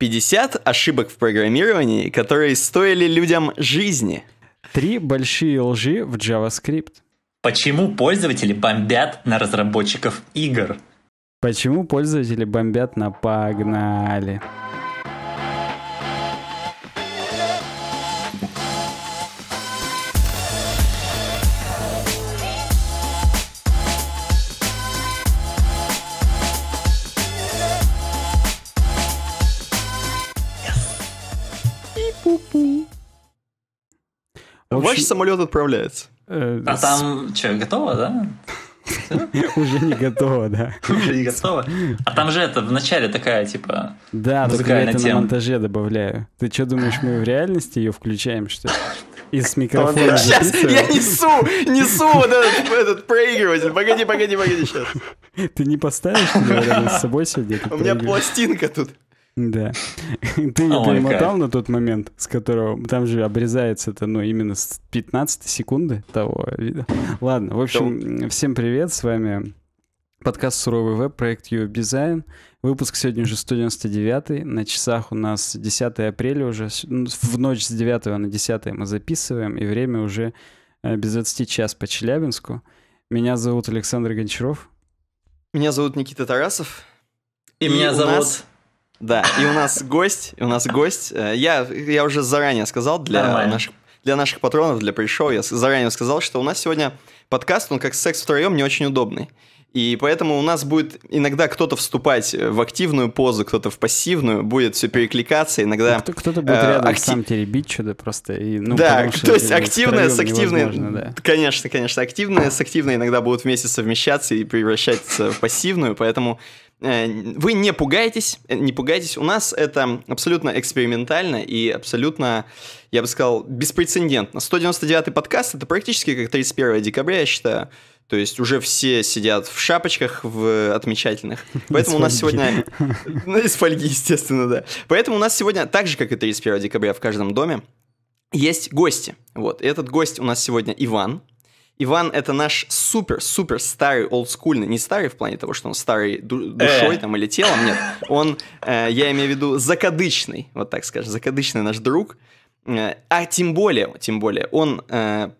50 ошибок в программировании, которые стоили людям жизни. Три большие лжи в JavaScript. Почему пользователи бомбят на разработчиков игр? Почему пользователи бомбят на погнали? общем... Ваш самолет отправляется. Э, а там что, готово, да? Уже не готово, да. Уже не готово. А там же это вначале такая, типа, Да, только я это на монтаже добавляю. Ты что думаешь, мы в реальности ее включаем, что ли? Из микрофона Сейчас, я несу, несу вот типа, этот, проигрыватель. Погоди, погоди, погоди, сейчас. Ты не поставишь с собой сегодня? У меня пластинка тут. Да. Ты не перемотал на тот момент, с которого... Там же обрезается это, ну, именно с 15 секунды того вида. Ладно, в общем, всем привет, с вами подкаст «Суровый веб», проект «Юэб Дизайн». Выпуск сегодня уже 199 на часах у нас 10 апреля уже, ну, в ночь с 9 на 10 мы записываем, и время уже э, без 20 час по Челябинску. Меня зовут Александр Гончаров. Меня зовут Никита Тарасов. И, и меня зовут... Нас... Да, и у нас гость, и у нас гость. Э, я, я уже заранее сказал для Нормально. наших для наших патронов, для пришел, я заранее сказал, что у нас сегодня подкаст, он как секс втроем не очень удобный. И поэтому у нас будет иногда кто-то вступать в активную позу, кто-то в пассивную, будет все перекликаться, иногда... кто-то будет э, рядом актив... сам теребить что-то просто. И, ну, да, потому, то есть активное с активной... Да. Конечно, конечно, активное с активной иногда будут вместе совмещаться и превращаться в пассивную, поэтому Э, вы не пугайтесь, э, не пугайтесь. У нас это абсолютно экспериментально и абсолютно, я бы сказал, беспрецедентно. 199-й подкаст — это практически как 31 декабря, я считаю. То есть уже все сидят в шапочках в отмечательных. Поэтому у нас сегодня... Ну, из фольги, естественно, да. Поэтому у нас сегодня, так же, как и 31 декабря в каждом доме, есть гости. Вот, и этот гость у нас сегодня Иван. Иван — это наш супер-супер старый, олдскульный, не старый в плане того, что он старый душой э. там или телом, нет. Он, э, я имею в виду, закадычный, вот так скажем, закадычный наш друг. Э, а тем более, тем более, он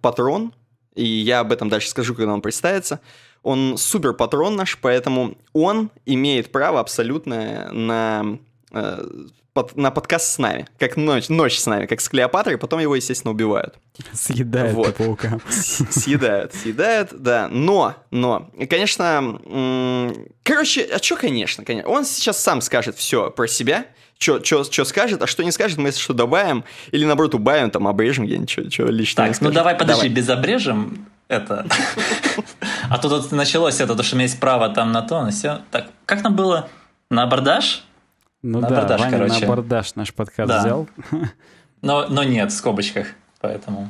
патрон, и я об этом дальше скажу, когда он представится. Он супер патрон наш, поэтому он имеет право абсолютно на под, на подкаст с нами, как ночь, ночь с нами, как с Клеопатрой, потом его, естественно, убивают. Съедают вот. паука. съедают, съедают, да. Но, но, конечно, короче, а что, конечно, конечно, он сейчас сам скажет все про себя, что скажет, а что не скажет, мы если что добавим, или наоборот убавим, там, обрежем где-нибудь, что лишнее Так, ну давай, подожди, давай. без обрежем это. А то тут началось это, то, что у меня есть право там на то, на все. Так, как нам было? На абордаж? Ну на да, абордаж, Ваня короче. на абордаж наш подкаст да. взял. Но, но нет, в скобочках, поэтому...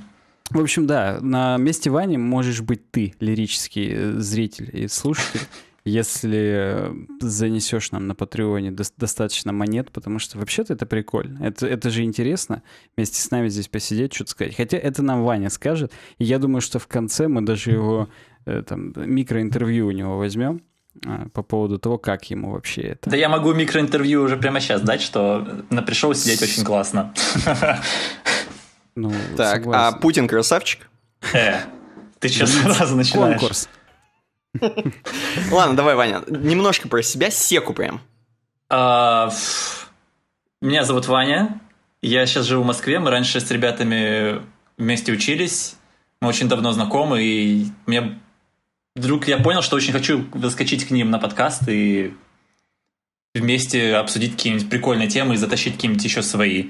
В общем, да, на месте Вани можешь быть ты, лирический э, зритель и слушатель, если э, занесешь нам на Патреоне достаточно монет, потому что вообще-то это прикольно. Это, это же интересно вместе с нами здесь посидеть, что-то сказать. Хотя это нам Ваня скажет. И я думаю, что в конце мы даже его э, там, микроинтервью у него возьмем. А, по поводу того, как ему вообще это. Да я могу микроинтервью уже прямо сейчас дать, что на пришел сидеть очень классно. Ну, так, а согласен. а Путин красавчик? Э, ты сейчас сразу начинаешь? Конкурс. Ладно, давай, Ваня, немножко про себя, секу прям. А, меня зовут Ваня, я сейчас живу в Москве, мы раньше с ребятами вместе учились, мы очень давно знакомы, и мне вдруг я понял, что очень хочу заскочить к ним на подкаст и вместе обсудить какие-нибудь прикольные темы и затащить какие-нибудь еще свои.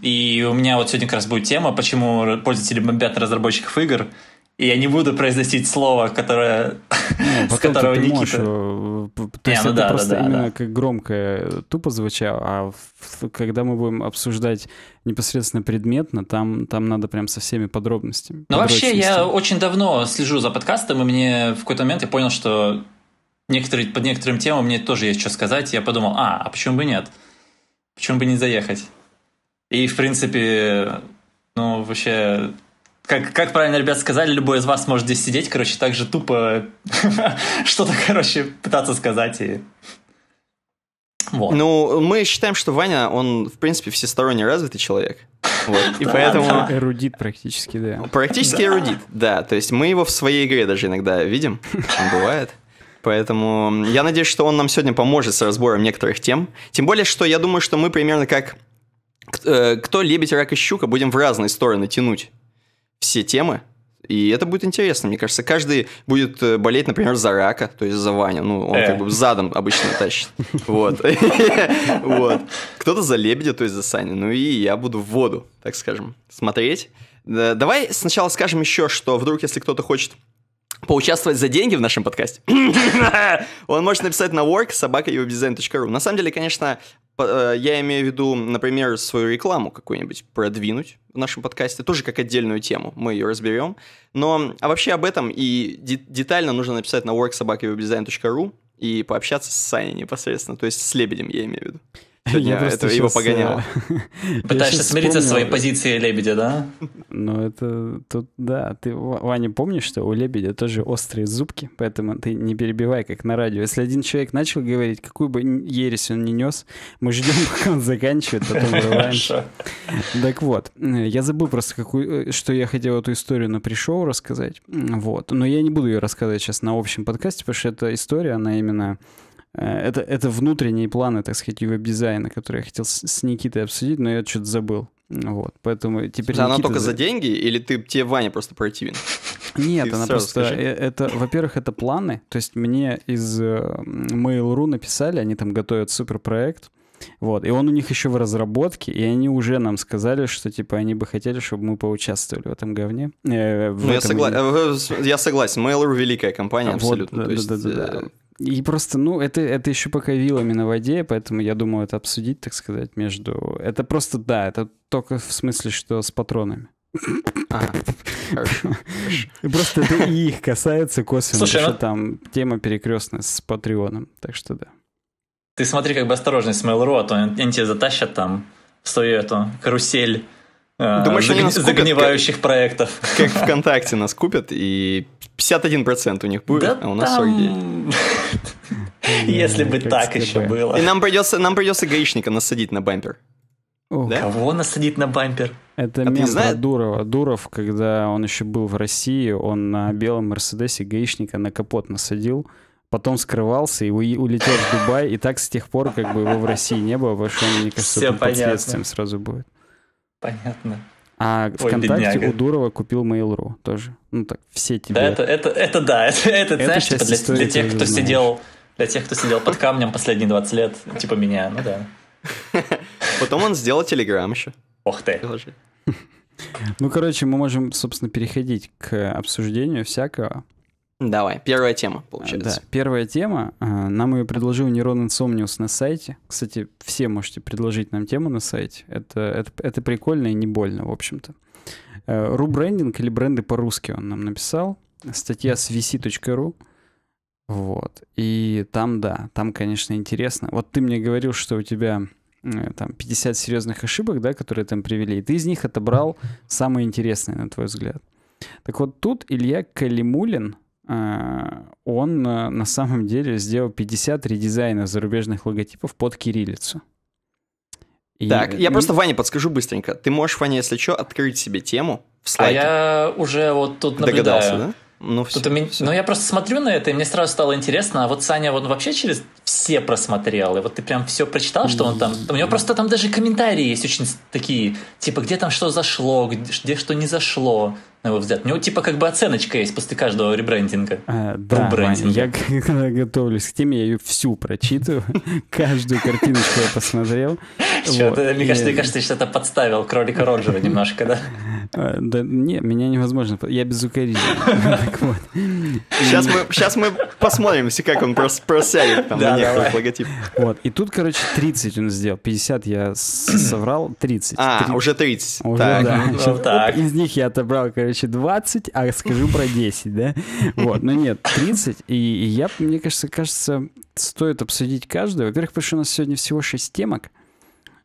И у меня вот сегодня как раз будет тема, почему пользователи бомбят разработчиков игр – и я не буду произносить слово, которое ну, с которого ты Никита... Можешь, э, то не, есть ну это да, просто да, именно да. как громкое э, тупо звучало, а когда мы будем обсуждать непосредственно предметно, там, там надо прям со всеми подробностями. Ну вообще я очень давно слежу за подкастом, и мне в какой-то момент я понял, что некоторые, под некоторым темам мне тоже есть что сказать. Я подумал, а, а почему бы нет? Почему бы не заехать? И, в принципе, ну, вообще как, как правильно ребят сказали, любой из вас может здесь сидеть, короче, так же тупо что-то, короче, пытаться сказать и... Вот. Ну, мы считаем, что Ваня, он, в принципе, всесторонне развитый человек. Вот. И поэтому... Эрудит практически, да. Практически эрудит, да. То есть мы его в своей игре даже иногда видим, бывает. Поэтому я надеюсь, что он нам сегодня поможет с разбором некоторых тем. Тем более, что я думаю, что мы примерно как э, кто лебедь, рак и щука будем в разные стороны тянуть все темы, и это будет интересно. Мне кажется, каждый будет э, болеть, например, за рака, то есть за Ваню. Ну, он э. как бы задом обычно тащит. Вот. Вот. Кто-то за лебедя, то есть за Саню. Ну и я буду в воду, так скажем, смотреть. Э, давай сначала скажем еще, что вдруг, если кто-то хочет поучаствовать за деньги в нашем подкасте, он может написать на work собака.uwebdesign.ru. На самом деле, конечно, э, я имею в виду, например, свою рекламу какую-нибудь продвинуть в нашем подкасте, тоже как отдельную тему, мы ее разберем. Но а вообще об этом и детально нужно написать на work worksobaka.webdesign.ru и пообщаться с Саней непосредственно, то есть с Лебедем, я имею в виду. Я это его погонял. Э, Пытаешься смириться с своей э, позицией лебедя, да? Ну, это тут, да. Ты, Ваня, помнишь, что у лебедя тоже острые зубки, поэтому ты не перебивай, как на радио. Если один человек начал говорить, какую бы ересь он не нес, мы ждем, пока он заканчивает, потом вырываемся. Так вот, э, я забыл просто, какую, что я хотел эту историю на пришел рассказать. Вот. Но я не буду ее рассказывать сейчас на общем подкасте, потому что эта история, она именно Э, это, это внутренние планы, так сказать, веб-дизайна, которые я хотел с, с Никитой обсудить, но я что-то забыл. Вот, поэтому теперь... Она Никита... только за деньги или ты тебе Ваня просто противен? Нет, Ты она просто... Э, это, во-первых, это планы. То есть мне из э, Mail.ru написали, они там готовят суперпроект. Вот, и он у них еще в разработке, и они уже нам сказали, что типа они бы хотели, чтобы мы поучаствовали в этом говне. Э, в ну, этом я, согла... я согласен, Mail.ru великая компания, а, абсолютно. Вот, да, есть, да, да, да. И просто, ну, это, это еще пока вилами на воде, поэтому я думаю это обсудить, так сказать, между... Это просто, да, это только в смысле, что с патронами. Просто это их касается косвенно, что ну там тема перекрестная с Патреоном, так что да. Ты смотри, как бы осторожный с Mail.ru, а то они тебя затащат там в свою эту карусель Думаешь, заг... они нас купят, загнивающих как... проектов. Как ВКонтакте нас купят, и 51% у них будет, да а у нас 49%. Если бы так еще было. И нам придется, нам придется гаишника насадить на бампер. Кого насадить на бампер? Это а мем про Дурова. Дуров, когда он еще был в России, он на белом Мерседесе гаишника на капот насадил потом скрывался и улетел в Дубай, и так с тех пор как бы его в России не было, потому что он, мне кажется, Все сразу будет. Понятно. А Ой, ВКонтакте бедняга. у Дурова купил Mail.ru тоже. Ну так, все тебе... Да, это, это, это да, это, это, это знаешь, типа для, для тех, кто знаешь. сидел, для тех, кто сидел под камнем последние 20 лет, типа меня, ну да. Потом он сделал Телеграм еще. Ох ты. Ну, короче, мы можем, собственно, переходить к обсуждению всякого. Давай, первая тема, получается. Да, первая тема. А, нам ее предложил Нейрон Инсомниус на сайте. Кстати, все можете предложить нам тему на сайте. Это, это, это прикольно и не больно, в общем-то. Э, рубрендинг или бренды по-русски он нам написал. Статья с vc.ru. Вот. И там, да, там, конечно, интересно. Вот ты мне говорил, что у тебя э, там 50 серьезных ошибок, да, которые там привели, и ты из них отобрал самые интересные, на твой взгляд. Так вот тут Илья Калимулин а, он а, на самом деле сделал 50 редизайна зарубежных логотипов под кириллицу. И... Так, я просто Ване подскажу быстренько. Ты можешь, Ваня, если что, открыть себе тему в а слайде. А я уже вот тут наблюдаю. Догадался, да? Ну, все, Тут, все. Но ну, я просто смотрю на это, и мне сразу стало интересно, а вот Саня, он вообще через все просмотрел, и вот ты прям все прочитал, что он там... У него просто там даже комментарии есть очень такие, типа, где там что зашло, где, что не зашло, на его взгляд. У него типа как бы оценочка есть после каждого ребрендинга. А, да, Ваня, я готовлюсь к теме, я ее всю прочитываю, каждую картину, что я посмотрел. Мне кажется, ты что-то подставил кролика Роджера немножко, да? А, да не, меня невозможно. Я безукоризнен. вот. сейчас, мы, сейчас мы посмотрим, как он прос, просядет там на некоторых логотип. Вот. И тут, короче, 30 он сделал. 50 я соврал, 30. А, уже 30. Ну, так. из них я отобрал, короче, 20, а скажу про 10, да? Вот, но ну нет, 30. И, и я, мне кажется, кажется, стоит обсудить каждую. Во-первых, потому что у нас сегодня всего 6 темок.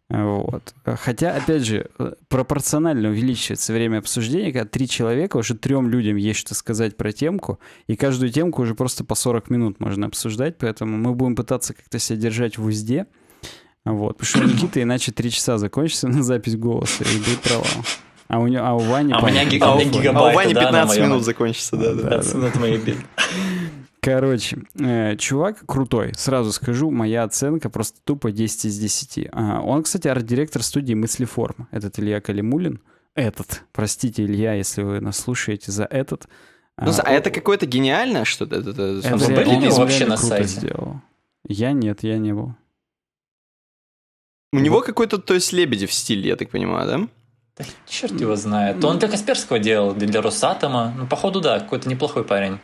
Вот. Хотя, опять же, э, пропорционально увеличивается время обсуждения, когда три человека, уже трем людям есть что сказать про темку, и каждую темку уже просто по 40 минут можно обсуждать, поэтому мы будем пытаться как-то себя держать в узде. Вот. Потому что у Никиты иначе три часа закончится на запись голоса, и будет провал. А у, него, а у Вани... А у меня гигабайт, а у Вани 15 да, минут закончится, да. да, да. минут моей Короче, э, чувак крутой, сразу скажу, моя оценка просто тупо 10 из 10. А, он, кстати, арт-директор студии Мыслеформ, этот Илья Калимулин. Этот, простите, Илья, если вы нас слушаете за этот. Ну, а, а это какое-то гениальное что-то? Это, это, это вы были ли вообще на сайте? Сделал. Я нет, я не был. У него какой-то, то есть, Лебедев стиле, я так понимаю, да? Да черт его знает. Он для Касперского делал, для Росатома. Ну, походу, да, какой-то неплохой парень.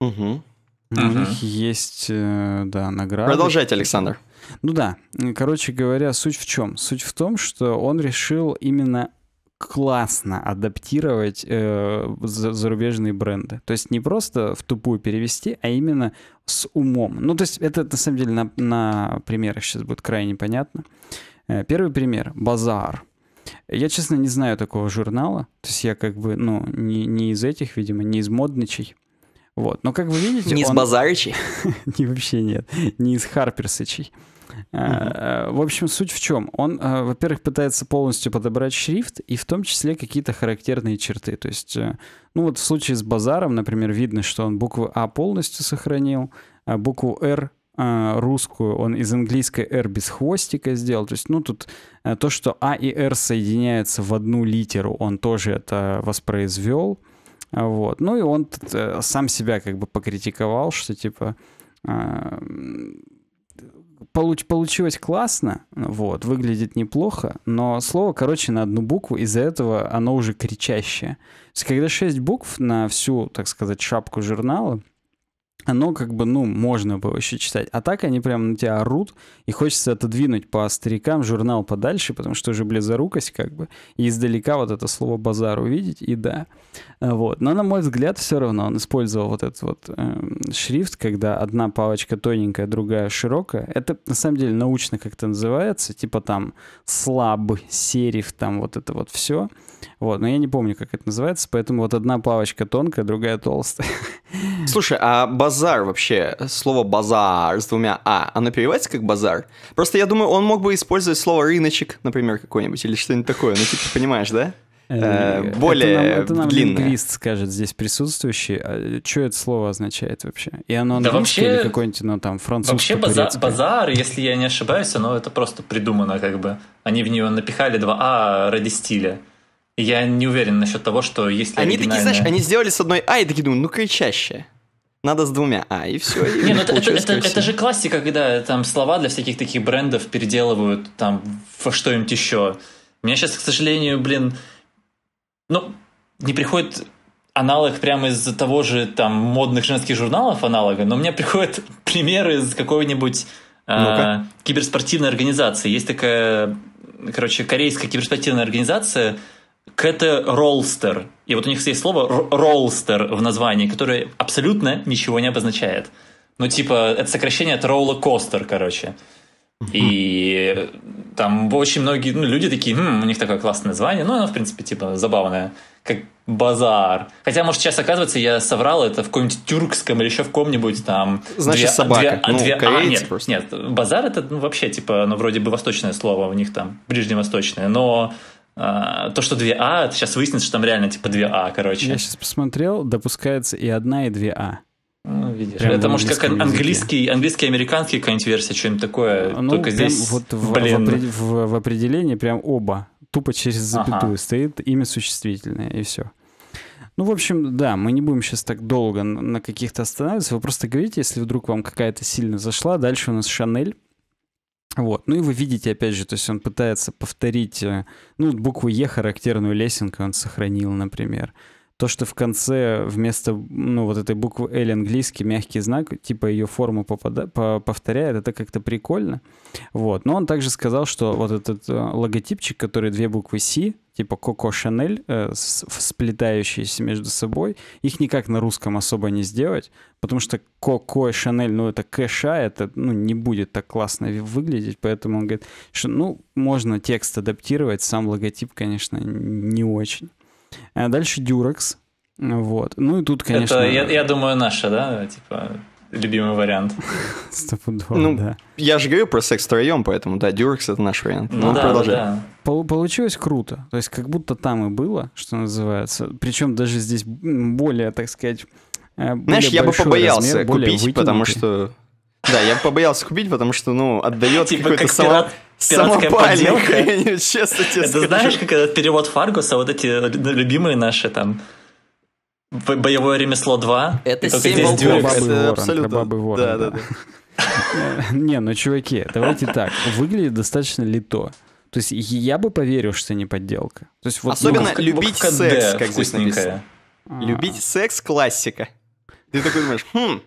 Угу. Угу. У них есть, э, да, награды. Продолжайте, Александр. Ну да, э, короче говоря, суть в чем? Суть в том, что он решил именно классно адаптировать э, зарубежные бренды. То есть не просто в тупую перевести, а именно с умом. Ну, то есть это на самом деле на, на примерах сейчас будет крайне понятно. Э, первый пример — базар. Я, честно, не знаю такого журнала. То есть я как бы, ну, не, не из этих, видимо, не из модничей. Вот. Но как вы видите... Не он... с Базарычей? не, вообще нет. Не из Харперсычей. А, а, в общем, суть в чем? Он, а, во-первых, пытается полностью подобрать шрифт и в том числе какие-то характерные черты. То есть, э, ну вот в случае с базаром, например, видно, что он букву А полностью сохранил, букву Р русскую он из английской R без хвостика сделал. То есть, ну, тут э, то, что А и Р соединяются в одну литеру, он тоже это воспроизвел. Вот. Ну и он э, сам себя как бы покритиковал, что типа а, получ, получилось классно, вот, выглядит неплохо, но слово, короче, на одну букву, из-за этого оно уже кричащее. То есть, когда шесть букв на всю, так сказать, шапку журнала, оно как бы, ну, можно было еще читать. А так они прям на тебя орут, и хочется отодвинуть по старикам журнал подальше, потому что уже близорукость как бы, и издалека вот это слово «базар» увидеть, и да. Вот. Но, на мой взгляд, все равно он использовал вот этот вот э, шрифт, когда одна палочка тоненькая, другая широкая. Это, на самом деле, научно как-то называется, типа там слабый сериф, там вот это вот все. Вот, но я не помню, как это называется, поэтому вот одна палочка тонкая, другая толстая. Слушай, а базар вообще, слово базар с двумя А, оно переводится как базар? Просто я думаю, он мог бы использовать слово рыночек, например, какой-нибудь, или что-нибудь такое. Ну, типа, понимаешь, да? Э, э, более это нам, лингвист скажет здесь присутствующий. А, что это слово означает вообще? И оно английское да вообще, или какое-нибудь, ну, там, французское, Вообще база, базар, если я не ошибаюсь, оно это просто придумано как бы. Они в нее напихали два А ради стиля. Я не уверен насчет того, что если Они оригинальная... такие, знаешь, они сделали с одной А и такие думают, ну-ка чаще. Надо с двумя А, и все. И не, ну это, это, это, это же классика, когда там слова для всяких таких брендов переделывают там во что-нибудь еще. Меня сейчас, к сожалению, блин, ну, не приходит аналог прямо из того же там модных женских журналов аналога, но мне приходят примеры из какой-нибудь э, а, киберспортивной организации. Есть такая, короче, корейская киберспортивная организация – Кэте Ролстер. И вот у них есть слово «ролстер» в названии, которое абсолютно ничего не обозначает. Ну, типа, это сокращение от роллокостер, короче. И там очень многие ну, люди такие, хм, у них такое классное название, ну, оно, в принципе, типа, забавное, как базар. Хотя, может, сейчас оказывается, я соврал, это в каком-нибудь тюркском или еще в ком-нибудь там... Значит, две, собака. Две, ну, две, а, нет, просто. нет, базар это ну, вообще, типа, ну, вроде бы восточное слово у них там, ближневосточное, но а, то, что 2А, сейчас выяснится, что там реально типа 2А, короче. Я сейчас посмотрел, допускается и 1, и 2А. Ну, видишь, прям это может как языке. английский, английский, американский какая-нибудь версия, что-нибудь такое. Ну, только здесь, вот в, блин. В, в, в определении прям оба. Тупо через запятую ага. стоит имя существительное, и все. Ну, в общем, да, мы не будем сейчас так долго на каких-то останавливаться. Вы просто говорите, если вдруг вам какая-то сильно зашла. Дальше у нас Шанель. Вот. Ну и вы видите, опять же, то есть он пытается повторить, э, ну, букву Е характерную лесенку он сохранил, например. То, что в конце вместо, ну, вот этой буквы L английский мягкий знак, типа ее форму попада, повторяет, это как-то прикольно. Вот. Но он также сказал, что вот этот э, логотипчик, который две буквы C, типа Коко Шанель, э, сплетающиеся между собой, их никак на русском особо не сделать, потому что Коко и Шанель, ну это кэша, это ну, не будет так классно выглядеть, поэтому он говорит, что ну можно текст адаптировать, сам логотип, конечно, не очень. А дальше Дюрекс, вот. Ну и тут, конечно... Это, я, я думаю, наша, да? Типа любимый вариант. Стопудово, ну, да. Я же говорю про секс втроем, поэтому, да, дюркс это наш вариант. Ну, ну да, продолжай. Да. Получилось круто. То есть как будто там и было, что называется. Причем даже здесь более, так сказать... Э, знаешь, я бы побоялся размер, купить, потому что... Да, я бы побоялся купить, потому что, ну, отдает типа какой-то как само... самопальник. Честно тебе Это знаешь, как этот перевод Фаргуса, вот эти любимые наши там Боевое ремесло 2. Это 7 волков. Бабы абсолютно. Бабы Ворон, да, да. Не, ну, чуваки, давайте так. Выглядит достаточно лито. То есть я бы поверил, что не подделка. То есть, вот, Особенно ну, любить секс, как здесь написано. А. Любить секс классика. Ты такой думаешь, хм,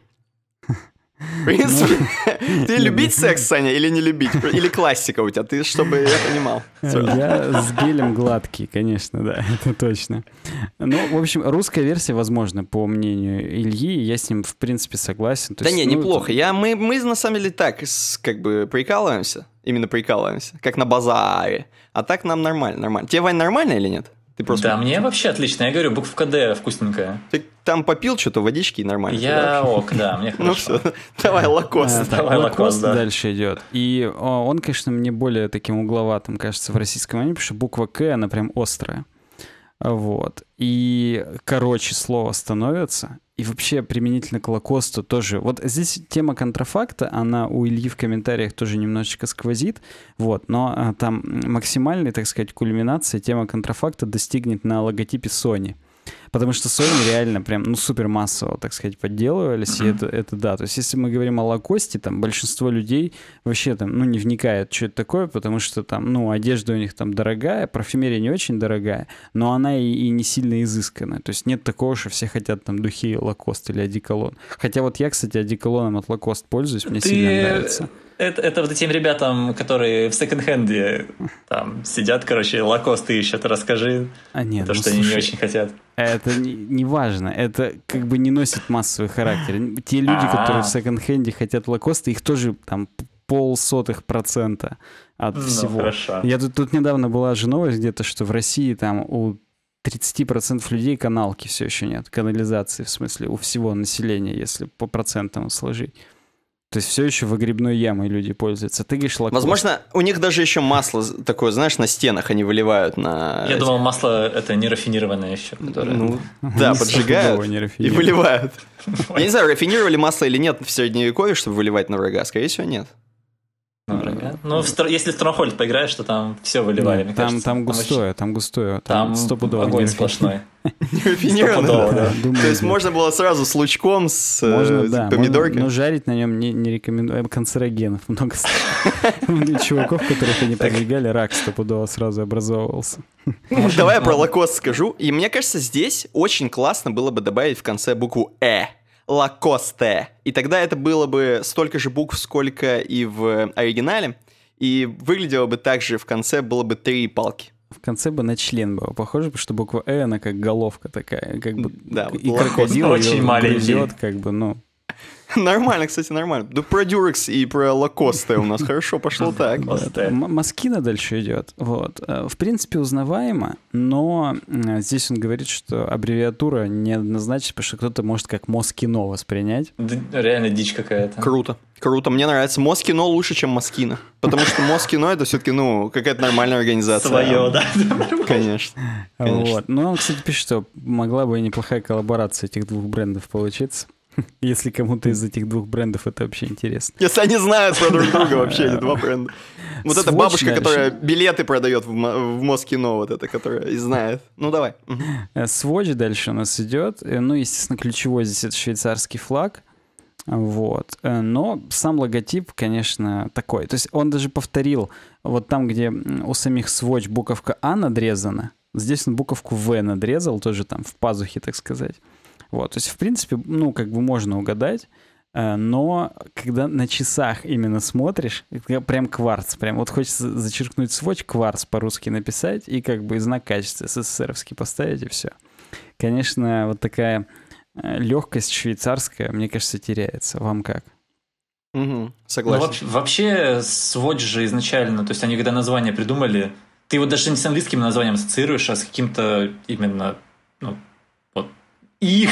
в принципе, ну, ты любить секс, Саня, или не любить? Или классика у тебя? Ты, чтобы я понимал. Э, я с гелем гладкий, конечно, да, это точно. Ну, в общем, русская версия, возможно, по мнению Ильи, я с ним, в принципе, согласен. Да не, ну, неплохо. Я, мы, мы, на самом деле, так, как бы, прикалываемся. Именно прикалываемся. Как на базаре. А так нам нормально, нормально. Тебе, Вань, нормально или нет? Ты просто... Да, мне вообще отлично. Я говорю, буква КД вкусненькая. Ты там попил что-то водички и нормально? Я ок, да, мне ну хорошо. Ну все, давай лакост. Давай лакост дальше идет. И он, конечно, мне более таким угловатым, кажется, в российском аниме, потому что буква К, она прям острая. Вот. И короче слово становится, и вообще применительно к Лакосту тоже. Вот здесь тема контрафакта, она у Ильи в комментариях тоже немножечко сквозит, вот, но а, там максимальная, так сказать, кульминация тема контрафакта достигнет на логотипе Sony. Потому что Sony реально прям, ну, супер массово, так сказать, подделывались, и это, это да. То есть если мы говорим о лакосте, там большинство людей вообще там, ну, не вникает, что это такое, потому что там, ну, одежда у них там дорогая, парфюмерия не очень дорогая, но она и, и не сильно изысканная. То есть нет такого, что все хотят там духи лакост или одеколон. Хотя вот я, кстати, одеколоном от лакост пользуюсь, мне Ты... сильно нравится это, это вот этим ребятам, которые в секонд-хенде там сидят, короче, лакосты еще-то расскажи. А нет, то, ну, что слушай, они не очень хотят. Это не, не важно, это как бы не носит массовый характер. Те люди, А-а-а. которые в а. секонд-хенде хотят лакосты, их тоже там полсотых процента от ну, всего. Хорошо. Я тут, тут недавно была же новость где-то, что в России там у 30% людей каналки все еще нет, канализации, в смысле, у всего населения, если по процентам сложить. То есть все еще выгребной ямой люди пользуются. Ты говоришь лакост. Возможно, у них даже еще масло такое, знаешь, на стенах они выливают на... Я думал, масло это нерафинированное еще. Которое... Ну, да, поджигают и выливают. Я не знаю, рафинировали масло или нет в средневековье, чтобы выливать на врага. Скорее всего, нет врага. Ну, в, если в Тронхольд поиграешь, то там все выливали. Да, там, кажется, там густое, там густое. Там, там огонь сплошной. Нерафинированно, да. То есть можно было сразу с лучком, с э, помидоркой. Но жарить на нем не рекомендую. Канцерогенов много. чуваков, которых они подвигали, рак стопудово сразу образовывался. Ну, Давай я ну, про лакост скажу. И мне кажется, здесь очень классно было бы добавить в конце букву «э». Лакосте. И тогда это было бы столько же букв, сколько и в оригинале. И выглядело бы так же, в конце было бы три палки. В конце бы на член было похоже, потому что буква «э», она как головка такая, как бы да, и крокодил очень ее маленький. грызет, как бы, ну, Нормально, кстати, нормально. Да про Дюрекс и про Лакосты у нас хорошо пошло так. Маскина дальше идет. Вот. Э, в принципе, узнаваемо, но здесь он говорит, что аббревиатура не однозначна, потому что кто-то может как Москино воспринять. Реально дичь какая-то. Круто. Круто, мне нравится. Москино лучше, чем Москина. Потому что Москино это все-таки, ну, какая-то нормальная организация. Свое, да. Конечно. Вот. Ну, он, кстати, пишет, что могла бы и неплохая коллаборация этих двух брендов получиться. Если кому-то из этих двух брендов это вообще интересно. Если они знают про друг друга вообще, эти два бренда. Вот эта бабушка, которая билеты продает в Москино, вот эта, которая и знает. Ну, давай. Swatch э, дальше у нас идет. Э, ну, естественно, ключевой здесь это швейцарский флаг. Вот. Э, но сам логотип, конечно, такой. То есть он даже повторил вот там, где у самих Swatch буковка А надрезана, здесь он буковку В надрезал, тоже там в пазухе, так сказать. Вот, то есть, в принципе, ну, как бы можно угадать, э, но когда на часах именно смотришь, прям кварц, прям вот хочется зачеркнуть сводч, кварц по-русски написать и как бы знак качества СССРовский поставить и все. Конечно, вот такая э, легкость швейцарская, мне кажется, теряется. Вам как? Угу, согласен. Ну, вообще, вообще сводч же изначально, то есть они когда название придумали, ты его даже не с английским названием ассоциируешь, а с каким-то именно ну, их.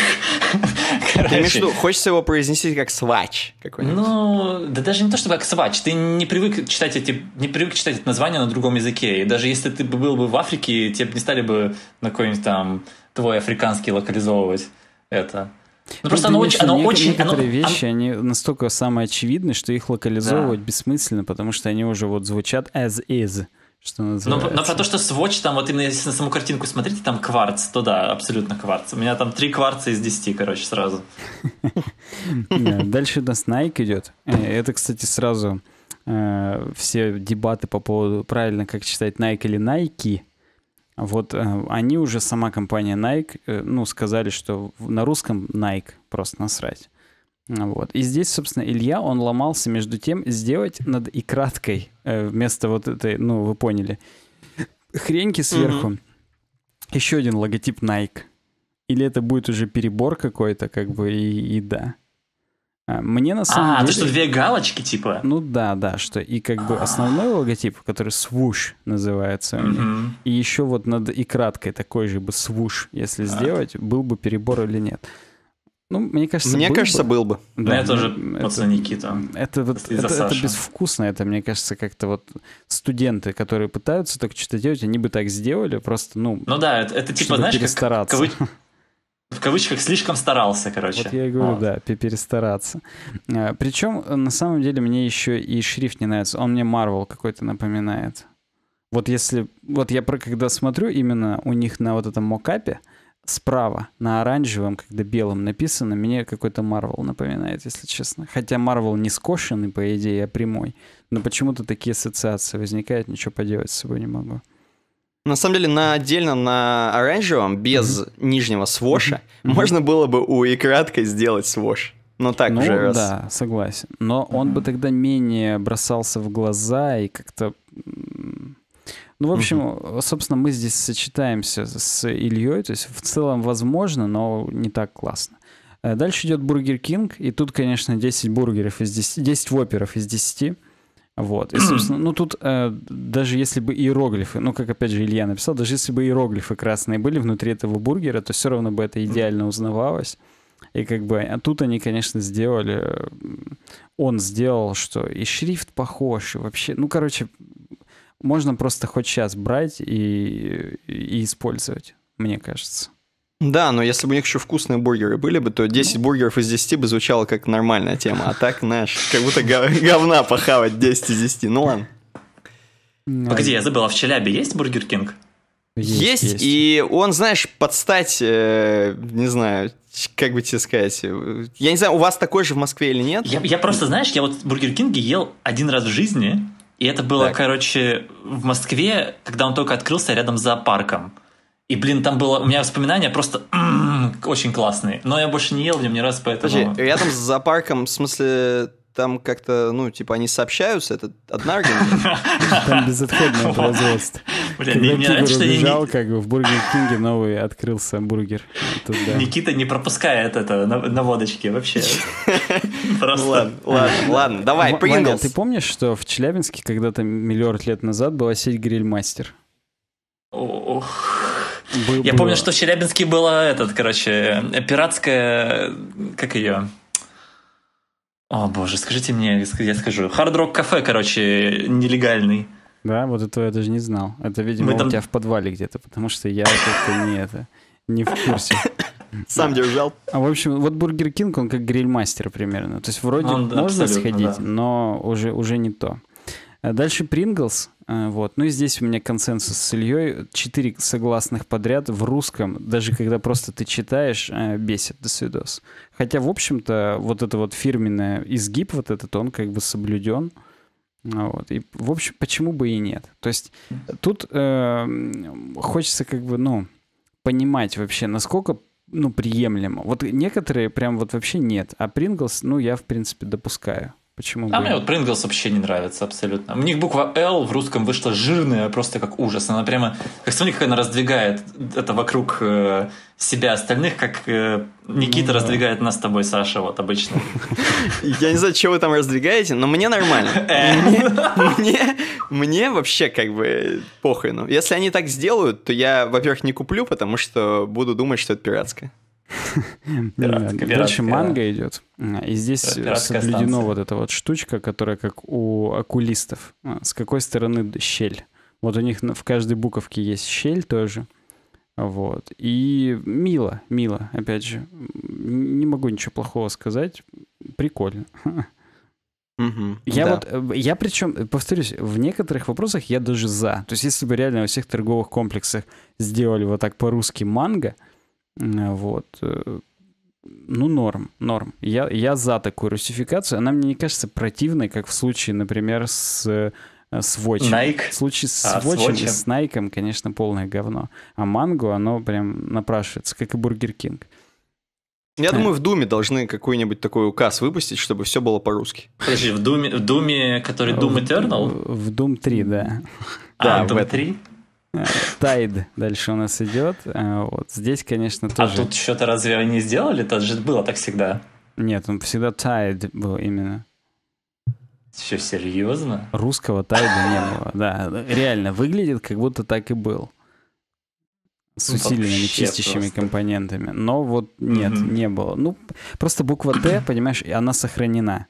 Короче. Ты имеешь хочется его произнести как свач какой-нибудь? Ну, да даже не то, чтобы как свач. Ты не привык читать эти, не привык читать это название на другом языке. И даже если ты был бы в Африке, тебе бы не стали бы на какой-нибудь там твой африканский локализовывать это. Ну, просто оно, очень, оно нек- очень... Некоторые оно, вещи, оно... они настолько самые самоочевидны, что их локализовывать да. бессмысленно, потому что они уже вот звучат as is что называется. Но, но про то, что Swatch, там вот именно если на саму картинку смотрите, там кварц, то да, абсолютно кварц. У меня там три кварца из десяти, короче, сразу. Дальше у нас Nike идет. Э, это, кстати, сразу э, все дебаты по поводу правильно, как читать Nike или Nike. Вот э, они уже, сама компания Nike, ну, сказали, что на русском Nike просто насрать. Вот. И здесь, собственно, Илья, он ломался между тем сделать над и краткой э, вместо вот этой, ну, вы поняли, хреньки сверху. Mm-hmm. Еще один логотип Nike. Или это будет уже перебор какой-то, как бы, и, и да. А, мне на самом а, деле... А, то что, две галочки, типа? Ну да, да, что и как бы основной а. логотип, который свуш называется у них, и еще вот над и краткой такой же бы свуш, если сделать, был бы перебор или нет. Ну, мне кажется, мне был кажется, бы. был бы. Да, я тоже ну, это, пацаники там. Это вот это, это безвкусно, это мне кажется как-то вот студенты, которые пытаются только что-то делать, они бы так сделали просто, ну. Ну да, это, это типа знаешь, перестараться. Как, кавыч... В кавычках слишком старался, короче. Вот я и говорю, вот. А. да, перестараться. А, Причем э, на самом деле мне еще и шрифт не нравится, он мне Marvel какой-то напоминает. Вот если, вот я про когда смотрю именно у них на вот этом мокапе, справа на оранжевом, когда белым написано, мне какой-то Марвел напоминает, если честно. Хотя Марвел не скошенный, по идее, а прямой. Но почему-то такие ассоциации возникают, ничего поделать с собой не могу. На самом деле, на отдельно на оранжевом, без mm-hmm. нижнего своша, mm-hmm. можно было бы у и кратко сделать свош. но так ну, уже раз. Да, согласен. Но mm-hmm. он бы тогда менее бросался в глаза и как-то ну, в общем, угу. собственно, мы здесь сочетаемся с Ильей, то есть в целом возможно, но не так классно. Э, дальше идет Бургер Кинг, и тут, конечно, 10 бургеров из 10, 10 воперов из 10. Вот. И, собственно, ну тут э, даже если бы иероглифы, ну как опять же Илья написал, даже если бы иероглифы красные были внутри этого бургера, то все равно бы это идеально узнавалось. И как бы, а тут они, конечно, сделали, он сделал, что и шрифт похож, и вообще, ну, короче, можно просто хоть сейчас брать и, и использовать, мне кажется. Да, но если бы у них еще вкусные бургеры были бы, то 10 ну. бургеров из 10 бы звучало как нормальная тема. А так, знаешь, как будто говна похавать 10 из 10. Ну ладно. Погоди, ну, а я забыл, а в Челябе есть Бургер Кинг? Есть, есть, и он, знаешь, под стать, э, не знаю, как бы тебе сказать, э, я не знаю, у вас такой же в Москве или нет? Я, я просто, знаешь, я вот Бургер Кинге ел один раз в жизни, и это было, так. короче, в Москве, когда он только открылся рядом с зоопарком. И, блин, там было... У меня воспоминания просто очень классные. Но я больше не ел в нем ни раз, поэтому... Подожди, рядом с зоопарком, в смысле, там как-то, ну, типа, они сообщаются, это одна организация. Там безотходное производство. Когда Тигр нравится, убежал, как бы в Бургер Кинге новый открылся бургер. Никита не пропускает это на водочке вообще. Просто. Ладно, ладно, давай, Принглс. ты помнишь, что в Челябинске когда-то миллиард лет назад была сеть Грильмастер? Был, я помню, что в Челябинске было этот, короче, пиратская, как ее, о боже, скажите мне, я скажу. Hard кафе, короче, нелегальный. Да, вот этого я даже не знал. Это, видимо, там... у тебя в подвале где-то, потому что я как-то не это, не в курсе. Сам держал. А в общем, вот Бургер Кинг, он как грильмастер примерно. То есть вроде он, можно сходить, да. но уже, уже не то. Дальше Принглс. Э, вот. Ну и здесь у меня консенсус с Ильей. Четыре согласных подряд в русском, даже когда просто ты читаешь, э, бесит до свидос. Хотя, в общем-то, вот это вот фирменное изгиб вот этот, он как бы соблюден. Ну вот. И, в общем, почему бы и нет? То есть тут э, хочется как бы, ну, понимать вообще, насколько ну, приемлемо. Вот некоторые прям вот вообще нет, а Принглс, ну, я, в принципе, допускаю. Почему? А мне вот Принглс вообще не нравится абсолютно. У них буква L в русском вышла жирная, просто как ужас. Она прямо, как смотри, как она раздвигает это вокруг э, себя остальных, как э, Никита ну, раздвигает нас с тобой, Саша, вот обычно. Я не знаю, что вы там раздвигаете, но мне нормально. Э. Мне, мне вообще как бы похрену. Если они так сделают, то я, во-первых, не куплю, потому что буду думать, что это пиратское. Дальше манга идет. Э, и здесь э, соблюдено вот эта вот штучка, которая как у окулистов. Э, с какой стороны щель? Вот у них в каждой буковке есть щель тоже. Вот. И мило, мило, опять же. Не могу ничего плохого сказать. Прикольно. Угу, я да. вот, я причем, повторюсь, в некоторых вопросах я даже за. То есть, если бы реально во всех торговых комплексах сделали вот так по-русски манго, Э, вот. Э, ну, норм, норм. Я, я за такую русификацию. Она мне не кажется противной, как в случае, например, с э, с Watch. Nike? В случае с а, Watch с и с Nike, конечно, полное говно. А Манго, оно прям напрашивается, как и Бургер Кинг. Я думаю, в Думе должны какой-нибудь такой указ выпустить, чтобы все было по-русски. Подожди, в Думе, в Думе который Doom Eternal? В, в Doom 3, да. А, да, Doom 3? Тайд дальше у нас идет. А, вот здесь, конечно, а тоже... А тут что-то разве они сделали? Это же было так всегда. Нет, он всегда Тайд был именно. Все серьезно? Русского тайда не было, да. Реально, выглядит, как будто так и был. С ну, усиленными Вообще чистящими просто. компонентами. Но вот нет, mm-hmm. не было. Ну, просто буква Т, понимаешь, и она сохранена.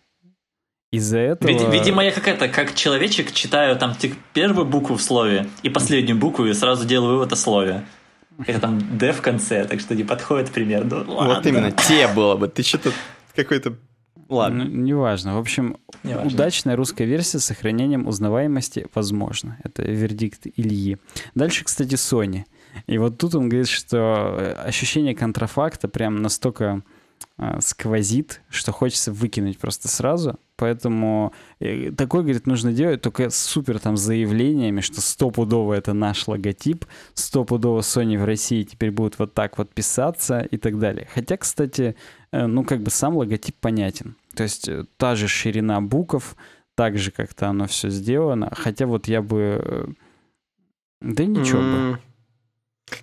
Из-за этого... Вид- видимо, я как это, как человечек читаю там первую букву в слове и последнюю букву и сразу делаю вывод о слове. Это там «д» в конце, так что не подходит пример. Ну, ладно. Вот именно, «те» было бы. Ты что-то какой-то... Ладно. Ну, неважно. В общем, неважно. удачная русская версия с сохранением узнаваемости возможно. Это вердикт Ильи. Дальше, кстати, Сони. И вот тут он говорит, что э, ощущение контрафакта прям настолько Э, сквозит, что хочется выкинуть просто сразу. Поэтому э, такой, говорит, нужно делать только супер там заявлениями, что стопудово это наш логотип, стопудово Sony в России теперь будут вот так вот писаться и так далее. Хотя, кстати, э, ну как бы сам логотип понятен. То есть та же ширина букв, так же как-то оно все сделано. Хотя вот я бы... Да ничего mm. бы.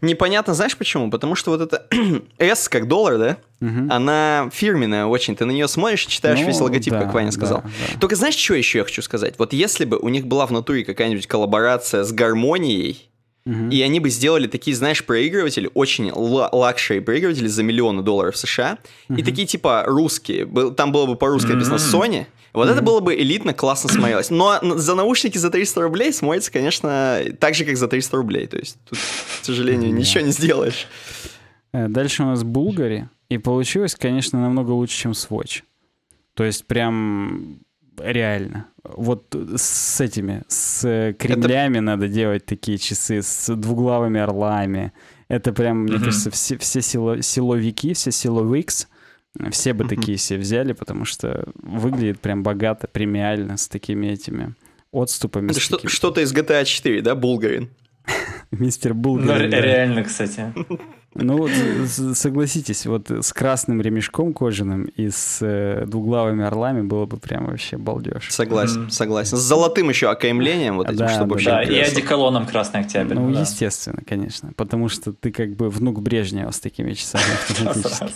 Непонятно, знаешь почему? Потому что вот эта S, как доллар, да, угу. она фирменная очень. Ты на нее смотришь, читаешь ну, весь логотип, да, как Ваня сказал. Да, да. Только знаешь, что еще я хочу сказать? Вот если бы у них была в натуре какая-нибудь коллаборация с гармонией, угу. и они бы сделали такие, знаешь, проигрыватели, очень лакшери проигрыватели за миллионы долларов США, угу. и такие типа русские, там было бы по-русски написано Sony, вот это было бы элитно, классно смотрелось. Но за наушники за 300 рублей смоется, конечно, так же, как за 300 рублей. То есть тут, к сожалению, ничего не сделаешь. Э, дальше у нас Булгари. И получилось, конечно, намного лучше, чем Swatch. То есть прям реально. Вот с этими, с кремлями это... надо делать такие часы, с двуглавыми орлами. Это прям, мне mm кажется, все, все сило, силовики, все силовикс — все бы такие себе взяли, потому что выглядит прям богато, премиально, с такими этими отступами. Это что, что-то из GTA 4, да, Булгарин? Мистер Булгарин. Ну, да. реально, кстати. Ну вот согласитесь, вот с красным ремешком кожаным и с э, двуглавыми орлами было бы прям вообще балдеж. Согласен, mm. согласен. С золотым еще окаймлением вот этим, да, чтобы да, вообще... Да, и одеколоном «Красный октябрь». Ну, да. естественно, конечно, потому что ты как бы внук Брежнева с такими часами автоматически.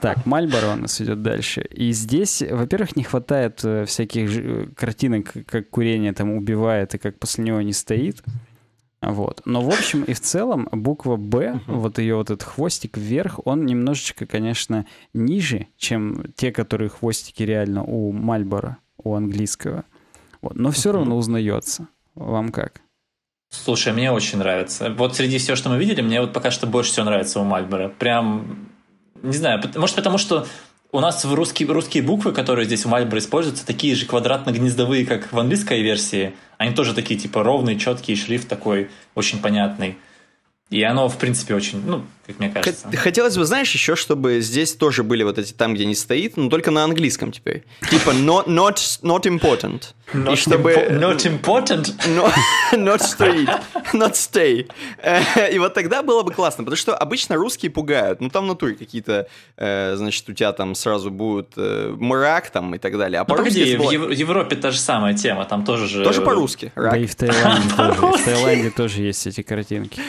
Так, Мальборо у нас идет дальше. И здесь, во-первых, не хватает э, всяких э, картинок, как курение там убивает и как после него не стоит. Вот. Но в общем и в целом буква «Б», вот ее вот этот хвостик вверх, он немножечко, конечно, ниже, чем те, которые хвостики реально у Мальбора, у английского. Вот. Но все равно узнается. Вам как? Слушай, мне очень нравится. Вот среди всего, что мы видели, мне вот пока что больше всего нравится у Мальбора. Прям, не знаю, может потому что у нас русские, русские буквы, которые здесь у Мальборо используются, такие же квадратно-гнездовые, как в английской версии. Они тоже такие, типа, ровные, четкие, шрифт такой очень понятный. И оно, в принципе, очень... Ну, как мне кажется. Хотелось бы, знаешь, еще, чтобы здесь тоже были вот эти там, где не стоит, но только на английском теперь. Типа not, not, not important. Not, И чтобы... impo not important? No, not стоит. Not stay. Э, и вот тогда было бы классно, потому что обычно русские пугают. Ну, там на туре какие-то, э, значит, у тебя там сразу будут э, мрак там и так далее. А ну, погоди, было... в Европе та же самая тема, там тоже же... Тоже по-русски. Да и в Таиланде тоже. В Таиланде тоже есть эти картинки.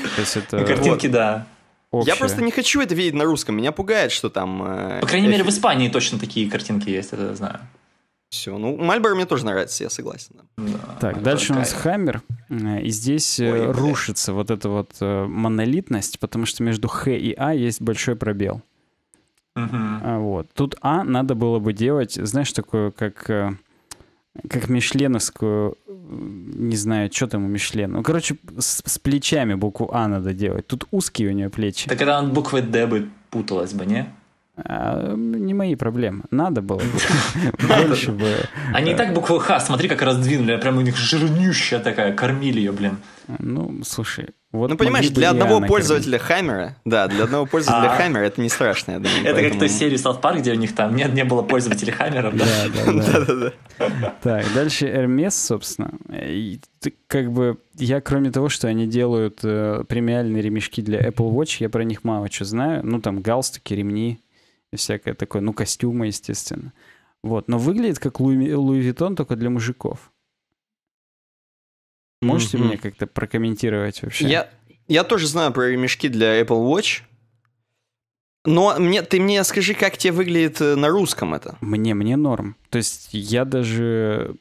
Картинки, да общее. Я просто не хочу это видеть на русском. Меня пугает, что там... Э, По крайней эфир. мере, в Испании точно такие картинки есть, это знаю. Все, ну Мальборо мне тоже нравится, я согласен. Да. Так, Мальборо дальше у нас Хаммер, э, и здесь э, Ой, рушится блядь. вот эта вот монолитность, потому что между Х и А есть большой пробел. Угу. Вот. Тут А надо было бы делать, знаешь, такое, как как Мишленовскую, не знаю, что там у Мишлен. Ну, короче, с, с плечами букву А надо делать. Тут узкие у нее плечи. Так когда он буквы Д бы путалась бы, не? А, не мои проблемы. Надо было. Больше бы. Они и так букву Х, смотри, как раздвинули. Прям у них жирнющая такая, кормили ее, блин. Ну, слушай, вот ну, понимаешь, для одного пользователя хаймера да, для одного пользователя а. хаймера это не страшно, я думаю. Это как-то серия South Park, где у них там нет, не было пользователя хаймера да? Да, да, да. Так, дальше Hermes, собственно. Как бы я, кроме того, что они делают э, премиальные ремешки для Apple Watch, я про них мало что знаю. Ну, там галстуки, ремни, и всякое такое, ну, костюмы, естественно. Вот, но выглядит как Луи, Луи Витон только для мужиков. Можете mm-hmm. мне как-то прокомментировать вообще? Я, я тоже знаю про ремешки для Apple Watch. Но мне, ты мне скажи, как тебе выглядит э, на русском это? Мне, мне норм. То есть я даже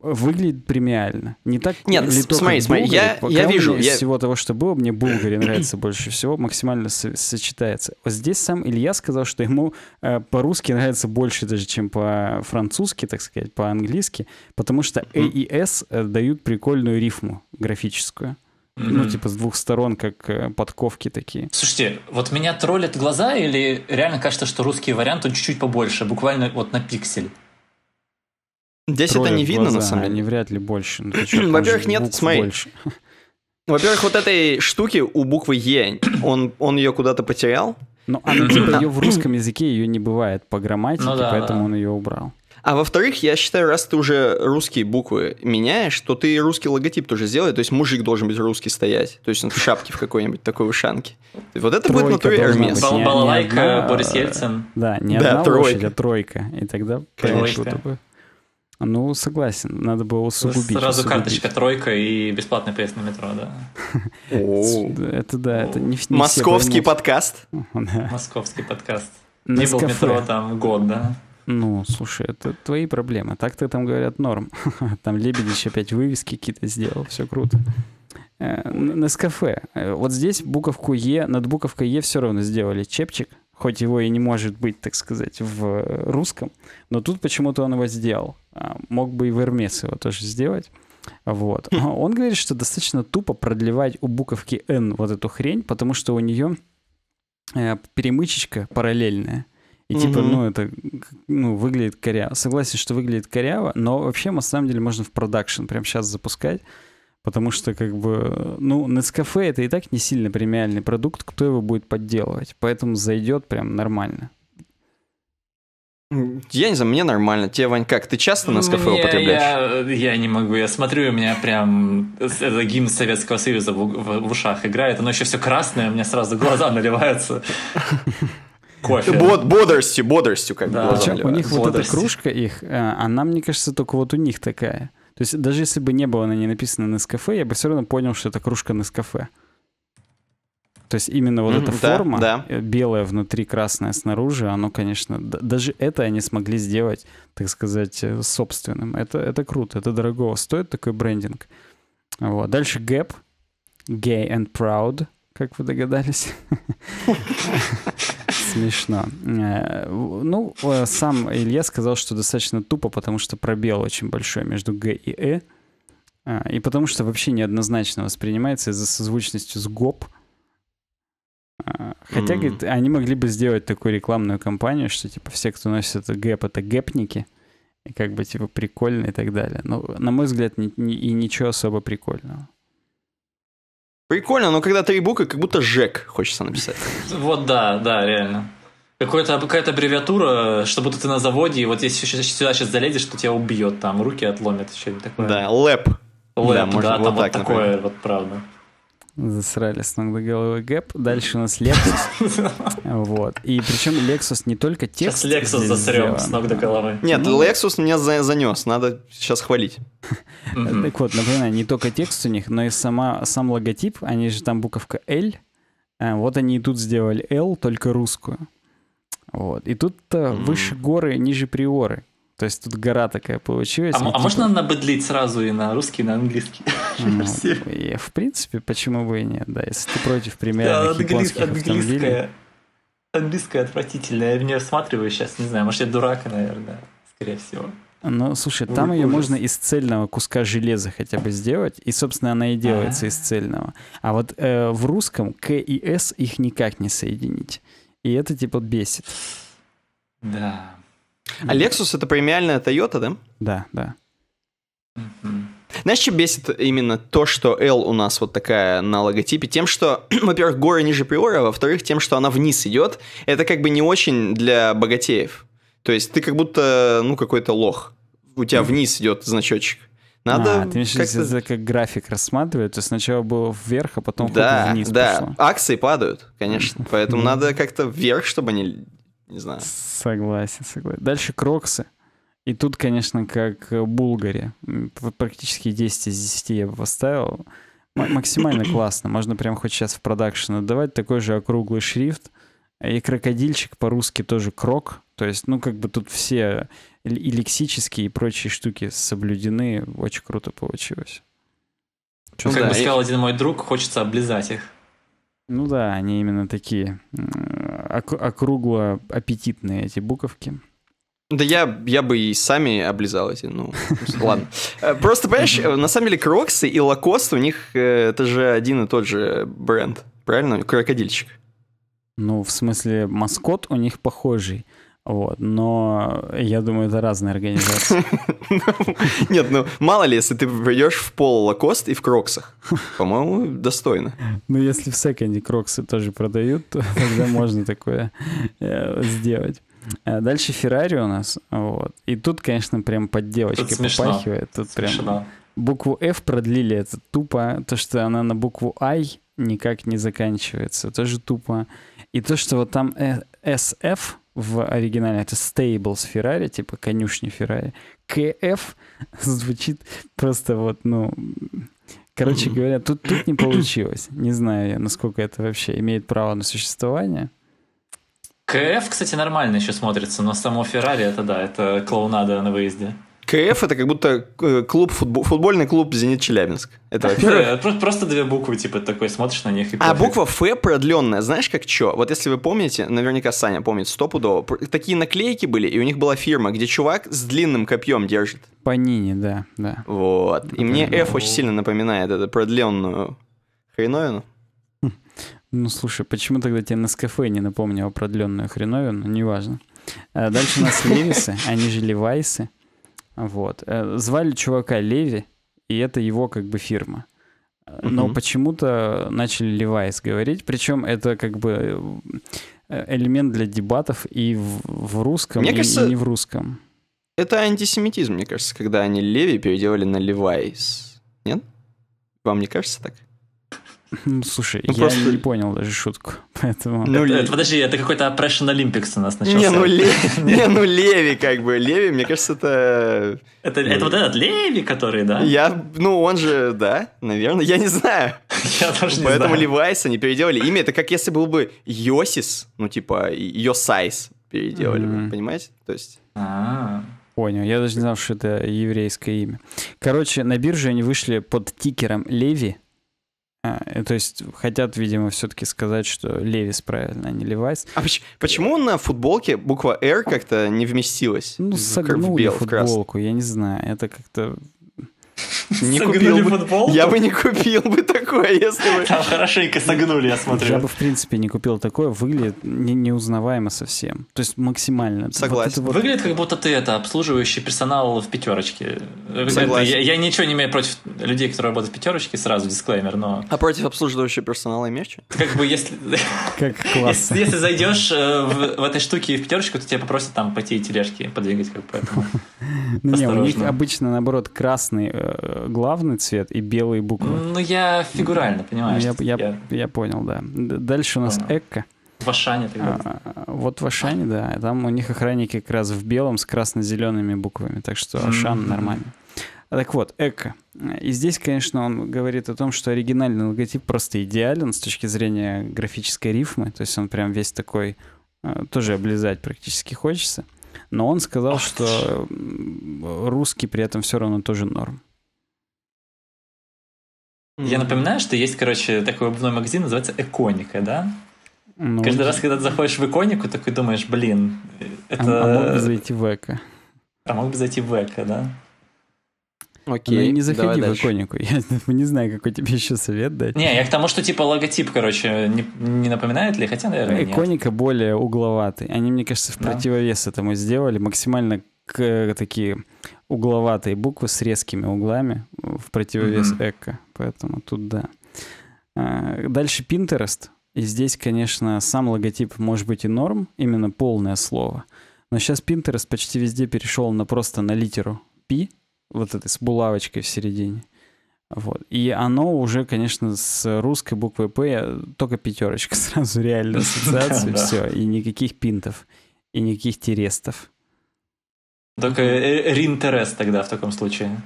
выглядит премиально. Не так Нет, ну, смотри, смотри, я, я вижу. Из я... всего того, что было, мне Булгари нравится больше всего, максимально со- сочетается. Вот здесь сам Илья сказал, что ему э, по-русски нравится больше даже, чем по-французски, так сказать, по-английски, потому что A э и S э, дают прикольную рифму графическую. Ну, типа с двух сторон, как э, подковки такие. Слушайте, вот меня троллят глаза или реально кажется, что русский вариант, он чуть-чуть побольше, буквально вот на пиксель? Здесь это не видно, глаза, на самом деле. Они вряд ли больше. Ну, Во-первых, нет, смотри. Больше. Во-первых, вот этой штуки у буквы Е, он, он ее куда-то потерял. Ну, она типа ее в русском языке ее не бывает по грамматике, ну, да, поэтому да. он ее убрал. А во-вторых, я считаю, раз ты уже русские буквы меняешь, то ты русский логотип тоже сделай. То есть мужик должен быть русский стоять. То есть он в шапке в какой-нибудь такой вышанке. Вот это тройка будет натуре Эрмес. Бал Балалайка, не Борис Ельцин. Да, не да, одна тройка. лошадь, а тройка. И тогда... Тройка. Ну, согласен, надо было усугубить. Сразу усугубить. карточка тройка и бесплатный поезд на метро, да. Это да, это не Московский подкаст. Московский подкаст. Не был метро там год, да? Ну, слушай, это твои проблемы. так ты там говорят норм. Там Лебедич опять вывески какие-то сделал, все круто. Э, на кафе. Э, вот здесь буковку Е, над буковкой Е все равно сделали чепчик, хоть его и не может быть, так сказать, в русском, но тут почему-то он его сделал. А, мог бы и в Эрмес его тоже сделать. Вот. А он говорит, что достаточно тупо продлевать у буковки N вот эту хрень, потому что у нее э, перемычечка параллельная. И угу. типа, ну, это ну, выглядит коряво. Согласен, что выглядит коряво, но вообще, на самом деле, можно в продакшн прямо сейчас запускать Потому что, как бы, ну, Нескафе это и так не сильно премиальный продукт, кто его будет подделывать. Поэтому зайдет прям нормально. Я не знаю, мне нормально. Тебе, Вань, как? Ты часто на кафе употребляешь? Я, я не могу. Я смотрю, у меня прям это гимн Советского Союза в, в, в ушах играет. Оно еще все красное, у меня сразу глаза наливаются. Кофе. Бод, бодростью, бодростью как да. глаза у них вот эта кружка их, э, она, мне кажется, только вот у них такая. То есть даже если бы не было на ней написано Нескафе, я бы все равно понял, что это кружка Нескафе. То есть именно вот mm-hmm, эта да, форма, да. Э, белая внутри, красная снаружи, оно, конечно, даже это они смогли сделать, так сказать, э, собственным. Это, это круто, это дорого стоит такой брендинг. Вот. Дальше Gap, Gay and Proud — как вы догадались. Смешно. Э, ну, э, сам Илья сказал, что достаточно тупо, потому что пробел очень большой между Г и Э. э и потому что вообще неоднозначно воспринимается из-за созвучности с ГОП. Хотя, mm. говорит, они могли бы сделать такую рекламную кампанию, что типа все, кто носит гэп, это гэпники. И как бы типа прикольно и так далее. Но, ну, на мой взгляд, ни, ни, и ничего особо прикольного. Прикольно, но когда три буквы, как будто жэк хочется написать. Вот да, да, реально. Какая-то какая аббревиатура, что будто ты на заводе, и вот если сюда сейчас залезешь, то тебя убьет, там руки отломят, что-нибудь такое. Да, лэп. Лэп, да, да вот там вот такое, например. вот правда. Засрали с ног до головы гэп. Дальше у нас Lexus. Вот. И причем Lexus не только текст. Сейчас Lexus засрем с ног до головы. Нет, ну. Lexus меня занес. Надо сейчас хвалить. Так вот, напоминаю, не только текст у них, но и сама, сам логотип. Они же там буковка L. А, вот они и тут сделали L, только русскую. Вот. И тут выше горы, ниже приоры. То есть тут гора такая получилась. А, а типа... можно набыдлить сразу и на русский, и на английский? Ну, и, в принципе, почему бы и нет, да, если ты против примерно да, японских английская, английская отвратительная, я в нее всматриваю сейчас, не знаю, может, я дурак, наверное, скорее всего. Ну, слушай, там ее можно из цельного куска железа хотя бы сделать, и, собственно, она и делается из цельного. А вот э, в русском К и С их никак не соединить. И это, типа, бесит. Да, а Lexus это премиальная Toyota, да? Да, да. Знаешь, что бесит именно то, что L у нас вот такая на логотипе? Тем, что, во-первых, горы ниже приора, во-вторых, тем, что она вниз идет. Это как бы не очень для богатеев. То есть ты как будто, ну, какой-то лох. У тебя вниз идет значочек. Надо а, ты имеешь как это как график рассматривает, то есть сначала было вверх, а потом да, вниз Да, да, акции падают, конечно, поэтому надо как-то вверх, чтобы они не знаю. Согласен, согласен. Дальше кроксы. И тут, конечно, как Булгари. Практически 10 из 10 я бы поставил. М- максимально классно. Можно прям хоть сейчас в продакшн отдавать. Такой же округлый шрифт. И крокодильчик по-русски тоже крок. То есть, ну, как бы тут все и лексические, и прочие штуки соблюдены. Очень круто получилось. Что ну, как да, бы сказал я... один мой друг, хочется облизать их. Ну да, они именно такие округло аппетитные эти буковки. Да я, я бы и сами облизал эти, ну, ладно. Э, просто, понимаешь, э, на самом деле Кроксы и Лакост, у них э, это же один и тот же бренд, правильно? Крокодильчик. Ну, в смысле, маскот у них похожий. Вот, но я думаю, это разные организации. Нет, ну мало ли, если ты придешь в пол лакост и в кроксах. По-моему, достойно. Ну, если в секонде кроксы тоже продают, то тогда можно такое э, сделать. Э, дальше Феррари у нас. Вот. И тут, конечно, прям под девочкой попахивает. Тут прям букву F продлили, это тупо. То, что она на букву I никак не заканчивается, тоже тупо. И то, что вот там э, SF, в оригинале это Stables Ferrari, типа конюшни Феррари. КФ звучит просто вот, ну... Короче говоря, тут, тут не получилось. Не знаю я, насколько это вообще имеет право на существование. КФ, кстати, нормально еще смотрится, но само Феррари это да, это клоунада на выезде. КФ это как будто э, клуб футбол, футбольный клуб Зенит Челябинск. Это во Просто, две буквы, типа такой смотришь на них и А буква Ф продленная, знаешь как чё? Вот если вы помните, наверняка Саня помнит стопудово, такие наклейки были, и у них была фирма, где чувак с длинным копьем держит. Панини, да, да. Вот. И мне F очень сильно напоминает эту продленную хреновину. Хм. Ну слушай, почему тогда тебе на кафе не напомнил продленную хреновину? Неважно. А дальше у нас Левисы, они же Левайсы. Вот. Э, звали чувака Леви, и это его как бы фирма. Э, но угу. почему-то начали Левайс говорить, причем это как бы э, элемент для дебатов и в, в русском, Мне и, кажется, и не в русском. Это антисемитизм, мне кажется, когда они Леви переделали на Левайс. Нет? Вам не кажется так? Слушай, ну, я просто... не понял даже шутку, поэтому... Ну, это, это, подожди, это какой-то Oppression Olympics у нас начался. Ну, не, ну, Леви как бы, Леви, мне кажется, это... Ну, это, вот этот Леви, который, да? Я, ну он же, да, наверное, я не знаю. Я тоже не знаю. Поэтому Левайса они переделали. Имя это как если был бы Йосис, ну типа Йосайс переделали, понимаете? То есть... А. Понял, я даже не знал, что это еврейское имя. Короче, на бирже они вышли под тикером Леви, а, э, то есть хотят, видимо, все-таки сказать, что Левис правильно, а не Левайс. А почему, почему на футболке буква R как-то не вместилась? Ну, согнули в бел, футболку, в я не знаю. Это как-то не согнули купил футболку? Я бы не купил бы такое, если бы... Там хорошенько согнули, я смотрю. Я бы, в принципе, не купил такое. Выглядит не, неузнаваемо совсем. То есть максимально. Согласен. Вот вот... Выглядит, как будто ты это обслуживающий персонал в пятерочке. Согласен. Я, я ничего не имею против людей, которые работают в пятерочке, сразу дисклеймер, но... А против обслуживающего персонала имеешь что? Как бы если... Как классно. Если, если зайдешь э, в, в этой штуке в пятерочку, то тебя попросят там пойти и тележки подвигать, как поэтому. Ну не, у них обычно, наоборот, красный э, главный цвет и белые буквы. Ну, я фигурально, понимаешь? Я, я, я... я понял, да. Дальше у нас понял. Экка. В Ашане тогда. А, вот в Ашане, да. Там у них охранники как раз в белом с красно-зелеными буквами. Так что Ашан mm-hmm. нормально. Так вот, Эко. И здесь, конечно, он говорит о том, что оригинальный логотип просто идеален с точки зрения графической рифмы. То есть он прям весь такой... Э, тоже облизать практически хочется. Но он сказал, что русский при этом все равно тоже норм. Я напоминаю, что есть, короче, такой обувной магазин, называется «Эконика», да? Ну, Каждый раз, когда ты заходишь в «Эконику», такой думаешь, блин, а а это... А, а мог бы зайти в «Эко». А мог бы зайти в «Эко», да? Окей, ну, не заходи в иконику. Я не знаю, какой тебе еще совет дать. Не, я к тому, что типа логотип, короче, не, не напоминает ли, хотя, наверное, нет. Эконика более угловатый. Они, мне кажется, в да. противовес этому сделали. Максимально к, э, такие угловатые буквы с резкими углами в противовес mm-hmm. эко, поэтому тут да. А, дальше Pinterest. И здесь, конечно, сам логотип может быть и норм, именно полное слово. Но сейчас Pinterest почти везде перешел на просто на литеру P, вот этой с булавочкой в середине. Вот. И оно уже, конечно, с русской буквой П только пятерочка сразу реально ассоциация, все, и никаких пинтов, и никаких терестов. Только э, э, Ринтерес тогда в таком случае.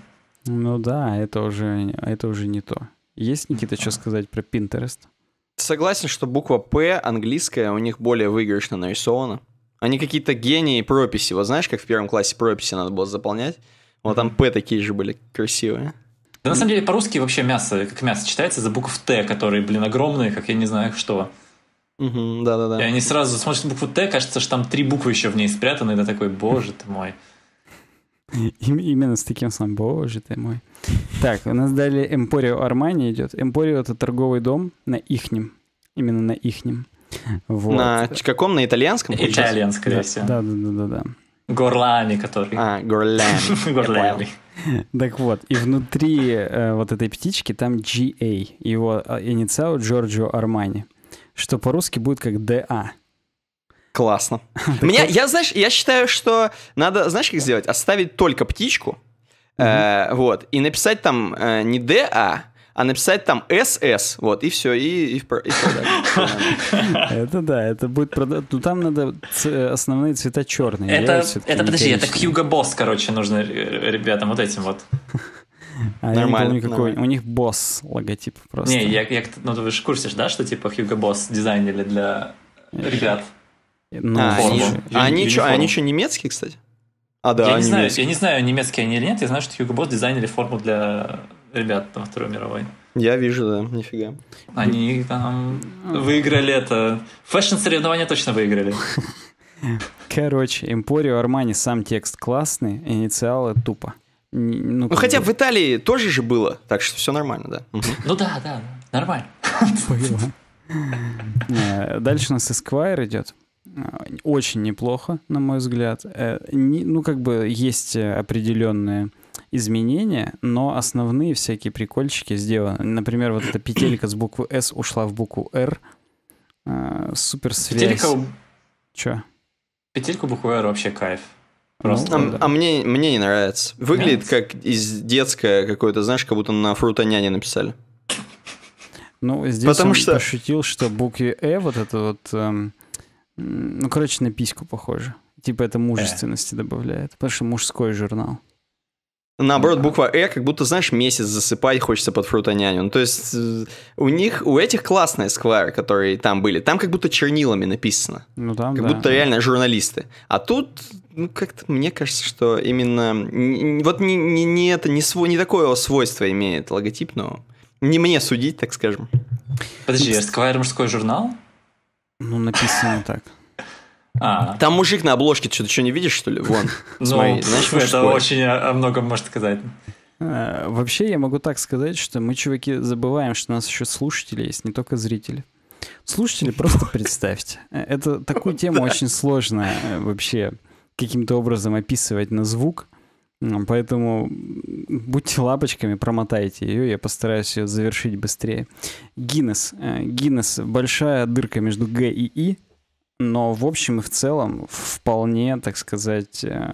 Ну да, это уже, это уже не то. Есть, Никита, что сказать про Pinterest? Согласен, что буква «П» английская у них более выигрышно нарисована. Они какие-то гении прописи. Вот знаешь, как в первом классе прописи надо было заполнять? Вот там «П» такие же были красивые. Да на самом деле по-русски вообще мясо, как мясо читается, за букв «Т», которые, блин, огромные, как я не знаю что. Угу, да-да-да. И они сразу смотрят букву «Т», кажется, что там три буквы еще в ней спрятаны, да такой, боже ты мой. Именно с таким сам. Боже ты мой. Так, у нас далее Эмпорио Армани идет. Эмпорио — это торговый дом на ихнем. Именно на ихнем. Вот. На каком? На итальянском? Итальянском, скорее всего. Да, да, да, да, да. Горлами, который. А, горлами. горлами. Так вот, и внутри э, вот этой птички там GA, его э, инициал Джорджио Армани, что по-русски будет как DA. Классно. Меня, я, знаешь, я считаю, что надо, знаешь, как сделать? Оставить только птичку, э, вот, и написать там э, не ДА, а написать там СС, вот, и все, и, Это да, это будет продать. Ну, там надо основные цвета черные. Это, это подожди, это Хьюго Босс, короче, нужно э, ребятам вот этим вот. А нормально, я не помню, какой. Нормально. У них босс логотип просто. Не, я, я, ну ты же курсишь, да, что типа Хьюго Босс дизайнили для э, ребят? Ну, а, они, же, они, чё, они что, немецкие, кстати? А, да, я, не знаю, я не знаю, немецкие они или нет, я знаю, что Hugo Boss дизайнили форму для ребят на Второй мировой. Я вижу, да, нифига. Они там выиграли это. Фэшн-соревнования точно выиграли. Короче, Emporio Armani, сам текст классный, инициалы тупо. Ну, ну, хотя в Италии тоже же было, так что все нормально, да. Ну да, да, нормально. Было. Э, дальше у нас Esquire идет. Э, очень неплохо, на мой взгляд. Э, ну, как бы есть э, определенные изменения, но основные всякие прикольчики сделаны. Например, вот эта петелька с буквы S ушла в букву R. Супер связь. Петелька... Чё? Петелька буквы R вообще кайф. Ну, Просто, а, да. а мне, мне не нравится. Выглядит как из детская какое-то, знаешь, как будто на фрутоняне написали. Ну, здесь Потому он что... пошутил, что букве «э» вот это вот эм, ну, короче, на письку похоже. Типа это мужественности э. добавляет, потому что мужской журнал. Наоборот, да. буква «э», как будто, знаешь, месяц засыпать хочется под фрутоняню. Ну, то есть э, у них, у этих классные сквайр, которые там были. Там как будто чернилами написано. Ну, там, как да. будто реально журналисты. А тут, ну, как-то мне кажется, что именно... Вот не, не, не это, не, сво, не такое свойство имеет логотип, но не мне судить, так скажем. Подожди, а Esquire мужской журнал? Ну, написано так. А. Там мужик на обложке, что-то что, не видишь, что ли? Вон. Ну, моей, знаешь, это очень о многом может сказать. Э, вообще, я могу так сказать, что мы, чуваки, забываем, что у нас еще слушатели есть, не только зрители. Слушатели, просто представьте. Э, это такую тему очень сложно э, вообще каким-то образом описывать на звук – Поэтому будьте лапочками, промотайте ее, я постараюсь ее завершить быстрее. Гиннес. Э, Гиннес — большая дырка между Г и И, но в общем и в целом вполне, так сказать, э,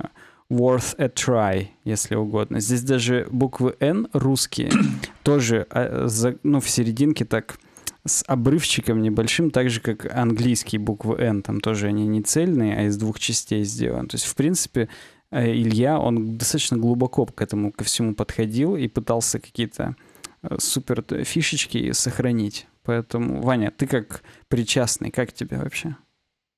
worth a try, если угодно. Здесь даже буквы N русские тоже а, ну, в серединке так с обрывчиком небольшим, так же, как английские буквы N. Там тоже они не цельные, а из двух частей сделаны. То есть, в принципе, Э, Илья, он достаточно глубоко к этому ко всему подходил и пытался какие-то э, супер э, фишечки сохранить. Поэтому, Ваня, ты как причастный, как тебе вообще?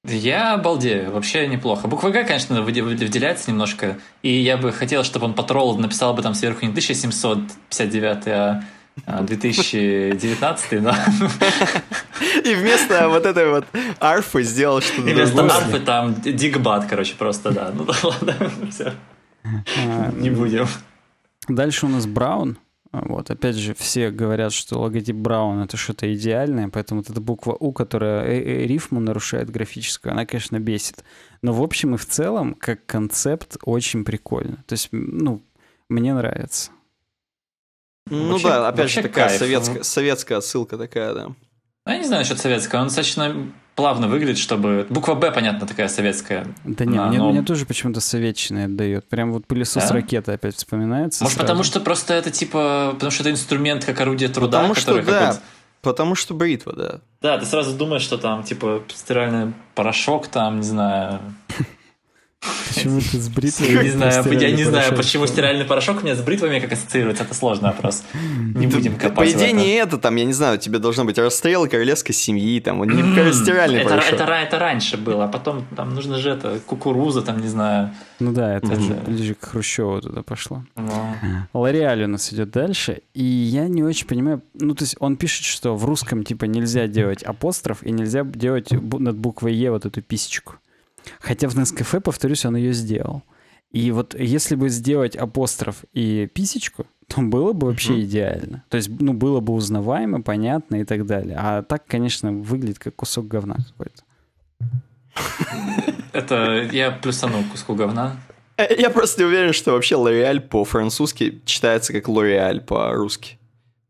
Я обалдею, вообще неплохо. Буква Г, конечно, выделяется немножко, и я бы хотел, чтобы он патрол написал бы там сверху не 1759, а 2019, а, но... И вместо вот этой вот арфы сделал что-то И вместо арфы там дигбат, короче, просто, да. Ну ладно, все. Не будем. Дальше у нас Браун. Вот, опять же, все говорят, что логотип Браун это что-то идеальное, поэтому вот эта буква У, которая э, э, рифму нарушает графическую, она, конечно, бесит. Но в общем и в целом, как концепт, очень прикольно. То есть, ну, мне нравится. Ну вообще, да, опять же, такая кайф, советская, ну. советская отсылка такая, да. Ну, я не знаю насчет советская, он достаточно плавно выглядит, чтобы... Буква «Б», понятно, такая советская. Да нет, а, мне, но... мне тоже почему-то советчина дает, Прям вот пылесос да? ракеты опять вспоминается. Может, сразу. потому что просто это типа... Потому что это инструмент как орудие труда, потому который что, да. Потому что бритва, да. Да, ты сразу думаешь, что там, типа, стиральный порошок, там, не знаю, Почему ты с бритвой? Не знаю, я не знаю, почему стиральный порошок у меня с бритвами как ассоциируется, это сложный вопрос. Не будем копать. По идее, не это, там, я не знаю, тебе должно быть расстрел королевской семьи, там, не стиральный порошок. Это раньше было, а потом там нужно же это, кукуруза, там, не знаю. Ну да, это ближе к Хрущеву туда пошло. Лореаль у нас идет дальше, и я не очень понимаю, ну, то есть он пишет, что в русском, типа, нельзя делать апостроф и нельзя делать над буквой Е вот эту писечку. Хотя в Нескафе, повторюсь, он ее сделал. И вот если бы сделать апостроф и писечку, то было бы вообще mm-hmm. идеально. То есть, ну, было бы узнаваемо, понятно и так далее. А так, конечно, выглядит как кусок говна какой-то. Это я плюсанул куску говна. Э, я просто не уверен, что вообще Лореаль по-французски читается как Лореаль по-русски.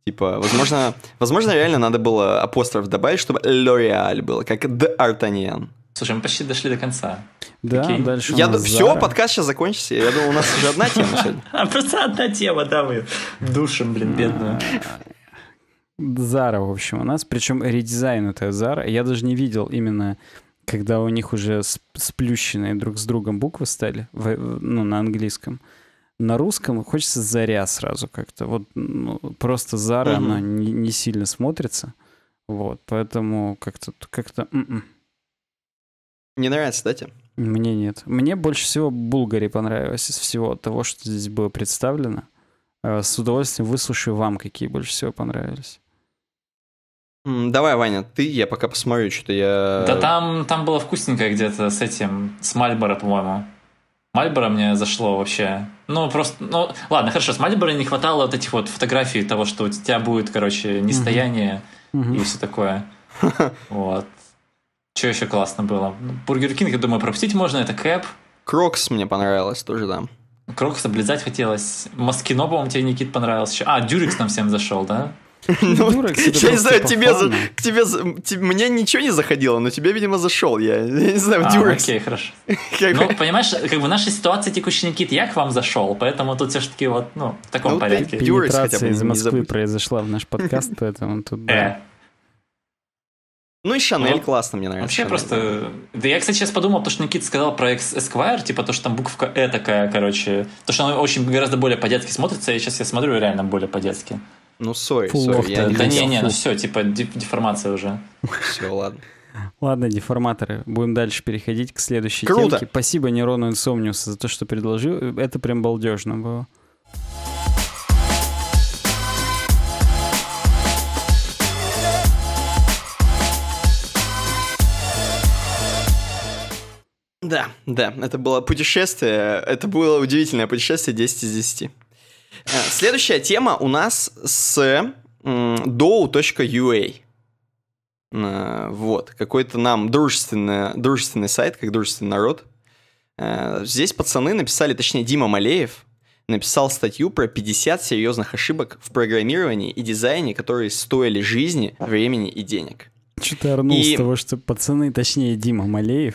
Типа, возможно, возможно, реально надо было апостроф добавить, чтобы Лореаль было, как Д'Артаньян. Слушай, мы почти дошли до конца. Да, Окей. дальше я д... Все, подкаст сейчас закончится. Я думаю, у нас уже одна тема сегодня. А просто одна тема, да, мы душим, блин, бедную. Зара, в общем, у нас. Причем редизайн это Зара. Я даже не видел именно когда у них уже сплющенные друг с другом буквы стали, ну, на английском. На русском хочется заря сразу как-то. Вот ну, просто зара, угу. она не, не сильно смотрится. Вот, поэтому как-то как-то... М-м. Не нравится, кстати? Мне нет. Мне больше всего Булгари понравилось из всего того, что здесь было представлено. Э, с удовольствием выслушаю вам, какие больше всего понравились. Давай, Ваня, ты, я пока посмотрю, что-то я... Да там, там было вкусненько где-то с этим, с Мальборо, по-моему. Мальборо мне зашло вообще. Ну, просто, ну, ладно, хорошо, с Мальборо не хватало вот этих вот фотографий того, что у тебя будет, короче, нестояние mm-hmm. и все такое. Вот. Что еще классно было? Бургер Кинг, я думаю, пропустить можно, это кэп. Крокс мне понравилось тоже, да. Крокс облизать хотелось. Маскино, по-моему, тебе, Никит, понравилось еще. А, Дюрикс нам всем зашел, да? Ну, я не знаю, тебе, к тебе, мне ничего не заходило, но тебе, видимо, зашел я. Я не знаю, а, Дюрикс, Окей, хорошо. ну, понимаешь, как бы наша ситуация текущей, Никит, я к вам зашел, поэтому тут все-таки вот, ну, в таком ну, порядке. Дюрикс хотя бы из Москвы произошла в наш подкаст, поэтому тут... Э, ну и Chanel ну, классно, мне нравится. Вообще Шанель. просто... Да я, кстати, сейчас подумал, то, что Никита сказал про Esquire, типа то, что там буковка «э» такая, короче. То, что она очень гораздо более по-детски смотрится, и сейчас я смотрю реально более по-детски. Ну, сори, сори. Да, да не, не, ну все, типа деформация уже. Все, ладно. Ладно, деформаторы, будем дальше переходить к следующей Круто. темке. Спасибо Нерону Инсомниусу за то, что предложил. Это прям балдежно было. Да, да, это было путешествие, это было удивительное путешествие 10 из 10. Э, следующая тема у нас с do.ua. А. Э, вот, какой-то нам дружественный, дружественный сайт, как дружественный народ. Э, здесь пацаны написали, точнее Дима Малеев, написал статью про 50 серьезных ошибок в программировании и дизайне, которые стоили жизни, времени и денег. Что-то орнул и... с того, что пацаны, точнее Дима Малеев,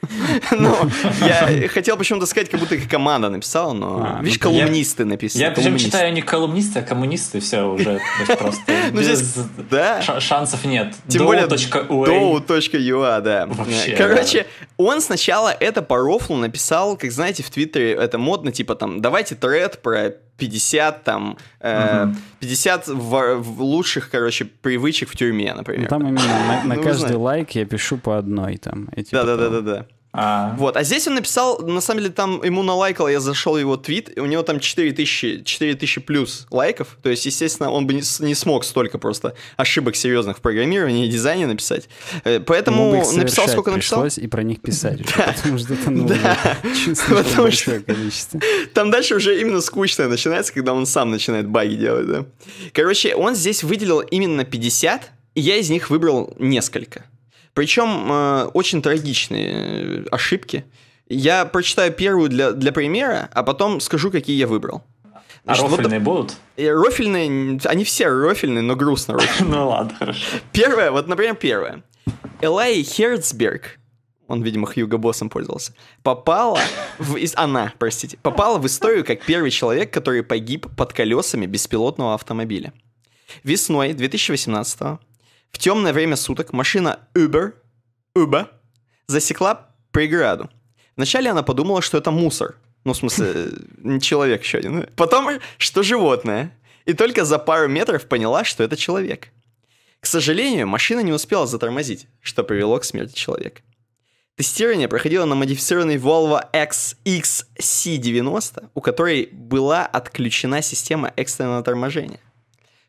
Ну, я хотел почему-то сказать, как будто их команда написала, но... А, ну видишь, колумнисты написали. Я причем читаю не колумнисты, а коммунисты, все уже просто. Ну, здесь да. шансов нет. Тем более do.ua, а. а, да. Вообще, Короче, он сначала это по рофлу написал, как знаете, в Твиттере это модно, типа там, давайте тред про 50 там, э, угу. 50 в, в лучших, короче, привычек в тюрьме, например. Ну, там именно на, на ну, каждый лайк я пишу по одной там. Да-да-да-да-да. А. Вот, а здесь он написал, на самом деле там ему налайкал, я зашел его твит, и у него там 4000, 4000 плюс лайков, то есть, естественно, он бы не, не смог столько просто ошибок серьезных в программировании и дизайне написать, э, поэтому написал, сколько написал. и про них писать, потому что это, ну, большое количество. Там дальше уже именно скучное начинается, когда он сам начинает баги делать, да. Короче, он здесь выделил именно 50, и я из них выбрал несколько. Причем э, очень трагичные э, ошибки. Я прочитаю первую для, для примера, а потом скажу, какие я выбрал. А Значит, рофельные вот, будут? Э, рофельные, они все рофельные, но грустно рофельные. Ну ладно, хорошо. Первое, вот, например, первое. Элай Херцберг, он, видимо, Хьюго Боссом пользовался, попала в... Она, простите, попала в историю как первый человек, который погиб под колесами беспилотного автомобиля. Весной 2018 в темное время суток машина Uber, Uber засекла преграду. Вначале она подумала, что это мусор. Ну, в смысле, э, человек еще один. Потом, что животное. И только за пару метров поняла, что это человек. К сожалению, машина не успела затормозить, что привело к смерти человека. Тестирование проходило на модифицированной Volvo XXC90, у которой была отключена система экстренного торможения.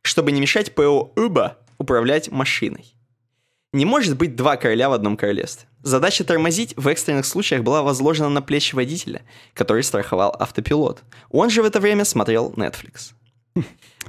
Чтобы не мешать ПО Uber, управлять машиной. Не может быть два короля в одном королевстве. Задача тормозить в экстренных случаях была возложена на плечи водителя, который страховал автопилот. Он же в это время смотрел Netflix.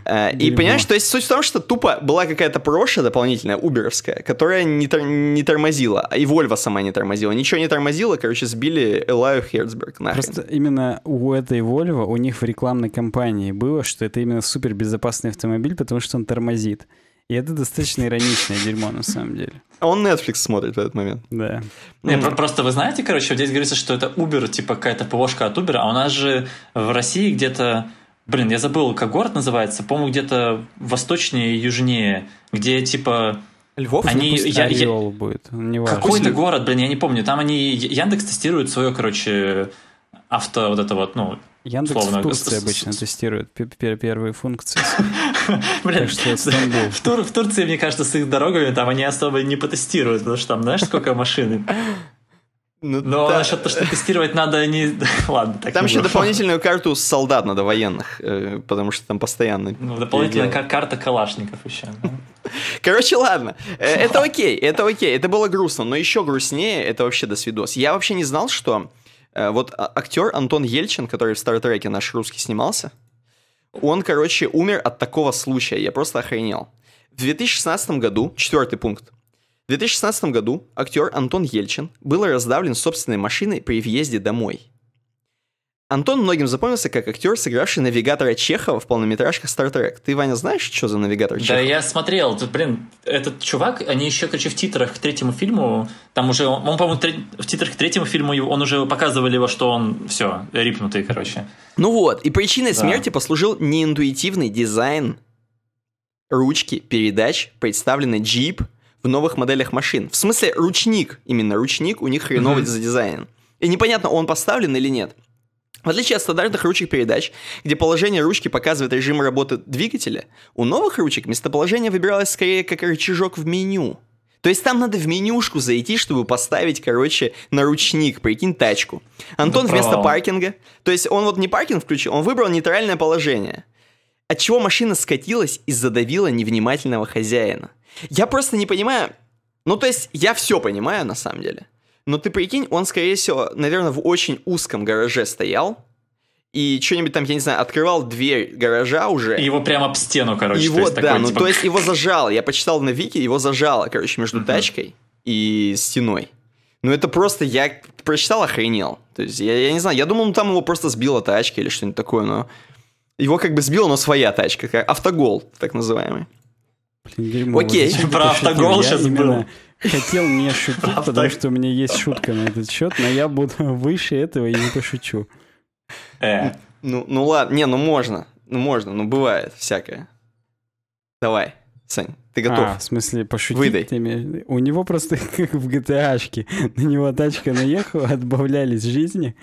Э, и понимаешь, то есть суть в том, что тупо была какая-то проша дополнительная, уберовская, которая не, тор- не тормозила, и Вольва сама не тормозила, ничего не тормозила, короче, сбили Элаю Херцберг нахрен. Просто именно у этой Вольво, у них в рекламной кампании было, что это именно супер безопасный автомобиль, потому что он тормозит. И это достаточно ироничное дерьмо, на самом деле. А он Netflix смотрит в этот момент. Да. Не, mm. просто вы знаете, короче, вот здесь говорится, что это Uber, типа какая-то ПОшка от Uber, а у нас же в России где-то, блин, я забыл, как город называется, по-моему, где-то восточнее и южнее, где типа Львов они, или я, Орел я, будет, Какой-то город, блин, я не помню. Там они, Яндекс тестирует свое, короче, авто вот это вот, ну, Яндекс Словно. в Турции обычно тестирует первые функции. Блин, в, Тур, в Турции, мне кажется, с их дорогами там они особо не потестируют, потому что там, знаешь, сколько машин. Ну но насчет того, что тестировать надо они Ладно, так Там еще дополнительную карту солдат надо военных, э, потому что там постоянно... Ну, дополнительная кар- карта калашников еще. Ну. Короче, ладно. Э, это окей, это окей. Это было грустно, но еще грустнее, это вообще до свидос. Я вообще не знал, что Э, вот а, актер Антон Ельчин, который в Стартреке наш русский снимался, он, короче, умер от такого случая. Я просто охренел. В 2016 году, четвертый пункт, в 2016 году актер Антон Ельчин был раздавлен собственной машиной при въезде домой. Антон многим запомнился как актер, сыгравший навигатора Чехова в полнометражках Star Trek. Ты, Ваня, знаешь, что за навигатор Чехова? Да, я смотрел. Тут, блин, этот чувак, они еще, короче, в титрах к третьему фильму, там уже, он, по-моему, в титрах к третьему фильму он уже показывали его, что он, все, рипнутый, короче. Ну вот, и причиной да. смерти послужил неинтуитивный дизайн ручки передач, представленный Jeep в новых моделях машин. В смысле, ручник, именно ручник, у них хреновый mm-hmm. за дизайн. И непонятно, он поставлен или нет. В отличие от стандартных ручек передач, где положение ручки показывает режим работы двигателя, у новых ручек местоположение выбиралось скорее как рычажок в меню. То есть там надо в менюшку зайти, чтобы поставить, короче, наручник, прикинь, тачку. Антон да вместо паркинга, то есть он вот не паркинг включил, он выбрал нейтральное положение. отчего машина скатилась и задавила невнимательного хозяина. Я просто не понимаю, ну то есть я все понимаю на самом деле. Но ты прикинь, он, скорее всего, наверное, в очень узком гараже стоял, и что-нибудь там, я не знаю, открывал дверь гаража уже. И его прямо об стену, короче. Его, то да, такой, ну типа... то есть его зажало. Я почитал на Вики, его зажало, короче, между uh-huh. тачкой и стеной. Ну это просто, я прочитал, охренел. То есть я, я не знаю, я думал, ну, там его просто сбила тачка или что-нибудь такое, но... Его как бы сбила, но своя тачка, как автогол, так называемый. Блин, дерьмо, Окей. Про автогол сейчас было хотел не шутить, потому что у меня есть шутка на этот счет, но я буду выше этого и не пошучу. Э. Ну, ну ладно, не, ну можно, ну можно, ну бывает всякое. Давай, Сань, ты а, готов? А, в смысле, пошутить? Выдай. Теми... У него просто как в GTA-шке. На него тачка наехала, отбавлялись жизни,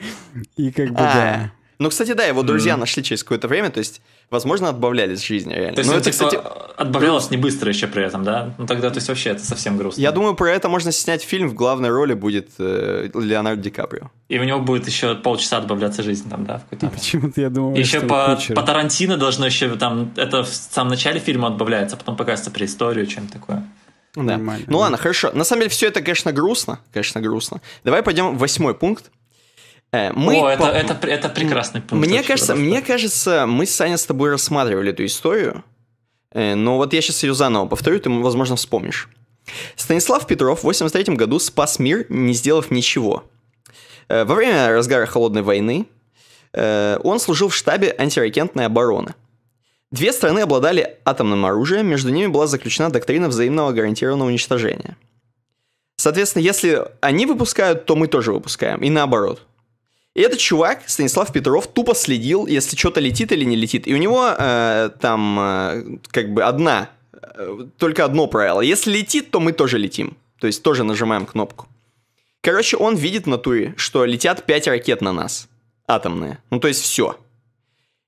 и как бы а, да. Ну, кстати, да, его друзья mm. нашли через какое-то время, то есть Возможно, отбавлялись жизни реально. То есть, Но это, типа, кстати... отбавлялось не быстро еще при этом, да? Ну тогда, то есть, вообще это совсем грустно. Я думаю, про это можно снять фильм, в главной роли будет э, Леонардо Ди Каприо. И у него будет еще полчаса отбавляться жизнь там, да, в Почему-то я думал, Еще по, по Тарантино должно еще там, это в самом начале фильма отбавляется, потом показывается при историю, чем такое. Да. Нормально. Ну ладно, хорошо. На самом деле все это, конечно, грустно. Конечно, грустно. Давай пойдем в восьмой пункт. Э, мы О, это, по... это, это прекрасный пункт. Мне кажется, мне кажется, мы с Саня с тобой рассматривали эту историю, э, но вот я сейчас ее заново повторю, ты, возможно, вспомнишь. Станислав Петров в 1983 году спас мир, не сделав ничего. Э, во время разгара Холодной войны он служил в штабе антиракетной обороны. Две страны обладали атомным оружием, между ними была заключена доктрина взаимного гарантированного уничтожения. Соответственно, если они выпускают, то мы тоже выпускаем, и наоборот. И этот чувак, Станислав Петров, тупо следил, если что-то летит или не летит. И у него э, там э, как бы одна, э, только одно правило. Если летит, то мы тоже летим. То есть тоже нажимаем кнопку. Короче, он видит на туре, что летят 5 ракет на нас. Атомные. Ну то есть все.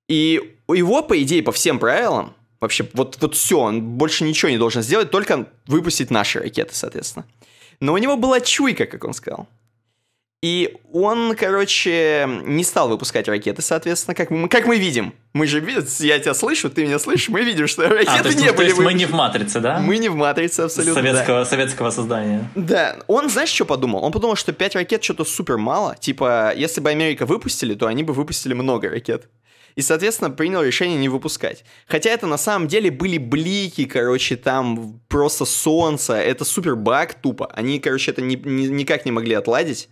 И у его, по идее, по всем правилам, вообще вот, вот все, он больше ничего не должен сделать, только выпустить наши ракеты, соответственно. Но у него была чуйка, как он сказал. И он, короче, не стал выпускать ракеты, соответственно, как мы, как мы видим. Мы же, я тебя слышу, ты меня слышишь, мы видим, что ракеты а, то есть, не ну, были. То есть мы не в «Матрице», да? Мы не в «Матрице», абсолютно. Советского, да. советского создания. Да. Он, знаешь, что подумал? Он подумал, что 5 ракет что-то супер мало. Типа, если бы Америка выпустили, то они бы выпустили много ракет и, соответственно, принял решение не выпускать. Хотя это на самом деле были блики, короче, там просто солнце, это супер баг тупо. Они, короче, это ни, ни, никак не могли отладить.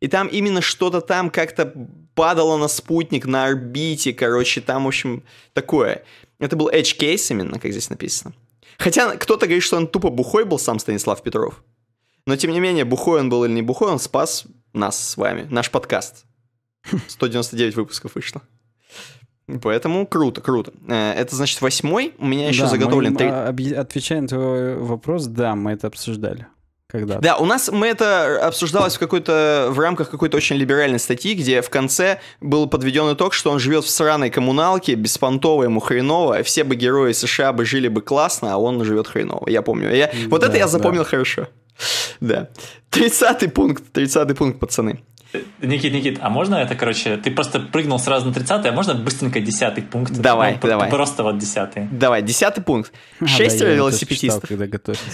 И там именно что-то там как-то падало на спутник, на орбите, короче, там, в общем, такое. Это был Edge Case именно, как здесь написано. Хотя кто-то говорит, что он тупо бухой был сам Станислав Петров. Но тем не менее, бухой он был или не бухой, он спас нас с вами, наш подкаст. 199 выпусков вышло. Поэтому круто, круто. Э, это значит восьмой. У меня еще да, заготовлен мы, три. А, Отвечая на твой вопрос, да, мы это обсуждали когда -то. Да, у нас мы это э, обсуждалось в какой-то в рамках какой-то очень либеральной статьи, где в конце был подведен итог, что он живет в сраной коммуналке, беспонтово ему хреново, а все бы герои США бы жили бы классно, а он живет хреново. Я помню. Я, вот да, это я запомнил да. хорошо. Да. Тридцатый пункт, тридцатый пункт, пацаны. Никит, Никит, а можно это, короче, ты просто прыгнул сразу на 30 а можно быстренько 10 пункт? Давай, ну, давай. Просто вот 10 Давай, 10 пункт. А, Шестеро велосипедистов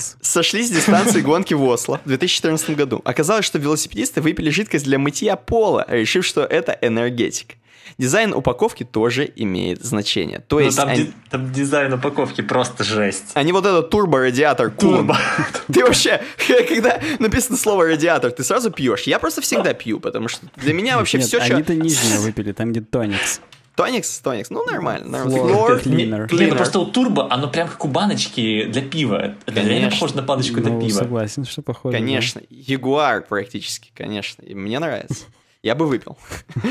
сошлись с дистанции гонки в Осло в 2014 году. Оказалось, что велосипедисты выпили жидкость для мытья пола, решив, что это энергетик. Дизайн упаковки тоже имеет значение. То ну, есть там, они... ди- там дизайн упаковки просто жесть. Они вот этот турбо-радиатор Турбо. Ты вообще, когда написано слово радиатор, ты сразу пьешь. Я просто всегда пью, потому что для меня вообще все, что... Они-то нижнее выпили, там где тоникс. Тоникс, тоникс, ну нормально. Флор, клинер. Просто у турбо, оно прям как у баночки для пива. Это реально похоже на баночку для ну, пива. Согласен, что похоже. Конечно. Ягуар практически, конечно. И мне нравится я бы выпил.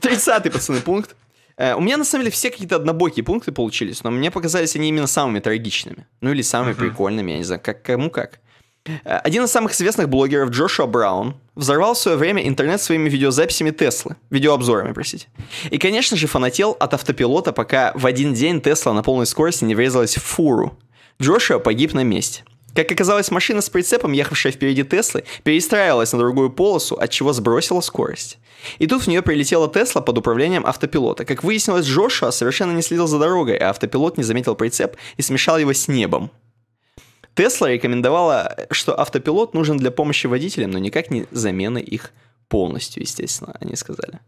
Тридцатый пацаны, пункт. Э, у меня, на самом деле, все какие-то однобокие пункты получились, но мне показались они именно самыми трагичными. Ну или самыми прикольными, я не знаю, как кому как. Э, один из самых известных блогеров Джошуа Браун взорвал в свое время интернет своими видеозаписями Теслы, видеообзорами, простите. И, конечно же, фанател от автопилота, пока в один день Тесла на полной скорости не врезалась в фуру. Джошуа погиб на месте. Как оказалось, машина с прицепом, ехавшая впереди Теслы, перестраивалась на другую полосу, от чего сбросила скорость. И тут в нее прилетела Тесла под управлением автопилота. Как выяснилось, Джошуа совершенно не следил за дорогой, а автопилот не заметил прицеп и смешал его с небом. Тесла рекомендовала, что автопилот нужен для помощи водителям, но никак не замены их полностью, естественно, они сказали.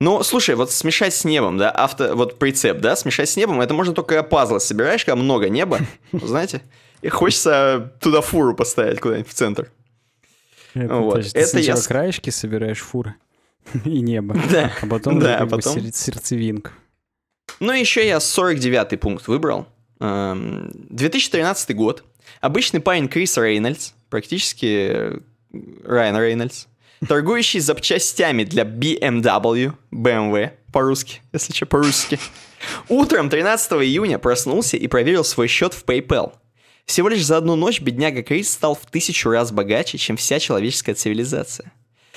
Но ну, слушай, вот смешать с небом, да, авто, вот прицеп, да, смешать с небом, это можно только пазлы собираешь, когда много неба, знаете, и хочется туда фуру поставить куда-нибудь в центр. Это, вот. есть, это сначала я... краешки собираешь фуры и небо, да. а потом, да, а потом... сердцевинку. Ну, еще я 49-й пункт выбрал. 2013 эм, год. Обычный парень Крис Рейнольдс, практически э, Райан Рейнольдс, торгующий запчастями для BMW, BMW, по-русски, если что, по-русски. Утром 13 июня проснулся и проверил свой счет в PayPal. Всего лишь за одну ночь бедняга Крис стал в тысячу раз богаче, чем вся человеческая цивилизация.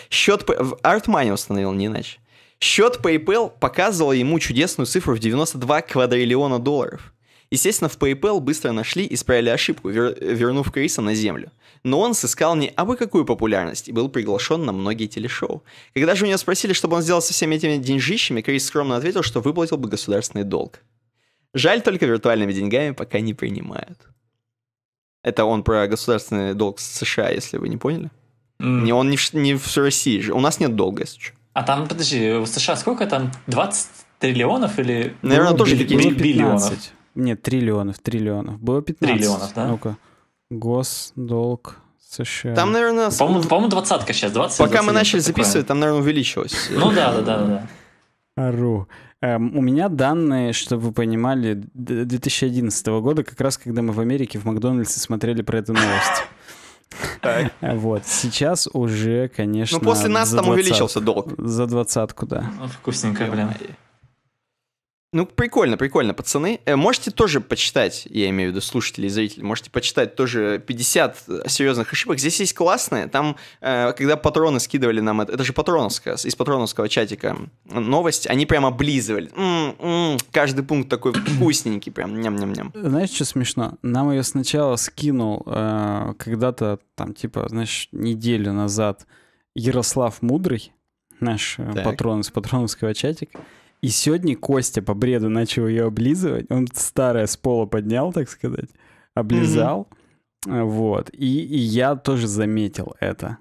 Счет в Артмане установил не иначе. Счет PayPal показывал ему чудесную цифру в 92 квадриллиона долларов. Естественно, в PayPal быстро нашли и исправили ошибку, вер- вернув Криса на землю. Но он сыскал не абы какую популярность и был приглашен на многие телешоу. Когда же у него спросили, что бы он сделал со всеми этими деньжищами, Крис скромно ответил, что выплатил бы государственный долг. Жаль, только виртуальными деньгами пока не принимают. Это он про государственный долг США, если вы не поняли. Mm. Не, он не в, не в России же. У нас нет долга, если что. А там, подожди, в США сколько там? 20 триллионов или... Наверное, ну, тоже какие-нибудь биллионов. Нет, триллионов, триллионов. Было 15. Триллионов, да? Ну-ка. Госдолг США. Там, наверное... По-моему, с... по двадцатка сейчас, 20. Пока 20, мы начали записывать, такое. там, наверное, увеличилось. Ну да, да, да, да. Ору. Эм, у меня данные, чтобы вы понимали, 2011 года, как раз когда мы в Америке в Макдональдсе смотрели про эту новость. Вот, сейчас уже, ну, конечно... Ну, после нас там увеличился долг. За двадцатку, да. Ну, Вкусненько, блин. Ну, прикольно, прикольно, пацаны. Э, можете тоже почитать, я имею в виду слушатели и зрители, можете почитать тоже 50 э, серьезных ошибок. Здесь есть классные. Там, э, когда патроны скидывали нам это, это же патроновская, из патроновского чатика новость, они прямо облизывали. М-м-м, каждый пункт такой вкусненький, прям ням-ням-ням. Знаешь, что смешно? Нам ее сначала скинул когда-то, там, типа, знаешь, неделю назад Ярослав Мудрый, наш так. патрон из патроновского чатика. И сегодня Костя по бреду начал ее облизывать. Он старое с пола поднял, так сказать, облизал. Mm-hmm. Вот. И, и я тоже заметил это.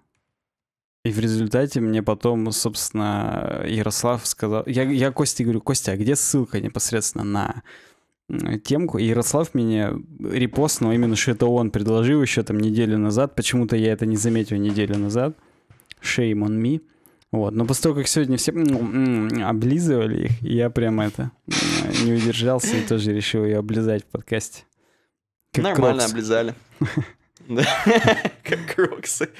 И в результате мне потом, собственно, Ярослав сказал... Я, я Косте говорю, Костя, а где ссылка непосредственно на темку. И Ярослав меня репостнул именно, что это он предложил еще там неделю назад. Почему-то я это не заметил неделю назад. Shame on me. Вот. Но после того, как сегодня все облизывали их, я прям это э, не удержался и тоже решил ее облизать в подкасте. Как Нормально крокс. облизали. Как кроксы.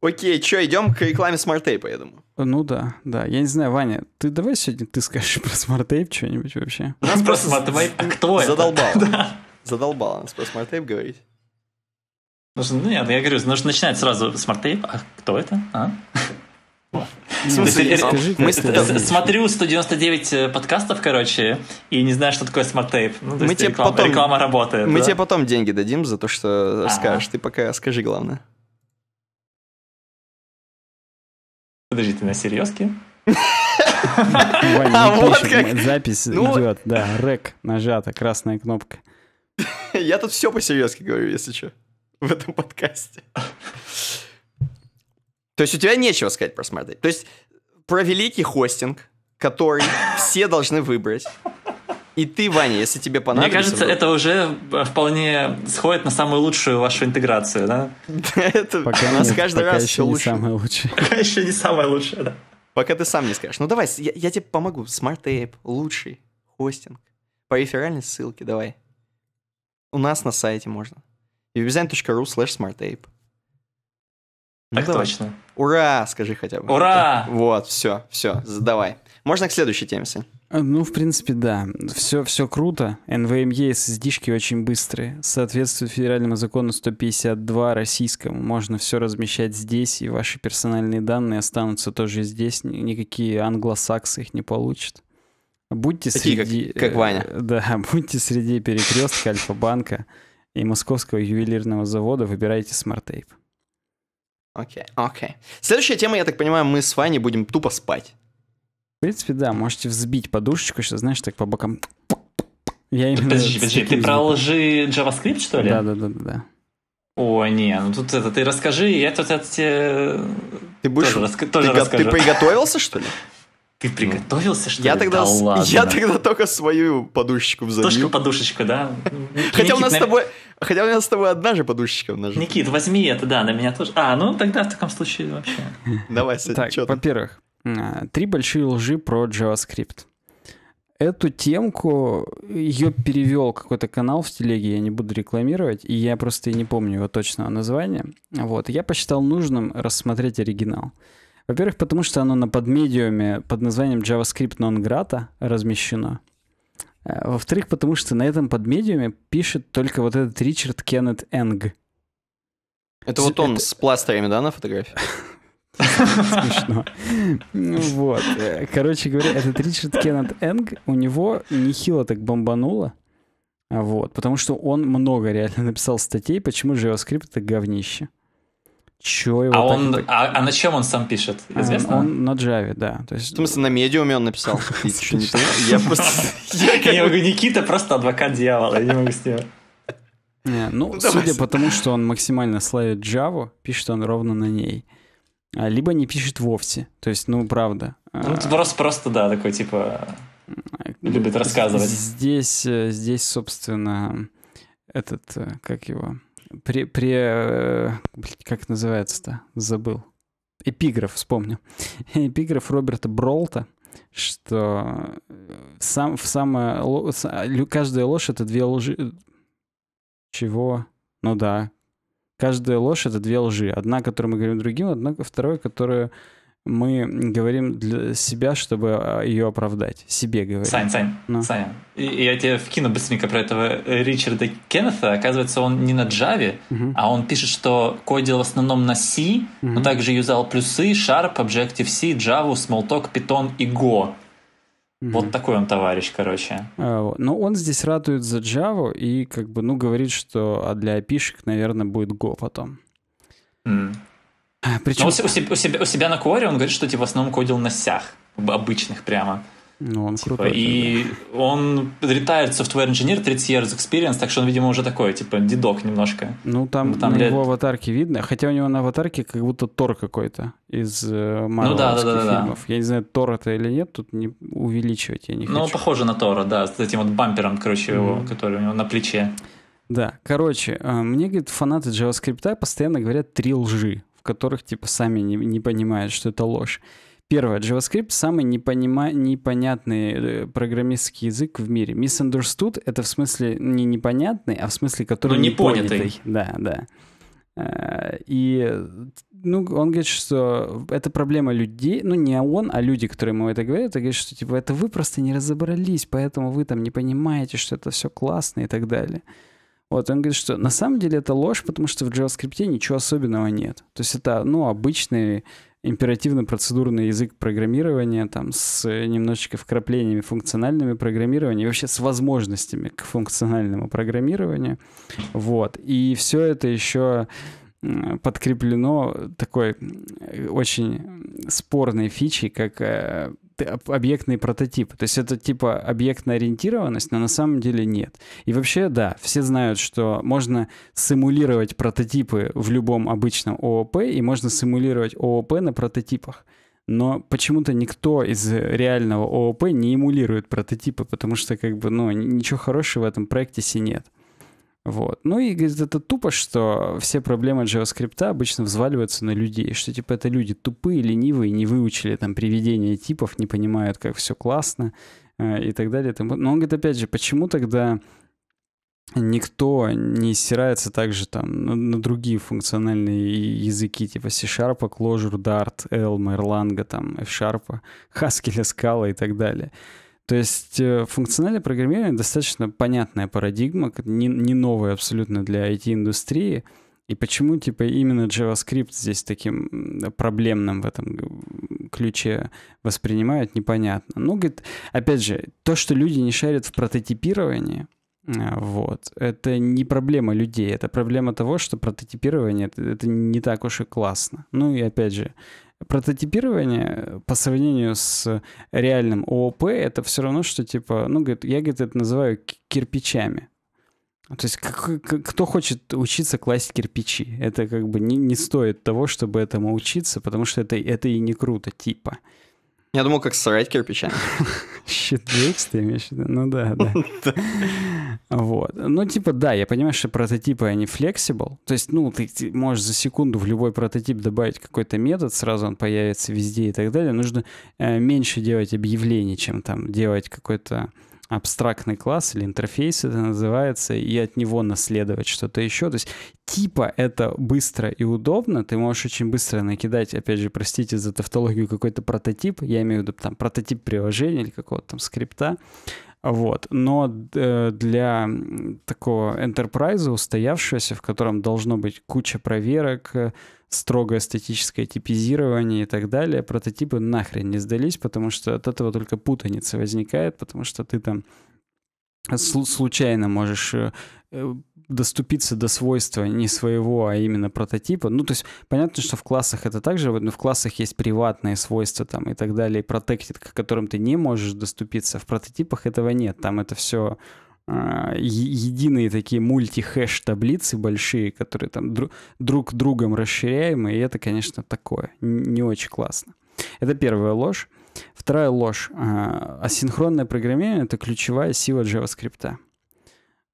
Окей, что, идем к рекламе смарт-тейпа, я думаю. Ну да, да. Я не знаю, Ваня, ты давай сегодня ты скажешь про смарт-тейп что-нибудь вообще. У Нас просто смарт-тейп, а кто это? задолбал. Задолбал нас про смарт-тейп говорить. Ну нет, я говорю, нужно начинать сразу смарт-тейп, а кто это? А? Смысле, Скажи, мы это, смотрю 199 э, подкастов, короче, и не знаю, что такое смарт-тейп. Ну, мы тебе потом, реклама работает. Мы тебе потом деньги дадим за то, что скажешь. Ты пока скажи главное. Подожди, ты на серьезке? А вот как... Запись ну, идет, да, рек нажата, красная кнопка. Я тут все по-серьезки говорю, если что, в этом подкасте. То есть у тебя нечего сказать про Smart Date. То есть про великий хостинг, который все должны выбрать. И ты, Ваня, если тебе понадобится... Мне кажется, вдруг... это уже вполне сходит на самую лучшую вашу интеграцию, да? это пока у нас каждый раз еще лучше. Пока еще не самая лучшая. да. Пока ты сам не скажешь. Ну давай, я, тебе помогу. Smart Tape, лучший хостинг. По реферальной ссылке давай. У нас на сайте можно. webdesign.ru slash smartape. Так ну, точно. Давай. Ура, скажи хотя бы. Ура! Вот, все, все, задавай. Можно к следующей теме, Сань? Э, ну, в принципе, да. Все, все круто. NVMe SSD-шки очень быстрые. Соответствует федеральному закону 152 российскому. Можно все размещать здесь, и ваши персональные данные останутся тоже здесь. Никакие англосаксы их не получат. Будьте Такие, среди... Как, как э, Ваня. Да, будьте среди перекрестка Альфа-банка и Московского ювелирного завода, выбирайте смарт-тейп. Окей, окей. Следующая тема, я так понимаю, мы с Ваней будем тупо спать. В принципе, да, можете взбить подушечку, что знаешь, так по бокам. Я именно подожди, подожди, ты про лжи JavaScript, что ли? Да, да, да, да. да. О, не, ну тут это ты расскажи, я тут это тебе ты будешь, тоже, ты, тоже ты, расскажу. Ты приготовился, что ли? Ты ну, приготовился, что я ли? Тогда, да ладно. Я тогда только свою подушечку взял. Тоже подушечка, да? Хотя у нас с тобой... Хотя у меня с тобой одна же подушечка в ножу. Никит, возьми это, да, на меня тоже. А, ну тогда в таком случае вообще. Давай, Сань, Так, во-первых, а, три большие лжи про JavaScript. Эту темку, ее перевел какой-то канал в телеге, я не буду рекламировать, и я просто не помню его точного названия. Вот, я посчитал нужным рассмотреть оригинал. Во-первых, потому что оно на подмедиуме под названием JavaScript non grata размещено. Э, во-вторых, потому что на этом подмедиуме пишет только вот этот Ричард Кеннет Энг. Это вот он с пластырями, да, на фотографии? Смешно. Ну вот. Э, короче говоря, этот Ричард Кеннет Энг, у него нехило так бомбануло. Вот. Потому что он много реально написал статей, почему JavaScript — это говнище. Чё его а, он, так... а, а на чем он сам пишет? А, Известно? А, он, на Java, да. То есть... В смысле, на медиуме он написал? Я просто... говорю, Никита просто адвокат дьявола, я не могу с ним. Не, ну, ну судя по тому, что он максимально славит Java, пишет он ровно на ней. А, либо не пишет вовсе. То есть, ну, правда. Ну, а, просто, просто, да, такой, типа, любит рассказывать. Здесь, э, здесь, собственно, этот, э, как его, при, при... Э, как называется-то? Забыл. Эпиграф, вспомню. Эпиграф Роберта Бролта, что э, сам, в самое, а, каждая ложь — это две лжи... Чего? Ну да. Каждая ложь — это две лжи. Одна, которую мы говорим другим, одна, вторая, которая мы говорим для себя, чтобы а, ее оправдать. Себе говорим. Сань, Сань, Но. Ну. Саня, я тебе вкину быстренько про этого э, Ричарда Кеннета. Оказывается, он не на Java, угу. а он пишет, что кодил в основном на C, угу. но также юзал плюсы, Sharp, Objective-C, Java, Smalltalk, Python и Go. Угу. Вот такой он товарищ, короче. А, но ну, он здесь ратует за Java и как бы, ну, говорит, что а для опишек, наверное, будет Go потом. Mm. А, Причем... Но у, себя, у, себя, у себя на коре он говорит, что типа в основном кодил на сях, обычных прямо. Ну, он типа, крутой. И он retired software инженер 30 years experience, так что он, видимо, уже такой, типа, дедок немножко. Ну, там, ну, там на лет... его аватарке видно, хотя у него на аватарке как будто Тор какой-то из э, ну, да, да, да, фильмов. Да. Я не знаю, Тор это или нет, тут не увеличивать я не ну, хочу. Ну, похоже на Тора, да, с этим вот бампером, короче, mm-hmm. его, который у него на плече. Да, короче, э, мне, говорит, фанаты JavaScript постоянно говорят три лжи которых типа сами не, не понимают, что это ложь. Первое. JavaScript — самый непонима... непонятный э, программистский язык в мире. Misunderstood — это в смысле не непонятный, а в смысле, который ну, не непонятый. Да, да. Э, и ну, он говорит, что это проблема людей, ну не он, а люди, которые ему это говорят, говорит, что типа это вы просто не разобрались, поэтому вы там не понимаете, что это все классно и так далее. Вот, он говорит, что на самом деле это ложь, потому что в JavaScript ничего особенного нет. То есть это, ну, обычный императивно-процедурный язык программирования, там, с немножечко вкраплениями функциональными программирования, и вообще с возможностями к функциональному программированию. Вот. И все это еще подкреплено такой э, очень спорной фичей, как э, объектный прототип, То есть это типа объектная ориентированность, но на самом деле нет. И вообще, да, все знают, что можно симулировать прототипы в любом обычном ООП, и можно симулировать ООП на прототипах. Но почему-то никто из реального ООП не эмулирует прототипы, потому что как бы, ну, ничего хорошего в этом практисе нет. Вот. Ну и говорит, это тупо, что все проблемы JavaScript обычно взваливаются на людей, что типа это люди тупые, ленивые, не выучили там приведение типов, не понимают, как все классно э, и так далее. Но он говорит, опять же, почему тогда никто не стирается также там на, на другие функциональные языки, типа C-Sharp, Clojure, Dart, Elm, Erlang, там, F-Sharp, Haskell, Scala и так далее. То есть э, функциональное программирование достаточно понятная парадигма, не, не новая абсолютно для IT-индустрии. И почему, типа, именно JavaScript здесь таким проблемным в этом ключе воспринимают, непонятно. Ну, говорит, опять же, то, что люди не шарят в прототипировании, э, вот, это не проблема людей, это проблема того, что прототипирование это, это не так уж и классно. Ну и опять же, прототипирование по сравнению с реальным ООП, это все равно, что типа, ну, говорит, я, говорит, это называю кирпичами. То есть как, кто хочет учиться класть кирпичи? Это как бы не, не стоит того, чтобы этому учиться, потому что это, это и не круто, типа. Я думал, как срать кирпичами. Щитвейкс ты имеешь в виду? Ну да, да. Вот. Ну, типа, да, я понимаю, что прототипы, они flexible. То есть, ну, ты, можешь за секунду в любой прототип добавить какой-то метод, сразу он появится везде и так далее. Нужно э, меньше делать объявлений, чем там делать какой-то абстрактный класс или интерфейс это называется, и от него наследовать что-то еще. То есть типа это быстро и удобно, ты можешь очень быстро накидать, опять же, простите за тавтологию, какой-то прототип, я имею в виду там прототип приложения или какого-то там скрипта, вот. Но э, для такого enterprise устоявшегося, в котором должно быть куча проверок, строгое статическое типизирование и так далее, прототипы нахрен не сдались, потому что от этого только путаница возникает, потому что ты там случайно можешь э, э, доступиться до свойства не своего, а именно прототипа. Ну, то есть понятно, что в классах это также, но в классах есть приватные свойства там и так далее, протектит, к которым ты не можешь доступиться. В прототипах этого нет, там это все а, единые такие мульти-хэш таблицы большие, которые там друг другом расширяемые, и это, конечно, такое, не очень классно. Это первая ложь. Вторая ложь. А, асинхронное программирование — это ключевая сила JavaScript.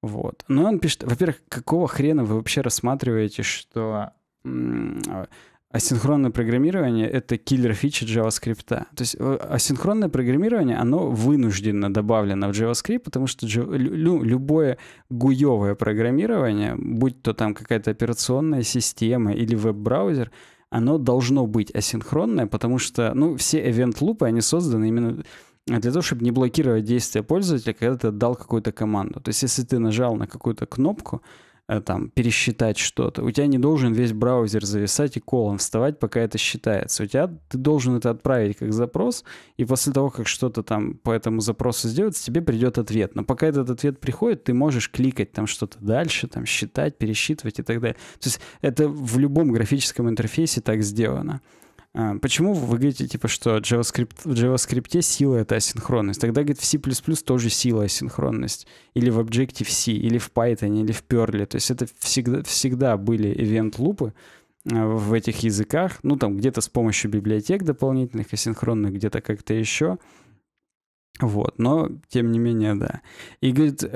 Вот. Но он пишет, во-первых, какого хрена вы вообще рассматриваете, что Асинхронное программирование — это киллер фича JavaScript. То есть э, асинхронное программирование, оно вынужденно добавлено в JavaScript, потому что любое гуевое программирование, будь то там какая-то операционная система или веб-браузер, оно должно быть асинхронное, потому что, ну, все event-лупы, они созданы именно для того, чтобы не блокировать действия пользователя, когда ты дал какую-то команду. То есть если ты нажал на какую-то кнопку, Э, там, пересчитать что-то. У тебя не должен весь браузер зависать и колом вставать, пока это считается. У тебя ты должен это отправить как запрос, и после того, как что-то там по этому запросу сделается, тебе придет ответ. Но пока этот ответ приходит, ты можешь кликать там что-то дальше, там считать, пересчитывать и так далее. То есть это в любом графическом интерфейсе так сделано. А, почему вы говорите, типа, что JavaScript, в JavaScript сила — это асинхронность? Тогда, говорит, в C++ тоже сила асинхронность. Или в Objective-C, или в Python, или в Perl. То есть это всегда, всегда были event-лупы а, в этих языках. Ну, там где-то с помощью библиотек дополнительных асинхронных, где-то как-то еще — вот, но тем не менее, да. И говорит, э,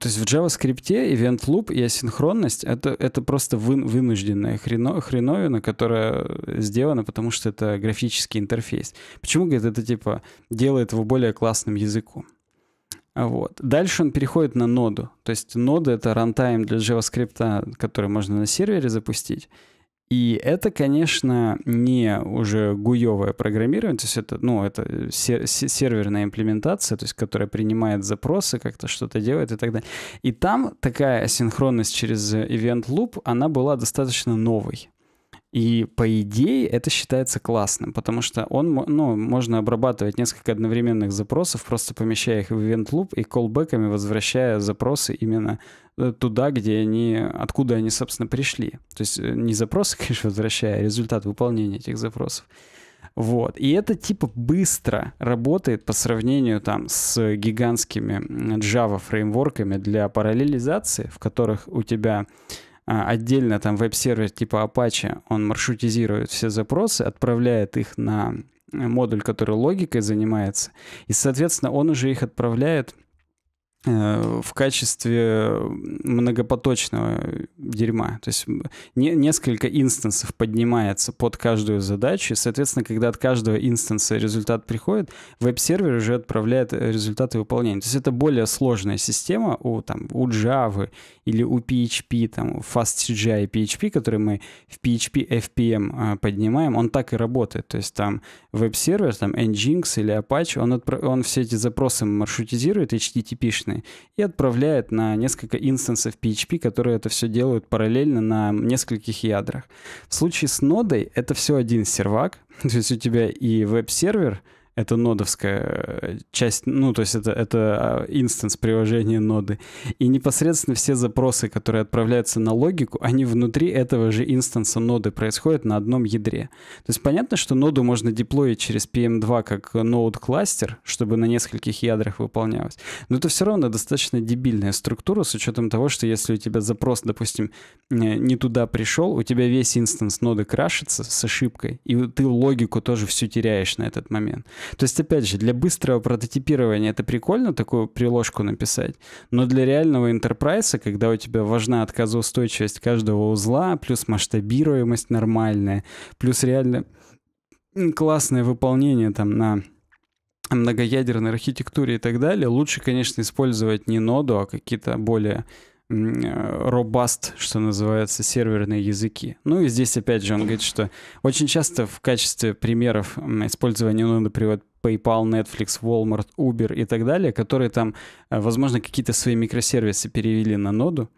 то есть в JavaScript event loop и асинхронность это, это просто вы, вынужденная хрено, хреновина, которая сделана, потому что это графический интерфейс. Почему, говорит, это типа делает его более классным языком. Вот. Дальше он переходит на ноду. То есть нода — это runtime для JavaScript, который можно на сервере запустить. И это, конечно, не уже гуевое программирование, то есть это, ну, это э, сер- серверная имплементация, то есть которая принимает запросы, как-то что-то делает и так далее. И там такая синхронность через э, Event Loop, она была достаточно новой. И по идее это считается классным, потому что он, ну, можно обрабатывать несколько одновременных запросов, просто помещая их в event loop и колбеками возвращая запросы именно э, туда, где они, откуда они, собственно, пришли. То есть э, не запросы, конечно, возвращая, а результат выполнения этих запросов. Вот. И это типа быстро работает по сравнению там с гигантскими Java фреймворками для параллелизации, в которых у тебя а, отдельно там веб-сервер типа Apache, он маршрутизирует все запросы, отправляет их на э, модуль, который логикой занимается, и, соответственно, он уже их отправляет э, в качестве многопоточного дерьма. То есть не, несколько инстансов поднимается под каждую задачу, и, соответственно, когда от каждого инстанса результат приходит, веб-сервер уже отправляет э, результаты выполнения. То есть это более сложная система у, там, у Java или у PHP, там, Fast CGI PHP, который мы в PHP FPM а, поднимаем, он так и работает. То есть там веб-сервер, там Nginx или Apache, он, отпра- он все эти запросы маршрутизирует, HTTP-шные, и отправляет на несколько инстансов PHP, которые это все делают параллельно на нескольких ядрах. В случае с нодой это все один сервак, то есть у тебя и веб-сервер, это нодовская часть, ну, то есть это, это а, инстанс приложения ноды. И непосредственно все запросы, которые отправляются на логику, они внутри этого же инстанса ноды происходят на одном ядре. То есть понятно, что ноду можно деплоить через PM2 как node кластер, чтобы на нескольких ядрах выполнялось. Но это все равно достаточно дебильная структура с учетом того, что если у тебя запрос, допустим, не туда пришел, у тебя весь инстанс ноды крашится с ошибкой, и ты логику тоже всю теряешь на этот момент. То есть, опять же, для быстрого прототипирования это прикольно такую приложку написать, но для реального интерпрайса, когда у тебя важна отказоустойчивость каждого узла, плюс масштабируемость нормальная, плюс реально классное выполнение там на многоядерной архитектуре и так далее, лучше, конечно, использовать не ноду, а какие-то более Э, робаст, что называется, серверные языки. Ну и здесь опять же он говорит, что очень часто в качестве примеров использования, ну, например, PayPal, Netflix, Walmart, Uber и так далее, которые там, э, возможно, какие-то свои микросервисы перевели на ноду,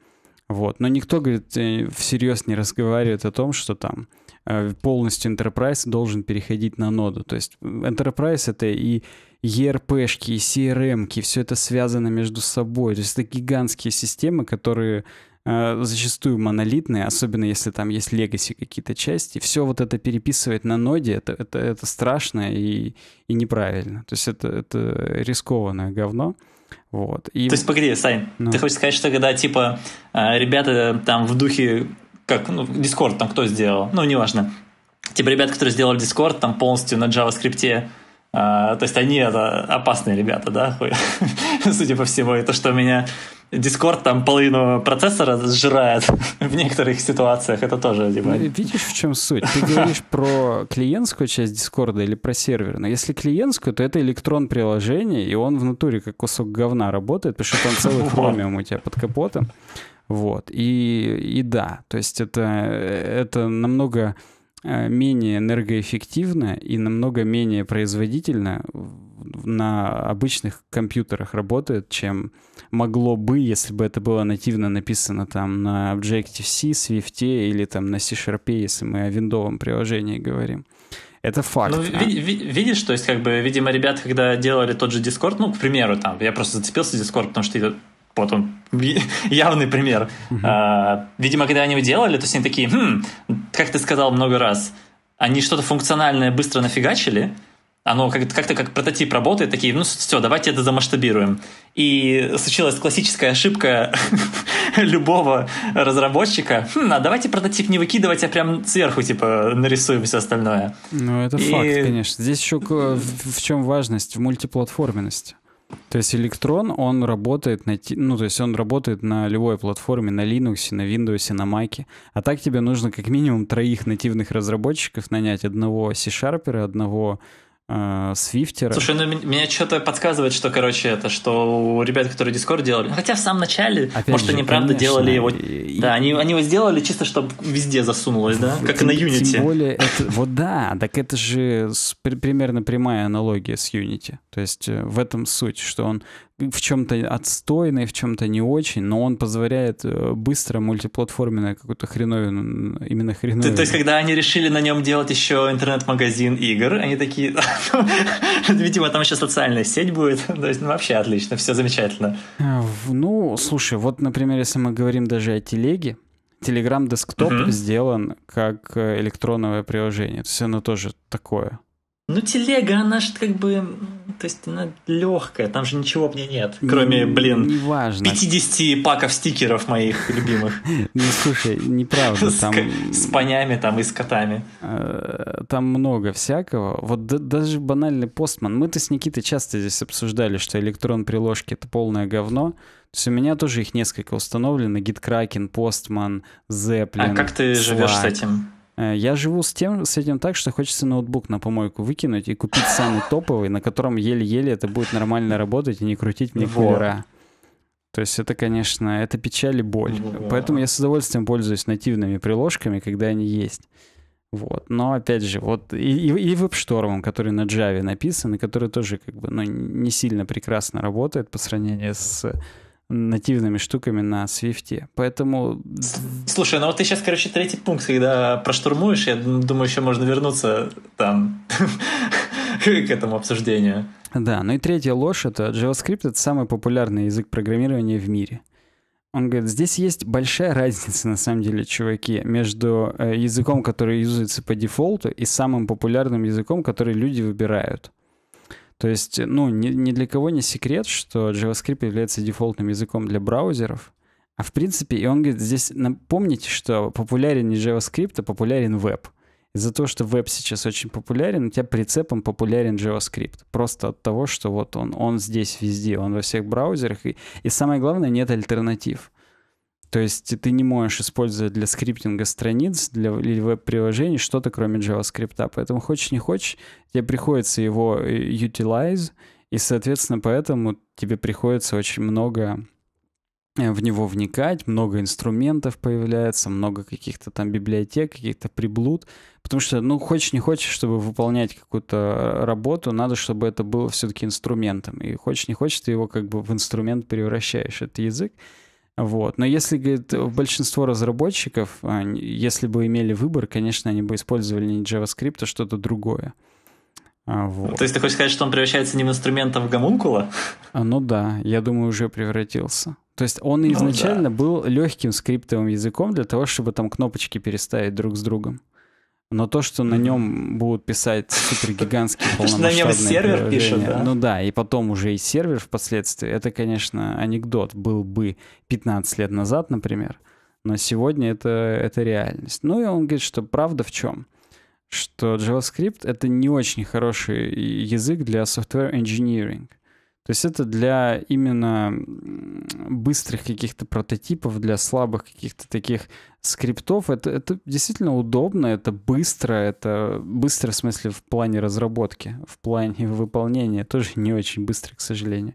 вот. Но никто, говорит, э, всерьез не разговаривает о том, что там э, полностью Enterprise должен переходить на ноду. То есть Enterprise — это и ERP-шки, и CRM-ки, все это связано между собой. То есть это гигантские системы, которые э, зачастую монолитные, особенно если там есть легаси какие-то части. Все вот это переписывать на ноде, это, это, это страшно и, и неправильно. То есть это, это рискованное говно. Вот. И... То есть, погоди, Сань, ну. ты хочешь сказать, что когда, типа, э, ребята там в духе, как, ну, Discord там кто сделал, ну, неважно, типа, ребята, которые сделали Discord там полностью на JavaScript, а, то есть они это опасные ребята, да, судя по всему. это что меня Дискорд там половину процессора сжирает в некоторых ситуациях, это тоже, типа... Ну, видишь, в чем суть? Ты говоришь про клиентскую часть Дискорда или про серверную. Если клиентскую, то это электрон приложение, и он в натуре как кусок говна работает, потому что там целый хромиум у тебя под капотом. Вот. И, и да, то есть это, это намного Э, менее энергоэффективно и намного менее производительно на обычных компьютерах работает, чем могло бы, если бы это было нативно написано там на Objective-C, Swift или там на C-Sharp, если мы о виндовом приложении говорим. Это факт. Ну, а? ви- ви- видишь, то есть, как бы, видимо, ребята, когда делали тот же Discord, ну, к примеру, там, я просто зацепился за Discord, потому что вот он, явный пример. А, видимо, когда они его делали, то есть они такие, «Хм, как ты сказал много раз, они что-то функциональное быстро нафигачили, оно как-то как, прототип работает, такие, ну все, давайте это замасштабируем. И случилась классическая ошибка любого разработчика. Хм, а давайте прототип не выкидывать, а прям сверху, типа, нарисуем все остальное. Ну, это и... факт, конечно. Здесь еще в, в чем важность? В мультиплатформенности. То есть электрон, он работает на, ну, то есть он работает на любой платформе, на Linux, на Windows, на Mac. А так тебе нужно как минимум троих нативных разработчиков нанять. Одного C-шарпера, одного э, свифтера. Слушай, ну меня что-то подсказывает, что, короче, это, что у ребят, которые Discord делали, ну, хотя в самом начале, Опять может, же, они правда конечно. делали его, и... да, они, они его сделали чисто, чтобы везде засунулось, да, как и на Unity. Тем более, это, вот да, так это же с, при, примерно прямая аналогия с Unity, то есть э, в этом суть, что он в чем-то отстойный, в чем-то не очень, но он позволяет э, быстро мультиплатформенное какую-то хреновину, именно хреновину. То, есть, когда они решили на нем делать еще интернет-магазин игр, они такие, «Ну, видимо, там еще социальная сеть будет, то есть, ну, вообще отлично, все замечательно. А, ну, слушай, вот, например, если мы говорим даже о телеге, Telegram Desktop сделан как э, электронное приложение, то есть оно тоже такое. Ну, телега, она же как бы... То есть она легкая, там же ничего мне нет, кроме, блин, не 50 паков стикеров моих любимых. Ну, слушай, неправда. Там... С понями там и с котами. А, там много всякого. Вот даже банальный постман. Мы-то с Никитой часто здесь обсуждали, что электрон-приложки — это полное говно. То есть у меня тоже их несколько установлено. Гиткракен, Постман, Zeppelin. А как ты живешь с этим? Э, я живу с, тем, с этим так, что хочется ноутбук на помойку выкинуть и купить самый топовый, на котором еле-еле это будет нормально работать и не крутить мне кулера. То есть это, конечно, это печаль и боль. Да. Поэтому я с удовольствием пользуюсь нативными приложками, когда они есть. Вот. Но опять же, вот и, и, и веб-штормом, который на Java написан, и который тоже как бы ну, не сильно прекрасно работает по сравнению с нативными штуками на свифте. Поэтому... Слушай, ну вот ты сейчас, короче, третий пункт, когда проштурмуешь, я думаю, еще можно вернуться там к этому обсуждению. Да, ну и третья ложь — это JavaScript — это самый популярный язык программирования в мире. Он говорит, здесь есть большая разница, на самом деле, чуваки, между э, языком, который используется по дефолту, и самым популярным языком, который люди выбирают. То есть, э, ну, ни, ни для кого не секрет, что JavaScript является дефолтным языком для браузеров. А в принципе, и он говорит, здесь напомните, что популярен не JavaScript, а популярен веб. Из-за того, что веб сейчас очень популярен, у тебя прицепом популярен JavaScript. Просто от того, что вот он, он здесь везде, он во всех браузерах. И, и самое главное, нет альтернатив. То есть ты не можешь использовать для скриптинга страниц для, или веб-приложений что-то кроме JavaScript. Поэтому хочешь не хочешь, тебе приходится его э, utilize, и, соответственно, поэтому тебе приходится очень много э, в него вникать, много инструментов появляется, много каких-то там библиотек, каких-то приблуд, потому что, ну, хочешь не хочешь, чтобы выполнять какую-то э, работу, надо, чтобы это было все-таки инструментом, и хочешь не хочешь, ты его как бы в инструмент превращаешь, это язык, вот. Но если, говорит, большинство разработчиков, а, если бы имели выбор, конечно, они бы использовали не JavaScript, а что-то другое. А, ну, вот. То есть ты хочешь сказать, что он превращается не в инструмент, а в гомункула? А, ну да, я думаю, уже превратился. То есть он изначально ну, да. был легким скриптовым языком для того, чтобы там кнопочки переставить друг с другом. Но то, что на нем будут писать супергигантские полномасштабные на нем сервер пишет, да? Ну да, и потом уже и сервер впоследствии, это, конечно, анекдот был бы 15 лет назад, например, но сегодня это, это реальность. Ну и он говорит, что правда в чем? Что JavaScript — это не очень хороший язык для software engineering. То есть это для именно быстрых каких-то прототипов, для слабых каких-то таких скриптов. Это, это действительно удобно, это быстро, это быстро в смысле в плане разработки, в плане выполнения, тоже не очень быстро, к сожалению.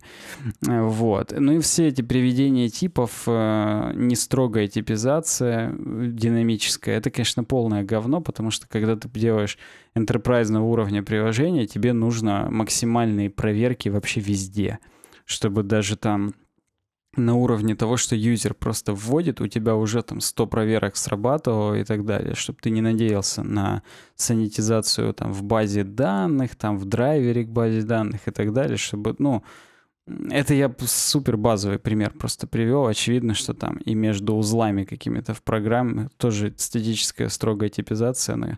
Вот. Ну и все эти приведения типов, э, не строгая типизация динамическая, это, конечно, полное говно, потому что когда ты делаешь энтерпрайзного уровня приложения, тебе нужно максимальные проверки вообще везде, чтобы даже там на уровне того, что юзер просто вводит, у тебя уже там 100 проверок срабатывало и так далее, чтобы ты не надеялся на санитизацию там в базе данных, там в драйвере к базе данных и так далее, чтобы, ну, это я супер базовый пример просто привел. Очевидно, что там и между узлами какими-то в программе тоже статическая строгая типизация, она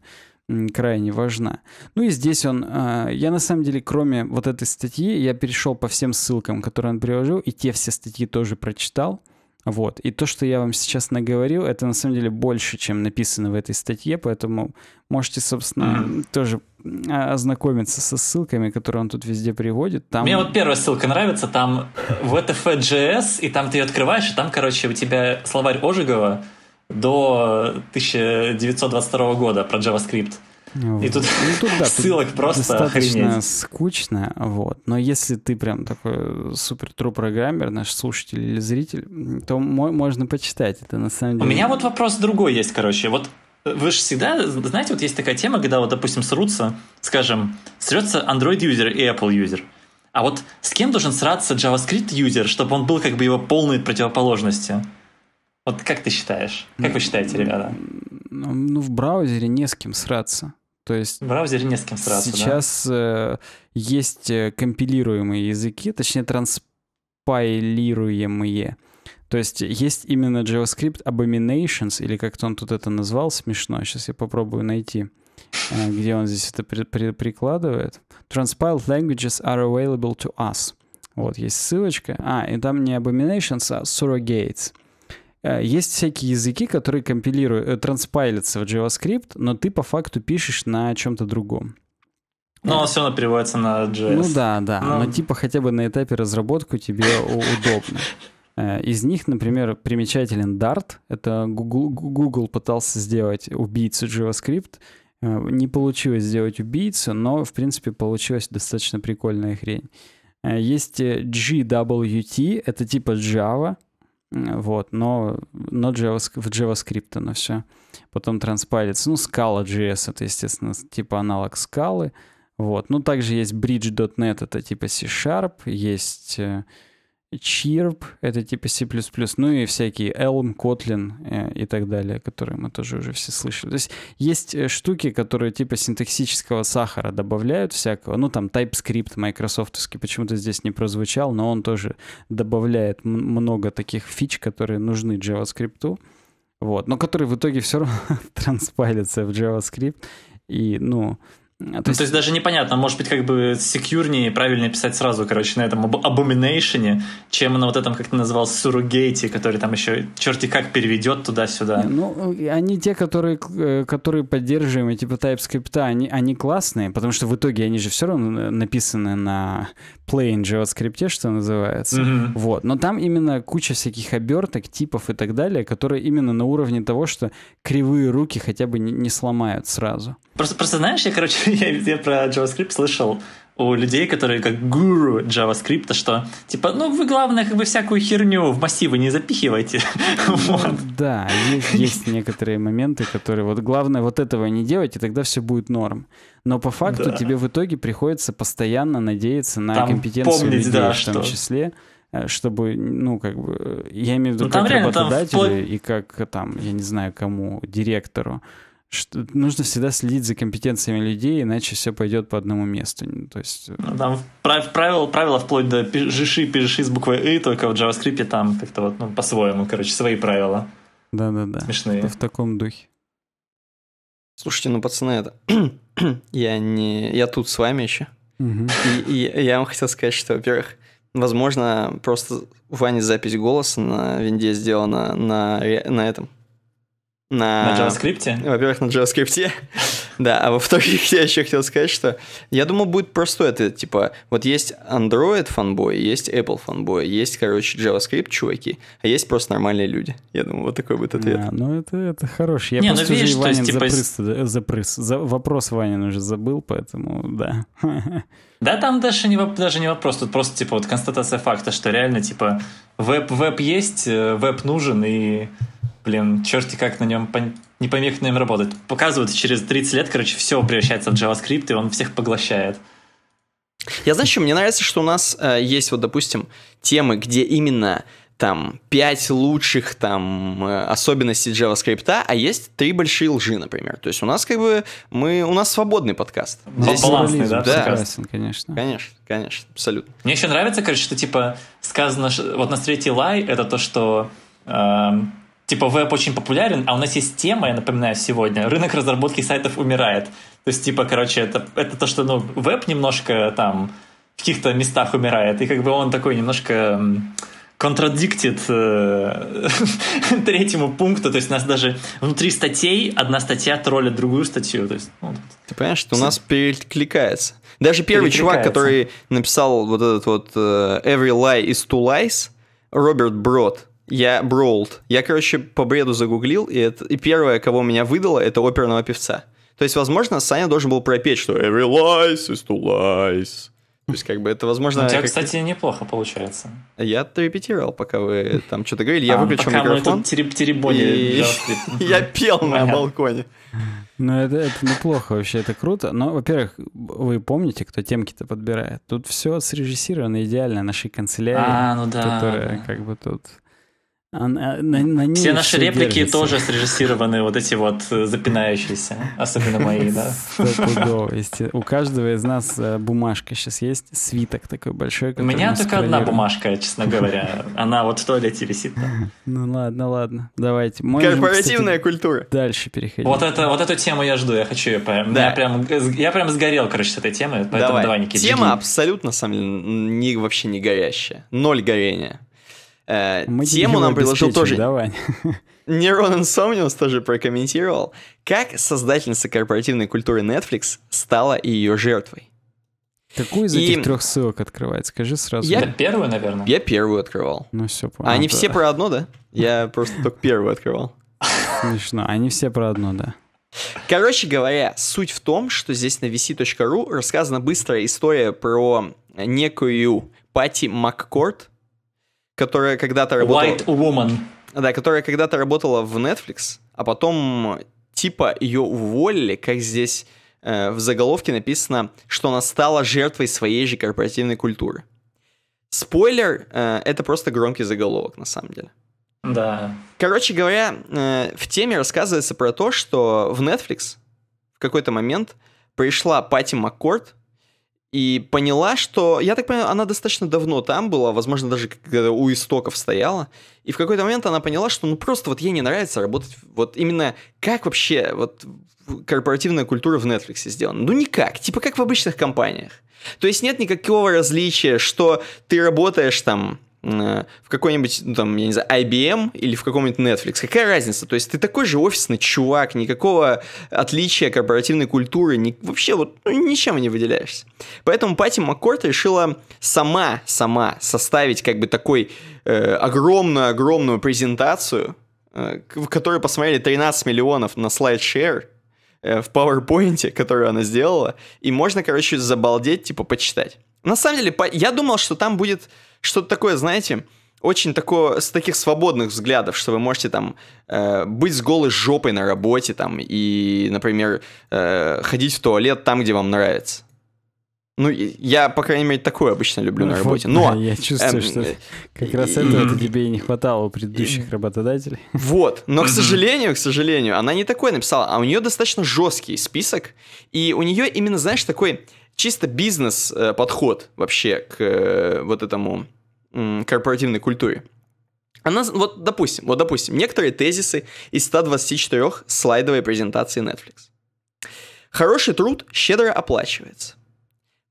крайне важна. Ну и здесь он... А, я на самом деле, кроме вот этой статьи, я перешел по всем ссылкам, которые он приложил, и те все статьи тоже прочитал. Вот. И то, что я вам сейчас наговорил, это на самом деле больше, чем написано в этой статье, поэтому можете, собственно, тоже а, ознакомиться со ссылками, которые он тут везде приводит. Там... Мне вот первая ссылка нравится, там WTF.js, и там ты ее открываешь, и там, короче, у тебя словарь Ожегова, до 1922 года про JavaScript. Вот. И тут ну, тут да, ссылок тут просто достаточно охренеть. скучно, вот. Но если ты прям такой супер тру программер, наш слушатель или зритель, то можно почитать это на самом деле. У меня вот вопрос другой есть, короче. Вот э, вы же всегда, знаете, вот есть такая тема, когда вот, допустим, срутся, скажем, срется Android-юзер и Apple-юзер. А вот с кем должен сраться JavaScript-юзер, чтобы он был как бы его полной противоположностью? Вот как ты считаешь? Как вы считаете, ребята? Ну, ну в браузере не с кем сраться. То есть в браузере не с кем сраться. Сейчас да? э, есть э, компилируемые языки, точнее транспайлируемые. То есть есть именно JavaScript Abominations, или как-то он тут это назвал, смешно. Сейчас я попробую найти, э, где он здесь это при при прикладывает. Transpiled languages are available to us. Вот, есть ссылочка. А, и там не Abominations, а Surrogates. Э, есть всякие языки, которые компилируют, э, транспайлятся в JavaScript, но ты по факту пишешь на чем-то другом. Ну, но он все равно переводится на JS. Ну да, да. Но... Ну. но типа хотя бы на этапе разработку тебе удобно. Э, из них, например, примечателен Dart. Это Google, Google пытался сделать убийцу JavaScript. Не получилось сделать убийцу, но, в принципе, получилась достаточно прикольная хрень. Есть GWT, это типа Java, вот, но, но JavaScript, в JavaScript оно все потом транспайлится. Ну, Scala JS, это, естественно, типа аналог Scala, Вот. Ну, также есть Bridge.net, это типа C-Sharp, есть э, Chirp, это типа C++, ну и всякие Elm, Kotlin э, и так далее, которые мы тоже уже все слышали. То есть есть э, штуки, которые типа синтаксического сахара добавляют всякого. Ну там TypeScript майкрософтовский почему-то здесь не прозвучал, но он тоже добавляет много таких фич, которые нужны JavaScript. Вот, но которые в итоге все равно транспайлятся в JavaScript. И, ну, ну, то, ну, есть... то есть даже непонятно, может быть, как бы секьюрнее правильно писать сразу, короче, на этом об абоминейшене, чем на вот этом, как ты назвал, суругейте, который там еще черти как переведет туда-сюда. Ну, они те, которые, э, которые поддерживаем, эти типа TypeScript, они, они классные, потому что в итоге они же все равно написаны на plain JavaScript, что называется. Mm-hmm. Вот. Но там именно куча всяких оберток, типов и так далее, которые именно на уровне того, что кривые руки хотя бы не, не сломают сразу. Просто, просто знаешь, я, короче, я, я про JavaScript слышал у людей, которые как гуру JavaScript, что типа, ну вы главное как бы всякую херню в массивы не запихивайте. Да, есть, некоторые моменты, которые вот главное вот этого не делать, и тогда все будет норм. Но по факту тебе в итоге приходится постоянно надеяться на компетенцию людей в том числе э, чтобы, ну, как бы, я имею в виду, ну, как реально, работодателю впло... и как там, я не знаю, кому, директору, что нужно всегда следить за компетенциями людей, иначе все пойдет по одному месту. То есть... Э, ну, там прав, правило, правило вплоть до пиши, пиши с буквой «и», только в JavaScript там как-то вот ну, по-своему, короче, свои правила. Да-да-да. Смешные. Это в таком духе. Слушайте, ну, пацаны, это... я, не... я тут с вами еще. И, и я вам хотел сказать, что, во-первых, возможно, просто у Вани запись голоса на винде сделана на, на этом, на... На JavaScript? Во-первых, на JavaScript, да, а во-вторых, я еще хотел сказать, что я думал, будет просто это, типа, вот есть Android фанбой, есть Apple фанбой, есть, короче, JavaScript чуваки, а есть просто нормальные люди. Я думаю, вот такой будет ответ. Да, ну это, это хороший. Я Не, ну просто ну, видишь, уже Ванин типа... запрыс, запрыс, за, вопрос Ванин уже забыл, поэтому да. Да, там даже не, даже не вопрос, тут просто, типа, вот констатация факта, что реально, типа, веб, веб есть, э, веб нужен, и блин, черти как на нем по... не помеха, на нем работать. Показывают, через 30 лет, короче, все превращается в JavaScript, и он всех поглощает. Я знаю, что мне нравится, что у нас э, есть, вот, допустим, темы, где именно там 5 лучших там э, особенностей JavaScript, а есть три большие лжи, например. То есть у нас как бы мы у нас свободный подкаст. Здесь Балансный, да? да. Согласен, конечно. Конечно, конечно, абсолютно. Мне еще нравится, короче, что типа сказано, что, вот на третий лай это то, что эм типа веб очень популярен, а у нас есть тема, я напоминаю, сегодня, рынок разработки сайтов умирает. То есть, типа, короче, это, это то, что, ну, веб немножко там в каких-то местах умирает, и как бы он такой немножко контрадиктит э, третьему пункту, то есть у нас даже внутри статей одна статья троллит другую статью. То есть, ну, Ты понимаешь, что у нас перекликается. Даже первый чувак, который написал вот этот вот uh, «Every lie is two lies», Роберт Брод – я Броулд. Я, короче, по бреду загуглил, и, это, и первое, кого меня выдало, это оперного певца. То есть, возможно, Саня должен был пропеть, что «Every lies is to lies». То есть, как бы это, возможно... У тебя, как... кстати, неплохо получается. Я репетировал, пока вы там что-то говорили. Я а, выключил пока микрофон. Пока мы Я пел на балконе. Ну, это, это неплохо вообще, это круто. Но, во-первых, вы помните, кто темки-то подбирает? Тут все срежиссировано идеально нашей канцелярии, а, ну да, которая да. как бы тут... Она, а, на, на ней Все наши все реплики держится. тоже срежиссированы, вот эти вот э, запинающиеся, особенно мои, да. У каждого из нас э, бумажка сейчас есть, свиток такой большой. У меня только одна бумажка, честно говоря. Она вот в туалете висит. Ну ладно, ладно. Давайте. Корпоративная культура. Дальше переходить. Вот это, вот эту тему я жду, я хочу ее прям. Я прям, я прям сгорел, короче, с этой темы, поэтому давай, Никита. Тема абсолютно, на самом деле, вообще не горящая. Ноль горения. Э, Мы тему нам предложил тоже... Давай. Нерон Инсомниус тоже прокомментировал. Как создательница корпоративной культуры Netflix стала ее жертвой? Какую из этих трех ссылок открывает? Скажи сразу. Я да, первую, наверное. Я первую открывал. Ну все, понятно. А они все про одно, да? Я просто только первую открывал. Смешно, они все про одно, да. Короче говоря, суть в том, что здесь на vc.ru рассказана быстрая история про некую Пати Маккорд, которая когда-то работала... White Woman. Да, которая когда-то работала в Netflix, а потом типа ее уволили, как здесь э, в заголовке написано, что она стала жертвой своей же корпоративной культуры. Спойлер, э, это просто громкий заголовок на самом деле. Да. Короче говоря, э, в теме рассказывается про то, что в Netflix в какой-то момент пришла Пати Маккорд, и поняла, что, я так понимаю, она достаточно давно там была, возможно, даже когда у истоков стояла, и в какой-то момент она поняла, что ну просто вот ей не нравится работать, вот именно как вообще вот корпоративная культура в Netflix сделана? Ну никак, типа как в обычных компаниях. То есть нет никакого различия, что ты работаешь там Э, в какой-нибудь, ну, там, я не знаю, IBM или в каком-нибудь Netflix. Какая разница? То есть ты такой же офисный чувак, никакого отличия корпоративной культуры, ни, вообще вот ну, ничем не выделяешься. Поэтому Пати Маккорт решила сама, сама составить как бы такой э, огромную-огромную презентацию, э, в которой посмотрели 13 миллионов на слайдшер, э, в PowerPoint, которую она сделала, и можно, короче, забалдеть, типа, почитать. На самом деле, я думал, что там будет что-то такое, знаете, очень такое, с таких свободных взглядов, что вы можете там э, быть с голой жопой на работе там и, например, э, ходить в туалет там, где вам нравится. Ну, я, по крайней мере, такое обычно люблю ну, на работе. Но... Я чувствую, эм, что э, как раз этого тебе и не хватало у предыдущих работодателей. Вот. Но, к сожалению, к сожалению, она не такое написала, а у нее достаточно жесткий список. И у нее именно, знаешь, такой чисто бизнес-подход э, вообще к э, вот этому корпоративной культуре. Она, вот допустим, вот допустим, некоторые тезисы из 124 слайдовой презентации Netflix. Хороший труд щедро оплачивается.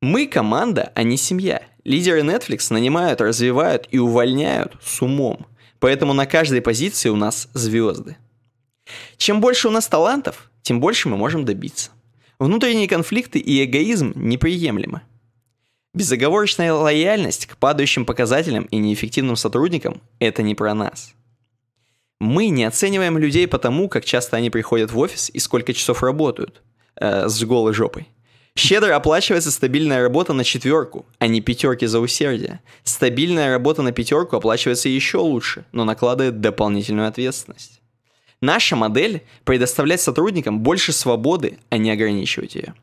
Мы команда, а не семья. Лидеры Netflix нанимают, развивают и увольняют с умом. Поэтому на каждой позиции у нас звезды. Чем больше у нас талантов, тем больше мы можем добиться. Внутренние конфликты и эгоизм неприемлемы. Безоговорочная лояльность к падающим показателям и неэффективным сотрудникам – это не про нас. Мы не оцениваем людей по тому, как часто они приходят в офис и сколько часов работают э, с голой жопой. Щедро оплачивается стабильная работа на четверку, а не пятерки за усердие. Стабильная работа на пятерку оплачивается еще лучше, но накладывает дополнительную ответственность. Наша модель предоставляет сотрудникам больше свободы, а не ограничивать ее.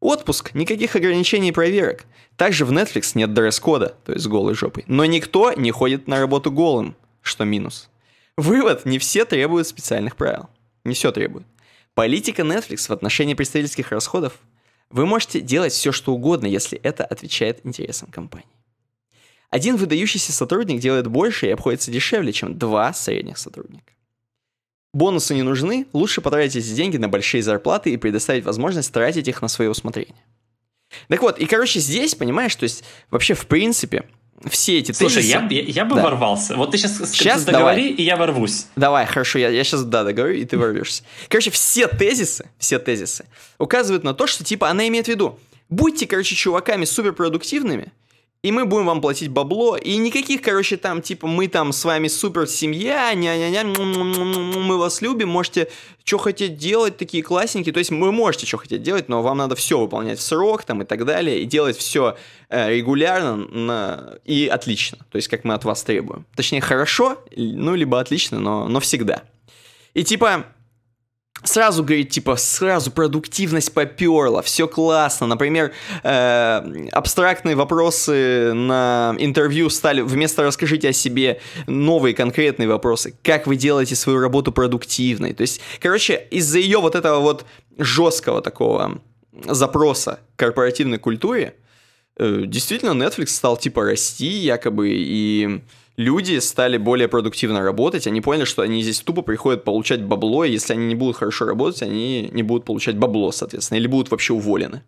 Отпуск, никаких ограничений и проверок. Также в Netflix нет дресс-кода, то есть голой жопой. Но никто не ходит на работу голым, что минус. Вывод, не все требуют специальных правил. Не все требуют. Политика Netflix в отношении представительских расходов. Вы можете делать все, что угодно, если это отвечает интересам компании. Один выдающийся сотрудник делает больше и обходится дешевле, чем два средних сотрудника. Бонусы не нужны, лучше потратить эти деньги на большие зарплаты и предоставить возможность тратить их на свое усмотрение. Так вот, и, короче, здесь, понимаешь, то есть вообще, в принципе, все эти Слушай, тезисы... Слушай, я, я, я бы да. ворвался. Вот ты сейчас, сейчас договори, давай. и я ворвусь. Давай, хорошо, я, я сейчас, да, договорю, и ты ворвешься. Короче, все тезисы, все тезисы указывают на то, что, типа, она имеет в виду, будьте, короче, чуваками суперпродуктивными, и мы будем вам платить бабло, и никаких, короче, там, типа, мы там с вами супер семья, ня-ня-ня, мы вас любим, можете что хотите делать, такие классненькие, то есть вы можете что хотите делать, но вам надо все выполнять в срок, там, и так далее, и делать все э, регулярно на... и отлично, то есть как мы от вас требуем. Точнее, хорошо, ну, либо отлично, но, но всегда. И типа, Сразу, говорит, типа, сразу продуктивность поперла, все классно. Например, э, абстрактные вопросы на интервью стали, вместо расскажите о себе, новые конкретные вопросы. Как вы делаете свою работу продуктивной? То есть, короче, из-за ее вот этого вот жесткого такого запроса корпоративной культуре, э, действительно, Netflix стал, типа, расти якобы и люди стали более продуктивно работать, они поняли, что они здесь тупо приходят получать бабло, и если они не будут хорошо работать, они не будут получать бабло, соответственно, или будут вообще уволены.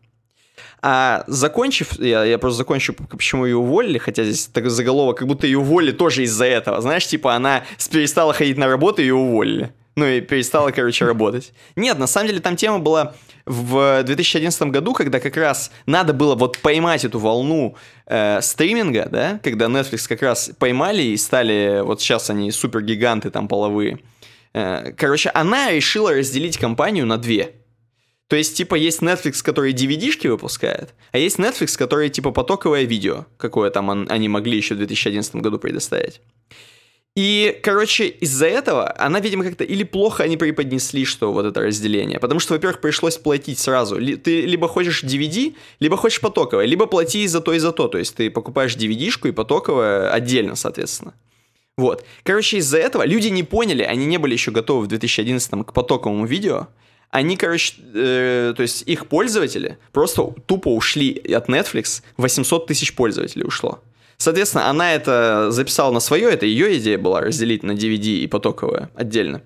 А закончив, я, я просто закончу, почему ее уволили, хотя здесь так заголовок, как будто ее уволили тоже из-за этого. Знаешь, типа она перестала ходить на работу и ее уволили ну и перестала, короче, работать. Нет, на самом деле там тема была в 2011 году, когда как раз надо было вот поймать эту волну э, стриминга, да, когда Netflix как раз поймали и стали, вот сейчас они супергиганты там половые. Э, короче, она решила разделить компанию на две. То есть, типа, есть Netflix, который DVD-шки выпускает, а есть Netflix, который, типа, потоковое видео, какое там они могли еще в 2011 году предоставить. И, короче, из-за этого она, видимо, как-то или плохо они преподнесли, что вот это разделение. Потому что, во-первых, пришлось платить сразу. Ты либо хочешь DVD, либо хочешь потоковое, либо плати и за то, и за то. То есть ты покупаешь DVD-шку и потоковое отдельно, соответственно. Вот. Короче, из-за этого люди не поняли, они не были еще готовы в 2011 к потоковому видео. Они, короче, э, то есть их пользователи просто тупо ушли от Netflix. 800 тысяч пользователей ушло. Соответственно, она это записала на свое, это ее идея была разделить на DVD и потоковое отдельно.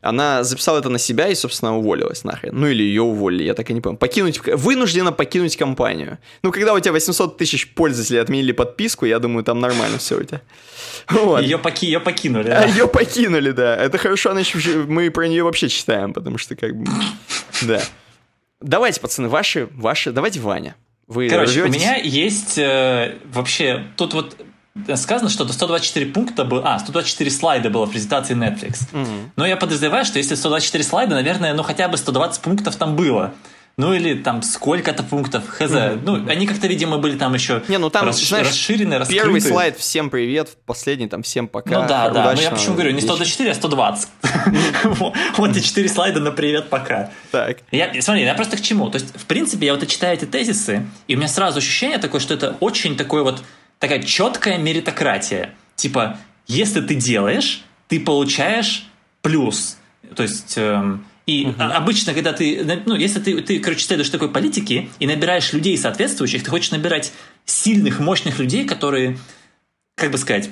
Она записала это на себя и, собственно, уволилась нахрен. Ну или ее уволили, я так и не понял. Покинуть, вынуждена покинуть компанию. Ну, когда у тебя 800 тысяч пользователей отменили подписку, я думаю, там нормально все у тебя. Вот. Ее, поки, ее покинули. Да? А, ее покинули, да. Это хорошо, она еще, мы про нее вообще читаем, потому что как бы... Да. Давайте, пацаны, ваши, ваши, давайте Ваня. Вы Короче, рветесь? у меня есть э, вообще... Тут вот э, сказано, что до 124 пункта было... А, 124 слайда было в презентации Netflix. Угу. Но я подозреваю, что если 124 слайда, наверное, ну хотя бы 120 пунктов там было ну или там сколько-то пунктов, хз. Mm-hmm. Ну, они как-то, видимо, были там еще Не, ну там, расш... знаешь, расширены, раскрыты. Первый слайд «Всем привет», последний там «Всем пока». Ну да, да, но ну я почему говорю, не 124, а 120. Вот и 4 слайда на «Привет, пока». Так. Смотри, я просто к чему. То есть, в принципе, я вот читаю эти тезисы, и у меня сразу ощущение такое, что это очень такое вот, такая четкая меритократия. Типа, если ты делаешь, ты получаешь плюс. То есть, эм, и угу. обычно, когда ты, ну, если ты, ты, короче, следуешь такой политике и набираешь людей соответствующих, ты хочешь набирать сильных, мощных людей, которые, как бы сказать,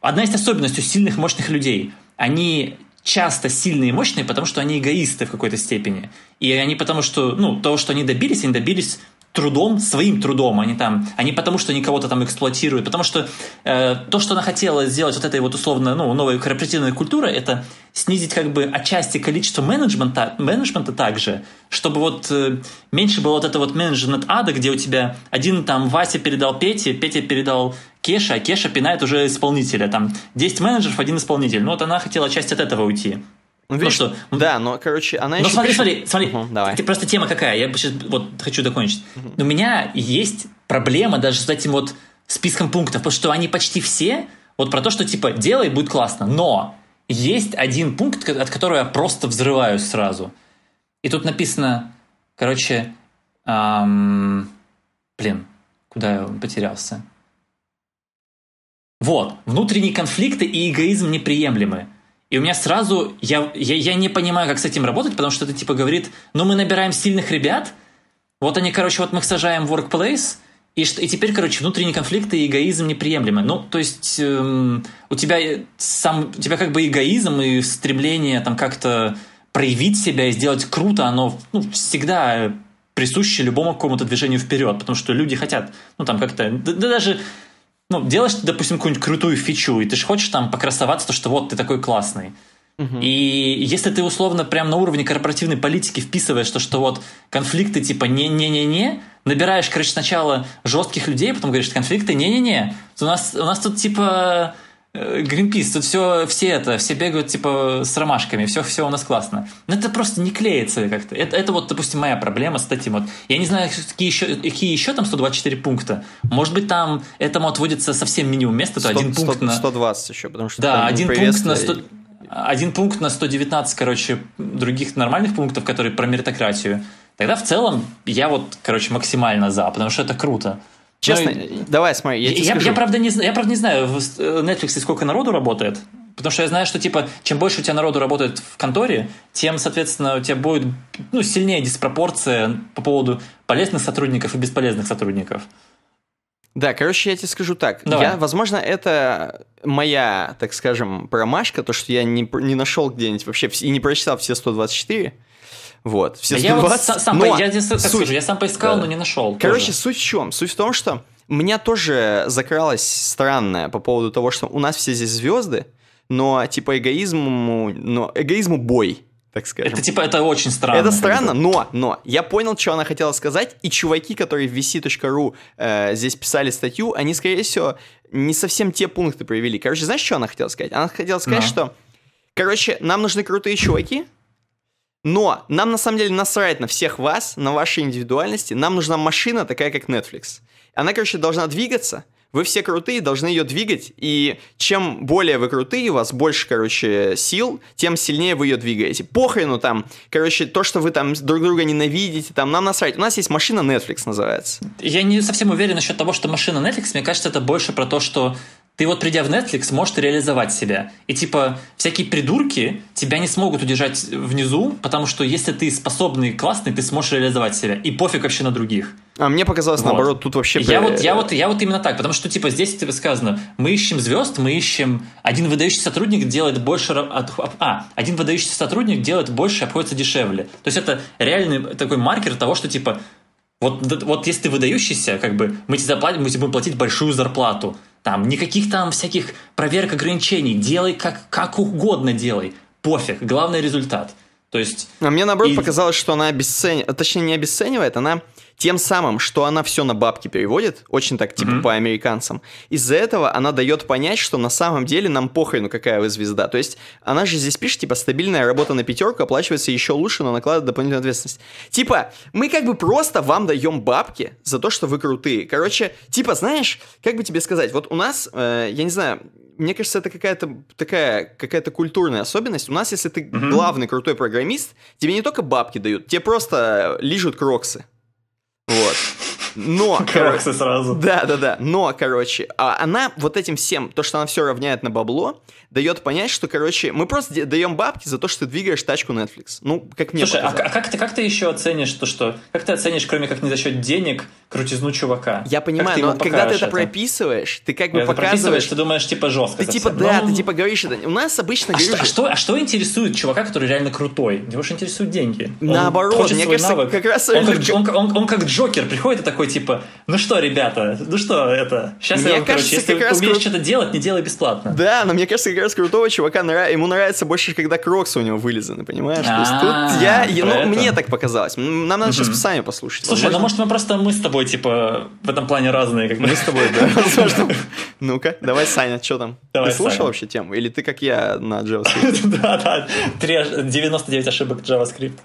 одна из особенностей сильных, мощных людей, они часто сильные и мощные, потому что они эгоисты в какой-то степени. И они потому что, ну, того, что они добились, они добились трудом, своим трудом, они а там, они а потому что они кого-то там эксплуатируют, потому что э, то, что она хотела сделать вот этой вот условно, ну, новой корпоративной культуры, это снизить как бы отчасти количество менеджмента, менеджмента также, чтобы вот э, меньше было вот это вот менеджмент ада, где у тебя один там Вася передал Пете, Петя передал Кеша, а Кеша пинает уже исполнителя, там 10 менеджеров, один исполнитель. Ну вот она хотела часть от этого уйти. Ну, видишь, ну, что... Да, но, короче, она еще... Ну, смотри, смотри, смотри. Угу, давай. просто тема какая, я сейчас вот хочу закончить. Угу. У меня есть проблема даже с этим вот списком пунктов, потому что они почти все вот про то, что, типа, делай, будет классно, но есть один пункт, от которого я просто взрываюсь сразу. И тут написано, короче, эм, блин, куда я потерялся? Вот, внутренние конфликты и эгоизм неприемлемы. И у меня сразу, я, я, я не понимаю, как с этим работать, потому что это типа говорит, ну мы набираем сильных ребят, вот они, короче, вот мы их сажаем в workplace, и, что, и теперь, короче, внутренние конфликты и эгоизм неприемлемы. Ну, то есть эм, у тебя сам, у тебя как бы эгоизм и стремление там как-то проявить себя и сделать круто, оно ну, всегда присуще любому какому-то движению вперед, потому что люди хотят, ну там как-то, да, да даже ну, делаешь, допустим, какую-нибудь крутую фичу, и ты же хочешь там покрасоваться, то, что вот ты такой классный. Угу. И если ты условно прям на уровне корпоративной политики вписываешь то, что вот конфликты типа не-не-не-не, набираешь, короче, сначала жестких людей, а потом говоришь, конфликты не-не-не, у нас, у нас тут типа Гринпис, э, тут все, все это, все бегают типа с ромашками, все, все у нас классно. Но это просто не клеится как-то. Это, это вот, допустим, моя проблема с этим вот. Я не знаю, какие еще, какие еще там 124 пункта. Может быть, там этому отводится совсем минимум места, то один пункт 100, на... 120 еще, потому что... Да, один пункт на 100... Один пункт на 119, короче, других нормальных пунктов, которые про меритократию. Тогда в целом я вот, короче, максимально за, потому что это круто. Честно, ну, давай, смотри, я, я, я, я, правда не, знаю. я правда не знаю, в э, Netflix сколько народу работает, Потому что я знаю, что типа, чем больше у тебя народу работает в конторе, тем, соответственно, у тебя будет ну, сильнее диспропорция по поводу полезных сотрудников и бесполезных сотрудников. Да, короче, я тебе скажу так. Давай. Я, возможно, это моя, так скажем, промашка, то, что я не, не нашел где-нибудь вообще и не прочитал все 124. Вот, все а я вот сам, но... я, я, суть... скажу, я сам поискал, да. Э, но не нашел. Короче, тоже. суть в чем? Суть в том, что меня тоже закралась странное по поводу того, что у нас все здесь звезды, но типа эгоизму, но эгоизму бой, так скажем. Это типа, это очень странно. Это странно, но, но я понял, что она хотела сказать, и чуваки, которые в vc.ru э, здесь писали статью, они, скорее всего, не совсем те пункты привели. Короче, знаешь, что она хотела сказать? Она хотела сказать, да. что, короче, нам нужны крутые чуваки, но нам на самом деле насрать на всех вас, на ваши индивидуальности. Нам нужна машина такая, как Netflix. Она, короче, должна двигаться. Вы все крутые, должны ее двигать. И чем более вы крутые, у вас больше, короче, сил, тем сильнее вы ее двигаете. Похрену там, короче, то, что вы там друг друга ненавидите, там нам насрать. У нас есть машина Netflix называется. Я не совсем уверен насчет того, что машина Netflix. Мне кажется, это больше про то, что ты вот придя в Netflix можешь реализовать себя. И типа всякие придурки тебя не смогут удержать внизу, потому что если ты способный, классный, ты сможешь реализовать себя. И пофиг вообще на других. А мне показалось вот. наоборот, тут вообще... Я вот, я, э, вот, я вот именно так, потому что типа здесь тебе типа, сказано, мы ищем звезд, мы ищем... Один выдающийся сотрудник делает больше... А, один выдающийся сотрудник делает больше обходится дешевле. То есть это реальный такой маркер того, что типа вот, вот если ты выдающийся, как бы мы тебе заплатим, мы тебе будем платить большую зарплату. Там никаких там всяких проверок ограничений. Делай как, как угодно делай. Пофиг. Главный результат. То есть... А мне наоборот и... показалось, что она обесценивает. Точнее, не обесценивает, она тем самым, что она все на бабки переводит, очень так типа mm-hmm. по американцам, из-за этого она дает понять, что на самом деле нам ну какая вы звезда. То есть она же здесь пишет, типа, стабильная работа на пятерку оплачивается еще лучше, но накладывает дополнительную ответственность. Типа, мы как бы просто вам даем бабки за то, что вы крутые. Короче, типа, знаешь, как бы тебе сказать, вот у нас, э, я не знаю, мне кажется, это какая-то такая какая-то культурная особенность. У нас, если ты mm-hmm. главный крутой программист, тебе не только бабки дают, тебе просто лижут кроксы. Вот. Но... Короксы сразу. Да, да, да. Но, короче, а, она вот этим всем, то, что она все равняет на бабло, дает понять, что, короче, мы просто даем бабки за то, что ты двигаешь тачку Netflix. Ну, как мне Слушай, а показалось. а как ты, как ты еще оценишь то, что... Как ты оценишь, кроме как не за счет денег, крутизну чувака? Я понимаю, но когда ты это, это прописываешь, ты как бы это показываешь... ты думаешь, типа, жестко Ты типа, да, но... Ну. ты типа говоришь это. У нас обычно а говоришь... Что, а, что, а что интересует чувака, который реально крутой? Его же интересуют деньги. Он Наоборот, мне кажется, навык. как раз... Он как, он, он, он как Джокер приходит и такой, такой, типа, ну что, ребята, ну что это? Сейчас мне я вам, кажется, короче, если умеешь что-то делать, не делай бесплатно. Да, но мне кажется, как раз крутого чувака, нрав... ему нравится больше, когда кроксы у него вылезаны, понимаешь? То есть тут а, я, ну, мне так показалось. Нам надо сейчас сами послушать. Слушай, ну может мы просто мы с тобой, типа, в этом плане разные, как Мы с тобой, да. Ну-ка, давай, Саня, что там? Ты слушал вообще тему? Или ты, как я, на JavaScript? Да, да, 99 ошибок JavaScript.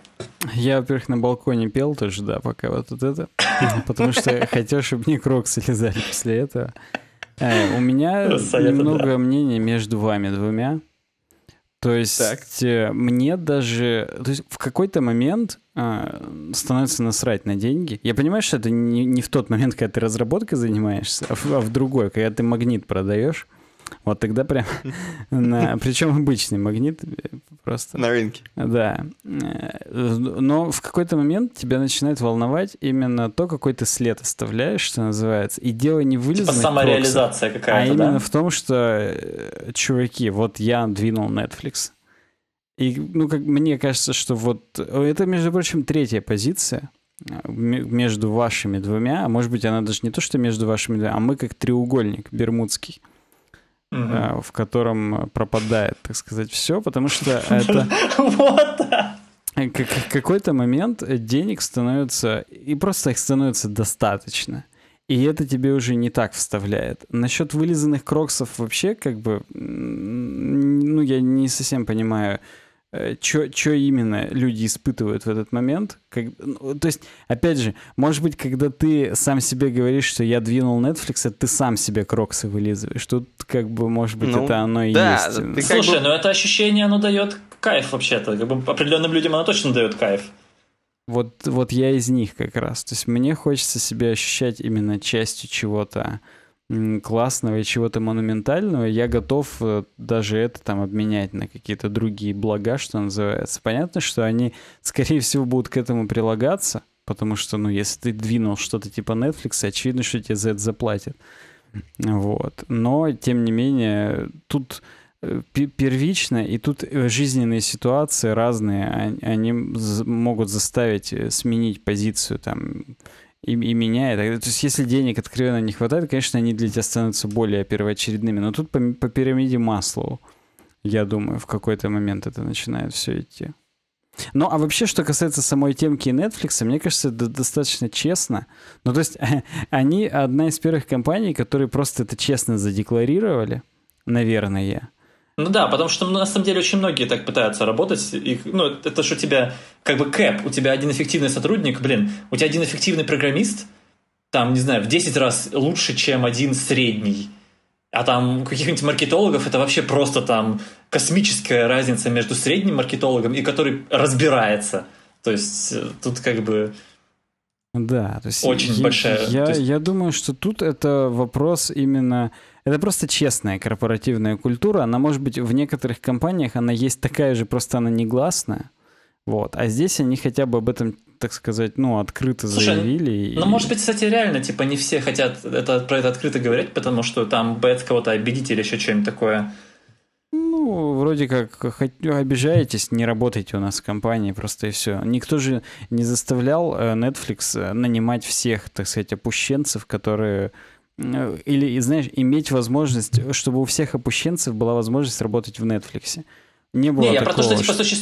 Я, во-первых, на балконе пел тоже, да, пока вот тут это. Потому что хотел, чтобы не крок слезали после этого. Э, у меня немного мнений между вами двумя. То есть так. Э, мне даже... То есть в какой-то момент а, становится насрать на деньги. Я понимаю, что это не, не в тот момент, когда ты разработкой занимаешься, а в, а в другой, когда ты магнит продаешь. Вот тогда прям... Причем обычный магнит э, просто... На рынке. Да. Э, но в какой-то момент тебя начинает волновать именно то, какой ты след оставляешь, что называется. И дело не вылезанных Типа самореализация какая-то, А именно в том, что, э, чуваки, вот я двинул Netflix. И, ну, как мне кажется, что вот... Это, между прочим, третья позиция между вашими двумя, а может быть, она даже не то, что между вашими двумя, а мы как треугольник бермудский. Uh-huh. в котором пропадает, так сказать, все, потому что это... Вот! Какой-то момент денег становится, и просто их становится достаточно. И это тебе уже не так вставляет. Насчет вылизанных кроксов вообще, как бы, ну, я не совсем понимаю, Э, что именно люди испытывают в этот момент. Как, ну, то есть, опять же, может быть, когда ты сам себе говоришь, что я двинул Netflix, а ты сам себе кроксы вылизываешь. Тут, как бы, может быть, ну, это оно и есть. Ты Слушай, бы... ну это ощущение, оно дает кайф вообще-то. Как бы определенным людям оно точно дает кайф. Вот, вот я из них как раз. То есть мне хочется себя ощущать именно частью чего-то классного и чего-то монументального, я готов э, даже это там обменять на какие-то другие блага, что называется. Понятно, что они, скорее всего, будут к этому прилагаться, потому что, ну, если ты двинул что-то типа Netflix, очевидно, что тебе за это заплатят. Вот. Но, тем не менее, тут э, первично, и тут э, жизненные ситуации разные, а-, они могут заставить сменить позицию там и, и меняет. А, то есть, если денег откровенно не хватает, конечно, они для тебя становятся более первоочередными. Но тут по, по пирамиде масла, я думаю, в какой-то момент это начинает все идти. Ну, а вообще, что касается самой темки Netflix, мне кажется, это достаточно честно. Ну, то есть, они одна из первых компаний, которые просто это честно задекларировали, наверное, ну да, потому что ну, на самом деле очень многие так пытаются работать. Их, ну, это же у тебя как бы кэп, у тебя один эффективный сотрудник, блин, у тебя один эффективный программист, там, не знаю, в 10 раз лучше, чем один средний. А там у каких-нибудь маркетологов это вообще просто там космическая разница между средним маркетологом и который разбирается. То есть э, тут как бы... Да, то есть... Очень я, большая... Я, есть... я думаю, что тут это вопрос именно это просто честная корпоративная культура. Она, может быть, в некоторых компаниях она есть такая же, просто она негласная. Вот. А здесь они хотя бы об этом, так сказать, ну, открыто Слушай, ну, заявили. Ну, и... может быть, кстати, реально, типа, не все хотят это, про это открыто говорить, потому что там боятся кого-то обидеть или еще что-нибудь такое. Ну, вроде как, хоть, обижаетесь, не работайте у нас в компании, просто и все. Никто же не заставлял э, Netflix э, нанимать всех, так сказать, опущенцев, которые Э, или, знаешь, иметь возможность, чтобы у всех опущенцев была возможность работать в Netflix. Не было не, такого, я про то, что, типа, Суще...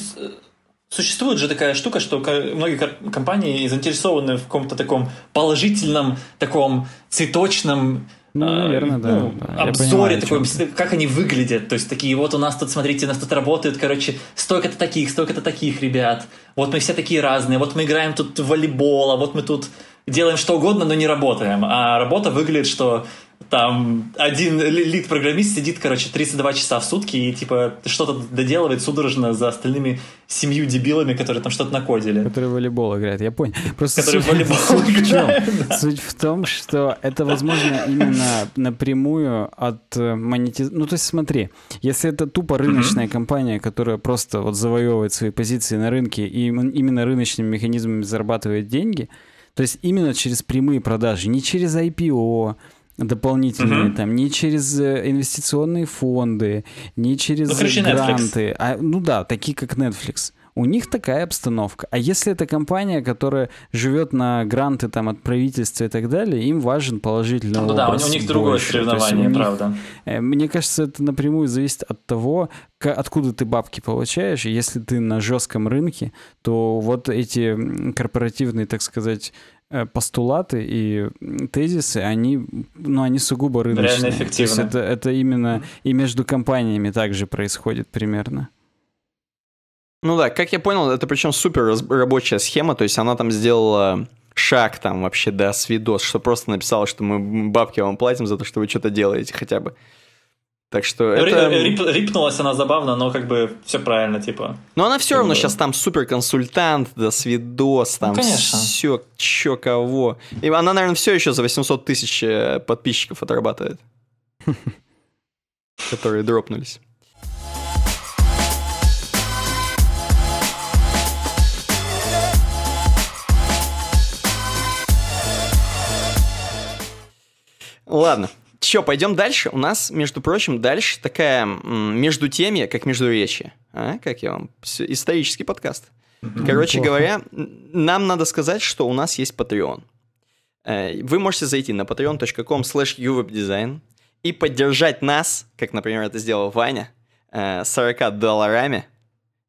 Существует же такая штука, что многие компании заинтересованы в каком-то таком положительном, таком цветочном ну, а, наверное, э, да, ну, да. обзоре я такой, как они выглядят. То есть такие, вот у нас тут, смотрите, у нас тут работают, короче, столько-то таких, столько-то таких ребят. Вот мы все такие разные, вот мы играем тут в волейбол, а вот мы тут делаем что угодно, но не работаем. А работа выглядит, что там один лид-программист сидит, короче, 32 часа в сутки и, типа, что-то доделывает судорожно за остальными семью дебилами, которые там что-то накодили. Которые в волейбол играют, я понял. Просто которые суть, волейбол суть, играют, в чем? Да. суть в том, что это, возможно, именно напрямую от э, монетизации. Ну, то есть смотри, если это тупо рыночная mm-hmm. компания, которая просто вот завоевывает свои позиции на рынке и именно рыночными механизмами зарабатывает деньги – то есть именно через прямые продажи, не через IPO, дополнительные, угу. там, не через э, инвестиционные фонды, не через ну, э, гранты, а, ну да, такие как Netflix. У них такая обстановка. А если это компания, которая живет на гранты там от правительства и так далее, им важен положительный ну, образ. Ну да, у них другое соревнование, правда. Э, мне кажется, это напрямую зависит от того, откуда ты бабки получаешь. Если ты на жестком рынке, то вот эти корпоративные, так сказать, э, постулаты и тезисы, они, ну, они сугубо рыночные. Реально эффективно. То есть это, это именно и между компаниями также происходит примерно. Ну да, как я понял, это причем супер рабочая схема, то есть она там сделала шаг там вообще, да, свидос, что просто написала, что мы бабки вам платим за то, что вы что-то делаете хотя бы. Так что ну, Рип, это... Рип, рипнулась она забавно, но как бы все правильно, типа. Но она все равно сейчас там супер консультант, да, свидос, там ну, все, че кого. И она, наверное, все еще за 800 тысяч э, подписчиков отрабатывает. Которые дропнулись. Ладно. Че, пойдем дальше. У нас, между прочим, дальше такая между теми, как между речи. А? Как я вам? Исторический подкаст. Короче говоря, нам надо сказать, что у нас есть Patreon. Э, вы можете зайти на patreon.com slash europedesign и поддержать нас, как, например, это сделал Ваня, 40 э, долларами.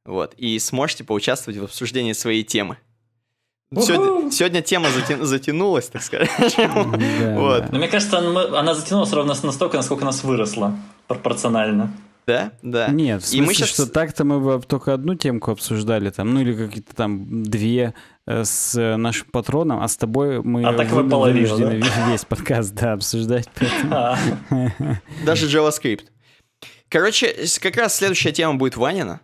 Вот, и сможете поучаствовать в обсуждении своей темы. Сегодня, сегодня тема затя, затянулась, так скажем. вот. Но мне кажется, она, затянулась ровно настолько, насколько нас выросла пропорционально. Да, да. Нет, в смысле, и мы сейчас... что так-то мы только одну темку обсуждали, там, ну или какие-то там две э, с э, нашим патроном, а с тобой мы а так вы вынуждены да? весь подкаст да, обсуждать. А. Даже JavaScript. Короче, как раз следующая тема будет Ванина.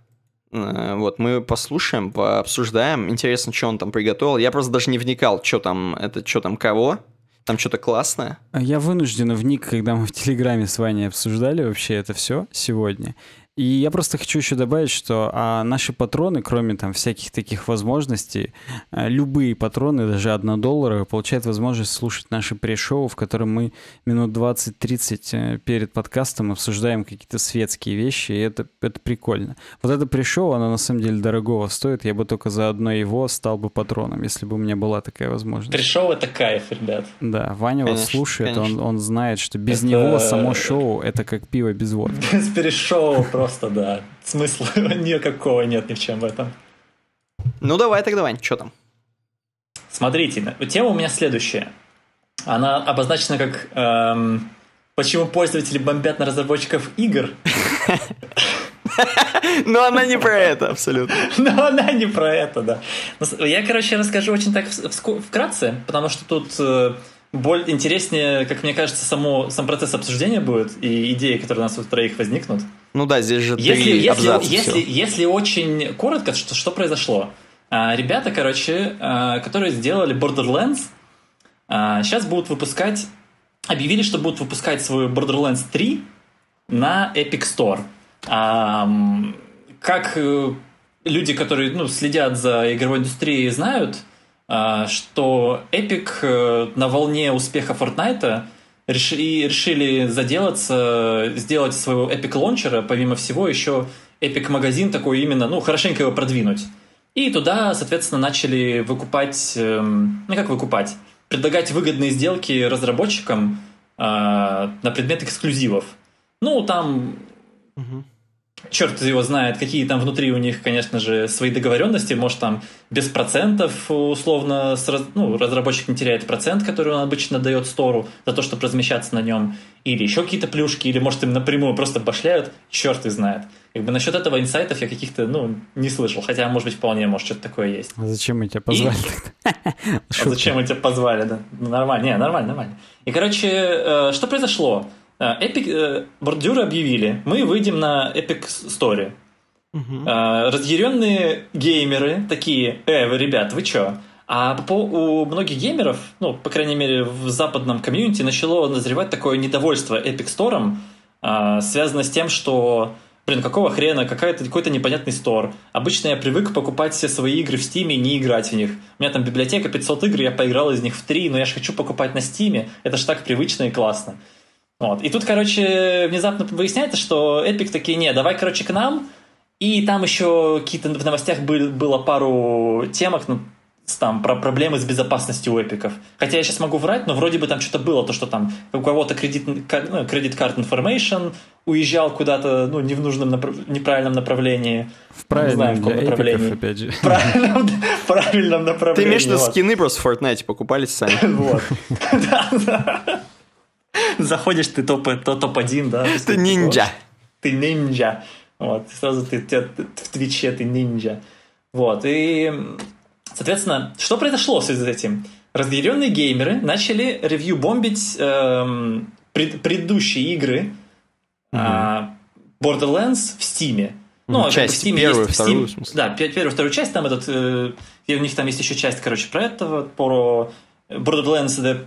Э, вот, мы послушаем, пообсуждаем. Интересно, что он там приготовил. Я просто даже не вникал, что там, это что там кого. Там что-то классное. А я вынужден вник, когда мы в Телеграме с Ваней обсуждали вообще это все сегодня. И я просто хочу еще добавить, что а, наши патроны, кроме там всяких таких возможностей, э, любые патроны, даже 1 доллара, получают возможность слушать наши пресс-шоу, в котором мы минут 20-30 э, перед подкастом обсуждаем какие-то светские вещи, и это, это прикольно. Вот это пресс-шоу, оно на самом деле дорогого стоит, я бы только за одно его стал бы патроном, если бы у меня была такая возможность. Пресс-шоу — это кайф, ребят. Да, Ваня конечно, вас слушает, Он, он знает, что без это... него само шоу — это как пиво без водки. Без пресс-шоу просто Просто, да. Смысла никакого нет ни в чем в этом. Ну, давай тогда, Вань, что там? Смотрите, тема у меня следующая. Она обозначена как эм, «Почему пользователи бомбят на разработчиков игр?» Но она не про это, абсолютно. Но она не про это, да. Ну, я, короче, расскажу очень так вкратце, потому что тут э, более интереснее, как мне кажется, само, сам процесс обсуждения будет и идеи, которые у нас у троих возникнут. Ну да, здесь же если, три если, абзаца. Если, все. если очень коротко, что, что произошло? А, ребята, короче, а, которые сделали Borderlands, а, сейчас будут выпускать... Объявили, что будут выпускать свою Borderlands 3 на Epic Store. А, как э, люди, которые ну, следят за игровой индустрией, знают, а, что Epic э, на волне успеха Fortnite и решили заделаться, сделать своего эпик лончера помимо всего, еще эпик магазин такой именно, ну, хорошенько его продвинуть. И туда, соответственно, начали выкупать, эм, ну как выкупать, предлагать выгодные сделки разработчикам э, на предмет эксклюзивов. Ну, там угу черт его знает, какие там внутри у них, конечно же, свои договоренности, может там без процентов условно раз, ну, разработчик не теряет процент, который он обычно дает стору за то, чтобы размещаться на нем, или еще какие-то плюшки, или может им напрямую просто башляют, черт и знает. Как бы насчет этого инсайтов я каких-то, ну, не слышал, хотя, может быть, вполне, может, что-то такое есть. А зачем мы тебя позвали? А зачем мы тебя позвали, да? Ну, нормально, не, нормально, нормально. И, короче, э, что произошло? Эпик э, бордюры объявили, мы выйдем на Epic Story. Угу. Э, разъяренные геймеры такие, э, вы, ребят, вы чё? А по, у многих геймеров, ну, по крайней мере, в западном комьюнити начало назревать такое недовольство Epic Store, э, связано с тем, что блин, какого хрена, какая-то, какой-то непонятный стор. Обычно я привык покупать все свои игры в Стиме и не играть в них. У меня там библиотека 500 игр, я поиграл из них в 3, но я же хочу покупать на Стиме. Это же так привычно и классно. Вот. И тут, короче, внезапно выясняется, что Epic такие, не, давай, короче, к нам. И там еще какие-то в новостях был, было пару темок, ну, там, про проблемы с безопасностью у эпиков. Хотя я сейчас могу врать, но вроде бы там что-то было, то, что там у кого-то кредит, ну, кредит карт information уезжал куда-то, ну, не в нужном, направ... неправильном направлении. В правильном, не знаю, в каком направлении. Эпиков, опять же. Правильном, правильном направлении. Ты имеешь в виду скины просто в Fortnite покупались сами. Вот. Заходишь, ты топ, э, то топ да? Ты ниндзя. Ты ниндзя. Вот, сразу ты, ты, в Твиче ты ниндзя. Вот, и, соответственно, что произошло в связи с этим? Разъяренные геймеры начали ревью-бомбить эм, пред, предыдущие игры mm-hmm. а, Borderlands в Стиме. Ну, ну часть как бы Steam первую, есть, вторую, Steam, в смысле. Да, первую, вторую часть, там этот, э, у них там есть еще часть, короче, про этого, про Borderlands The э,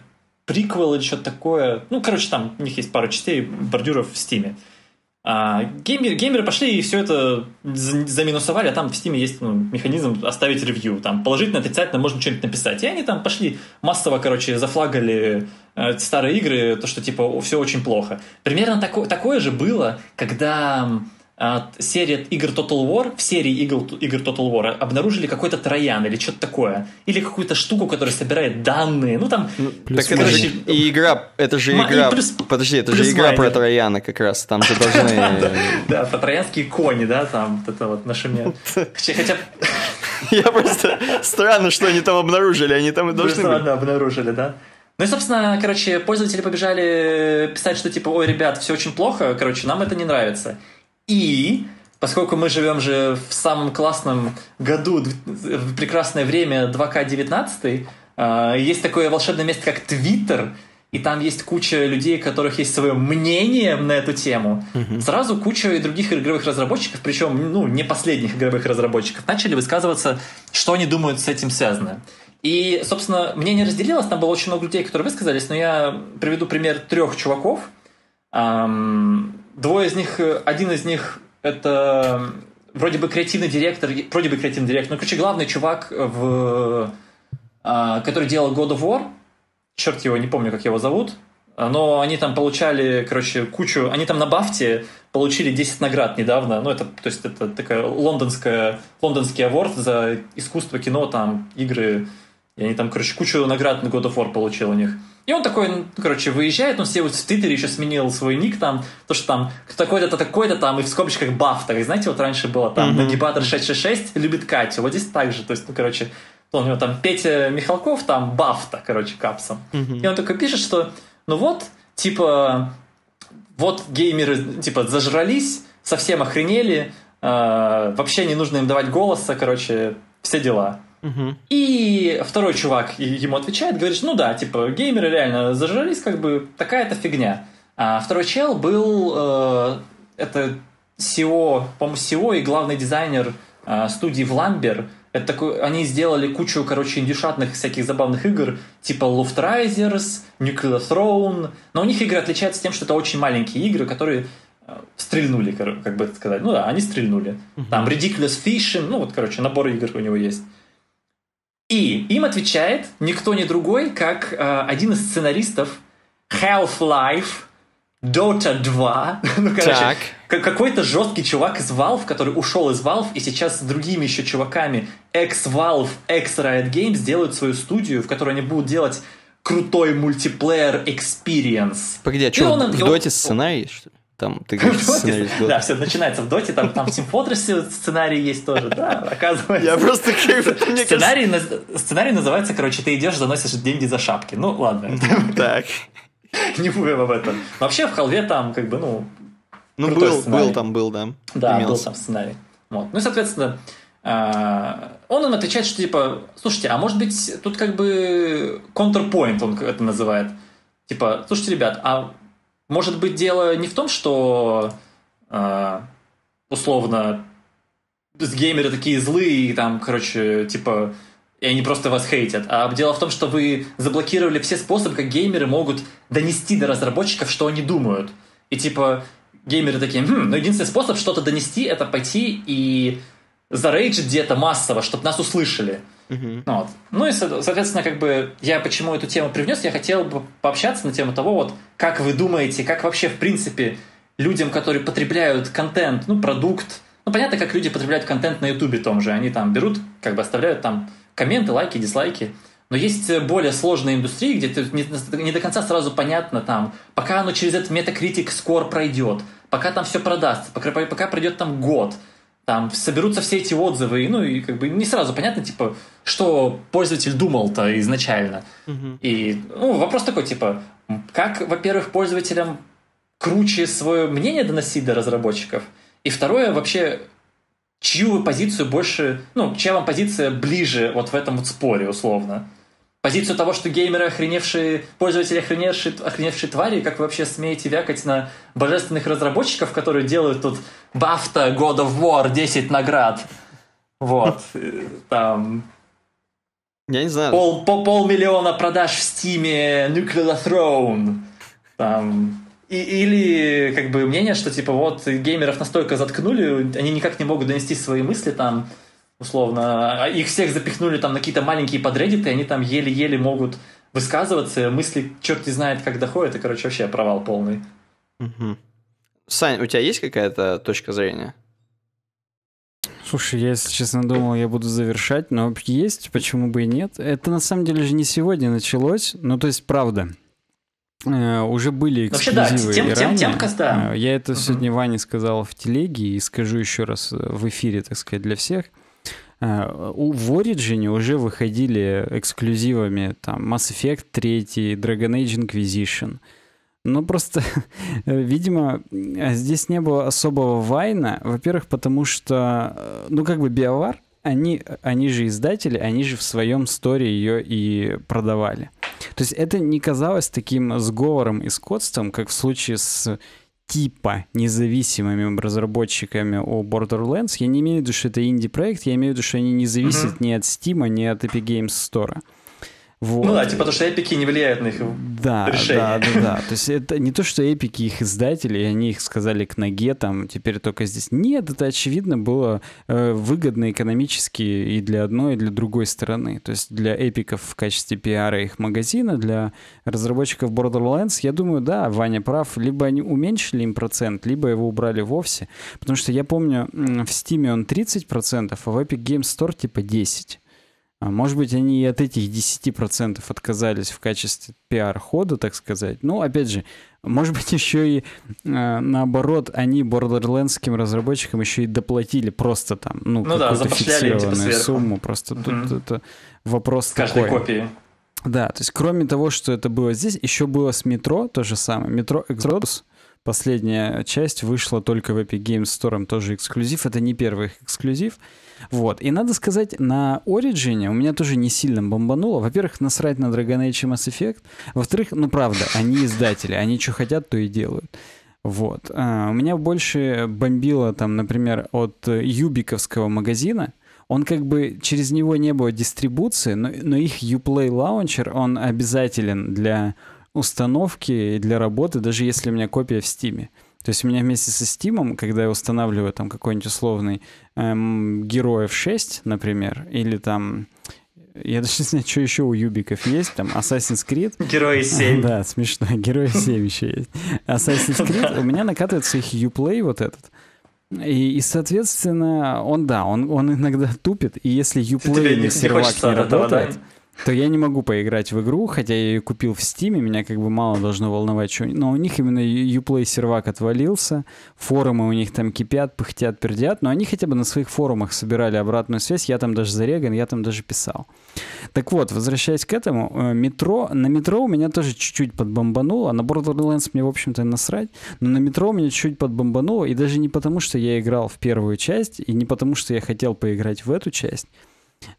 приквел или что-то такое. Ну, короче, там у них есть пара частей бордюров в Стиме. А, геймеры, геймеры пошли и все это заминусовали, а там в стиме есть ну, механизм оставить ревью, там положительно, отрицательно можно что-нибудь написать. И они там пошли массово, короче, зафлагали э, старые игры, то, что типа все очень плохо. Примерно тако, такое же было, когда а, серия игр Total War, в серии игр, игр Total War обнаружили какой-то троян или что-то такое. Или какую-то штуку, которая собирает данные. Ну там... Ну, так это же и игра... Это же игра... Плюс, подожди, это же игра майнер. про трояна как раз. Там же должны... Да, про троянские кони, да, там это вот на шуме. Хотя... Я просто... Странно, что они там обнаружили. Они там и должны быть. обнаружили, да. Ну и, собственно, короче, пользователи побежали писать, что типа, ой, ребят, все очень плохо, короче, нам это не нравится. И поскольку мы живем же в самом классном году, в прекрасное время 2К19, а, есть такое волшебное место, как Твиттер, и там есть куча людей, у которых есть свое мнение на эту тему. Угу. Сразу куча и других игровых разработчиков, причем ну, не последних игровых разработчиков, начали высказываться, что они думают с этим связано. И, собственно, мнение разделилось, там было очень много людей, которые высказались, но я приведу пример трех чуваков. Двое из них, э, один из них это вроде бы креативный директор, вроде бы креативный директор, ну короче, главный чувак, в, а, который делал God of War, черт его, не помню, как его зовут, но они там получали, короче, кучу, они там на Бафте получили 10 наград недавно, ну это, то есть это такая лондонская, лондонский аворд за искусство кино, там, игры, и они там, короче, кучу наград на God of War получил у них. И он такой, ну, короче, выезжает, он себе вот в Твиттере еще сменил свой ник там, то, что там такой-то, такой-то там, и в скобочках баф, так, знаете, вот раньше было там, mm-hmm. Нагибатор 666 любит Катю, вот здесь так же, то есть, ну, короче, он у него там Петя Михалков, там баф-то, короче, капсом. Mm-hmm. И он такой пишет, что, ну вот, типа, вот геймеры, типа, зажрались, совсем охренели, э, вообще не нужно им давать голоса, короче, все дела. Угу. И второй чувак ему отвечает, говорит, ну да, типа, геймеры реально зажрались, как бы такая-то фигня. А второй чел был, э, это SEO, по-моему, SEO и главный дизайнер э, студии Вламбер. Это такой, они сделали кучу, короче, индюшатных всяких забавных игр, типа Luftrisers, Nuclear Throne. Но у них игры отличаются тем, что это очень маленькие игры, которые э, стрельнули, как бы это сказать. Ну да, они стрельнули. Uh-huh. Там Ridiculous Fishing, ну вот, короче, набор игр у него есть. И им отвечает никто не другой, как э, один из сценаристов Half-Life, Dota 2. ну, короче, так. какой-то жесткий чувак из Valve, который ушел из Valve, и сейчас с другими еще чуваками ex-Valve, ex-Riot Games делают свою студию, в которой они будут делать крутой мультиплеер experience. Погоди, а что, в Dota сценарий, что ли? Там ты говоришь, Да, все начинается в Доте, там, там в Team сценарий есть тоже, да, оказывается. Я просто сценарий, сценарий называется, короче, ты идешь, заносишь деньги за шапки. Ну, ладно. Так. Не будем об этом. Вообще в халве там, как бы, ну, ну, был, был там, был, да. Да, имелся. был там сценарий. Вот. Ну, и, соответственно, а, он им отвечает, что типа, слушайте, а может быть тут как бы counterpoint он это называет. Типа, слушайте, ребят, а может быть, дело не в том, что э, условно геймеры такие злые, и там, короче, типа, и они просто вас хейтят. А дело в том, что вы заблокировали все способы, как геймеры могут донести до разработчиков, что они думают. И типа, геймеры такие, хм, но ну, единственный способ что-то донести, это пойти и зарейджить где-то массово, чтобы нас услышали uh Ну, вот. ну и, соответственно, как бы я почему эту тему привнес, я хотел бы пообщаться на тему того, вот как вы думаете, как вообще, в принципе, людям, которые потребляют контент, ну, продукт, ну, понятно, как люди потребляют контент на Ютубе том же, они там берут, как бы оставляют там комменты, лайки, дизлайки, но есть э, более сложные индустрии, где ты не, не до конца сразу понятно там, пока оно через этот метакритик скор пройдет, пока там все продастся, пока, пока пройдет там год – там соберутся все эти отзывы, и ну и как бы не сразу понятно, типа, что пользователь думал-то изначально. Угу. И ну, вопрос такой, типа, как, во-первых, пользователям круче свое мнение доносить до разработчиков, и второе, вообще, чью позицию больше, ну, чья вам позиция ближе вот в этом вот споре, условно позицию того, что геймеры охреневшие, пользователи охреневшие, охреневшие твари, как вы вообще смеете вякать на божественных разработчиков, которые делают тут Бафта, God of War, 10 наград. Вот. Э, там... Я не знаю. Пол, по полмиллиона продаж в Стиме Nuclear Throne. Там... И, или как бы мнение, что типа вот геймеров настолько заткнули, они никак не могут донести свои мысли там условно, а их всех запихнули там на какие-то маленькие подредиты, и они там еле-еле могут высказываться, мысли черт не знает, как доходят, и, короче, вообще провал полный. Угу. Сань, у тебя есть какая-то точка зрения? Слушай, я, если честно, думал, я буду завершать, но есть, почему бы и нет. Это на самом деле же не сегодня началось, ну то есть правда. Э, уже были эксклюзивы Вообще, да, тем, и ранее. Тем, темка, э, Я это угу. сегодня Ване сказал в телеге и скажу еще раз в эфире, так сказать, для всех. Э, у, в Origin уже выходили эксклюзивами там Mass Effect 3, Dragon Age Inquisition. Ну, просто, э, видимо, э, здесь не было особого вайна. Во-первых, потому что, ну, как бы Биовар, они, они же издатели, они же в своем сторе ее и продавали. То есть это не казалось таким сговором и скотством, как в случае с типа независимыми разработчиками у Borderlands, я не имею в виду, что это инди-проект, я имею в виду, что они не зависят mm-hmm. ни от Steam, ни от Epic Games Store. Вот. Ну да, типа то, что эпики не влияют на их да, решение. Да, да, да. То есть это не то, что эпики их издатели, они их сказали к ноге, там, теперь только здесь. Нет, это очевидно было э, выгодно экономически и для одной, и для другой стороны. То есть для эпиков в качестве пиара их магазина, для разработчиков Borderlands, я думаю, да, Ваня прав, либо они уменьшили им процент, либо его убрали вовсе. Потому что я помню, в Steam он 30%, а в Epic Games Store типа 10%. А может быть, они и от этих 10% отказались в качестве пиар-хода, так сказать. Ну, опять же, может быть, еще и э, наоборот, они бордерлендским разработчикам еще и доплатили просто там, ну, ну какую-то да, фиксированную типа, сумму. Просто угу. тут это вопрос С каждой такой. копии. Да, то есть кроме того, что это было здесь, еще было с метро то же самое. Метро Exodus, последняя часть, вышла только в Epic Games Store, тоже эксклюзив. Это не первый эксклюзив. Вот. И надо сказать, на Origin у меня тоже не сильно бомбануло. Во-первых, насрать на Dragon Age и Mass Effect. Во-вторых, ну правда, они издатели. Они что хотят, то и делают. Вот. А, у меня больше бомбило там, например, от юбиковского магазина, он как бы через него не было дистрибуции, но, но их Uplay Launcher, он обязателен для установки и для работы, даже если у меня копия в Steam. То есть у меня вместе со Steam, когда я устанавливаю там какой-нибудь условный эм, Героев 6, например, или там я даже не знаю, что еще у Юбиков есть, там Assassin's Creed. Герои 7. Да, смешно, Герои 7 еще есть. Assassin's Creed, у меня накатывается их Uplay вот этот. И, и, соответственно, он, да, он, он иногда тупит, и если Uplay или сервак не работает, да? то я не могу поиграть в игру, хотя я ее купил в Стиме, меня как бы мало должно волновать, что... но у них именно Uplay сервак отвалился, форумы у них там кипят, пыхтят, пердят, но они хотя бы на своих форумах собирали обратную связь, я там даже зареган, я там даже писал. Так вот, возвращаясь к этому, э, метро, на метро у меня тоже чуть-чуть подбомбануло, на Borderlands мне, в общем-то, насрать, но на метро у меня чуть-чуть подбомбануло, и даже не потому, что я играл в первую часть, и не потому, что я хотел поиграть в эту часть,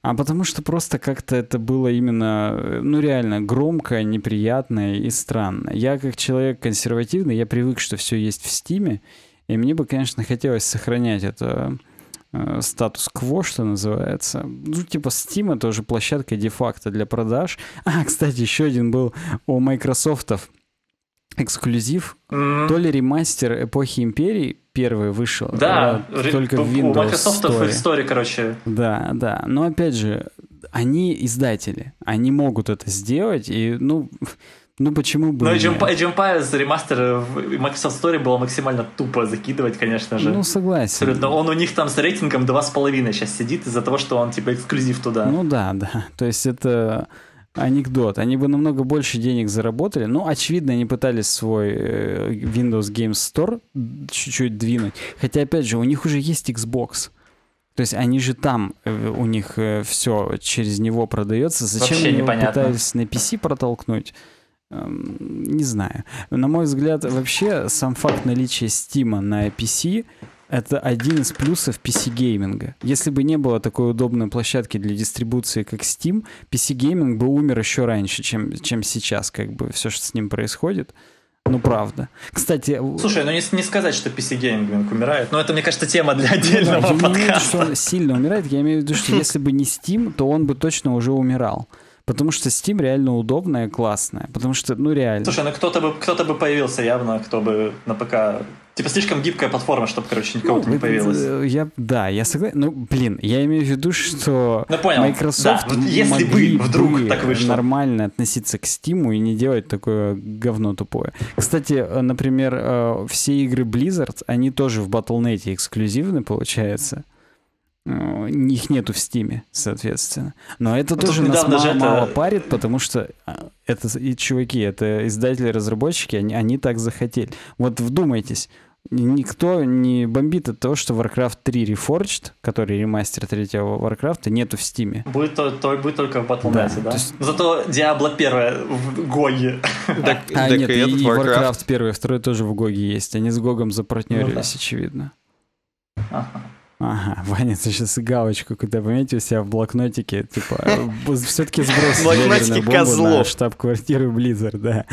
а потому что просто как-то это было именно, ну реально, громко, неприятно и странно. Я как человек консервативный, я привык, что все есть в стиме, и мне бы, конечно, хотелось сохранять это э, статус-кво, что называется. Ну, типа Steam — это уже площадка де-факто для продаж. А, кстати, еще один был у Microsoft эксклюзив, mm-hmm. то ли ремастер эпохи империи первый вышел. Да, э, ре- только в Windows. У Microsoft Store. в истории, короче. Да, да. Но опять же, они издатели, они могут это сделать, и ну. Ну почему бы? Ну, Age Empires ремастер в Microsoft Story было максимально тупо закидывать, конечно же. Ну, согласен. Абсолютно. Он у них там с рейтингом 2,5 сейчас сидит из-за того, что он типа эксклюзив туда. Ну да, да. То есть это анекдот. Они бы намного больше денег заработали. Ну, очевидно, они пытались свой э, Windows Game Store чуть-чуть двинуть. Хотя, опять же, у них уже есть Xbox. То есть они же там, э, у них э, все через него продается. Зачем Вообще они пытались на PC протолкнуть? Эм, не знаю. На мой взгляд, вообще сам факт наличия Steam на PC это один из плюсов PC-гейминга. Если бы не было такой удобной площадки для дистрибуции, как Steam, PC-гейминг бы умер еще раньше, чем, чем сейчас, как бы все, что с ним происходит. Ну, правда. Кстати... Слушай, ну не, не сказать, что PC-гейминг умирает, но это, мне кажется, тема для отдельного ну, да, подкаста. Я имею в виду, что он сильно умирает, я имею в виду, что если бы не Steam, то он бы точно уже умирал. Потому что Steam реально удобная, классная. Потому что, ну, реально. Слушай, ну кто-то бы, кто-то бы появился явно, кто бы на ПК Типа слишком гибкая платформа, чтобы, короче, никого ну, не ну, появилось. Э, я, да, я согласен. Ну, блин, я имею в виду, что ну, понял. Microsoft да, если могли бы вдруг бы так вышло. нормально относиться к Steam и не делать такое говно тупое. Кстати, э, например, э, все игры Blizzard, они тоже в Battle.net эксклюзивны, получается. Их нету в Стиме, соответственно. Но это ну, тоже нас мало, это... мало парит, потому что а, это и чуваки, это издатели-разработчики, они, они так захотели. Вот вдумайтесь, никто не бомбит от того, что Warcraft 3 Reforged, который ремастер третьего Warcraft, нету в Стиме. Будет, то, то, будет только в Battle.net, да? да? Есть... Зато Diablo 1 в Гоге. а, нет, и, Warcraft 1 и 2 тоже в Гоге есть. Они с Гогом запротнерились, ну, очевидно. Ага. Ага, понятно, сейчас галочку куда пометите у себя в блокнотике, типа, э, все-таки сброс ядерную бомбу на штаб-квартиру Blizzard, да.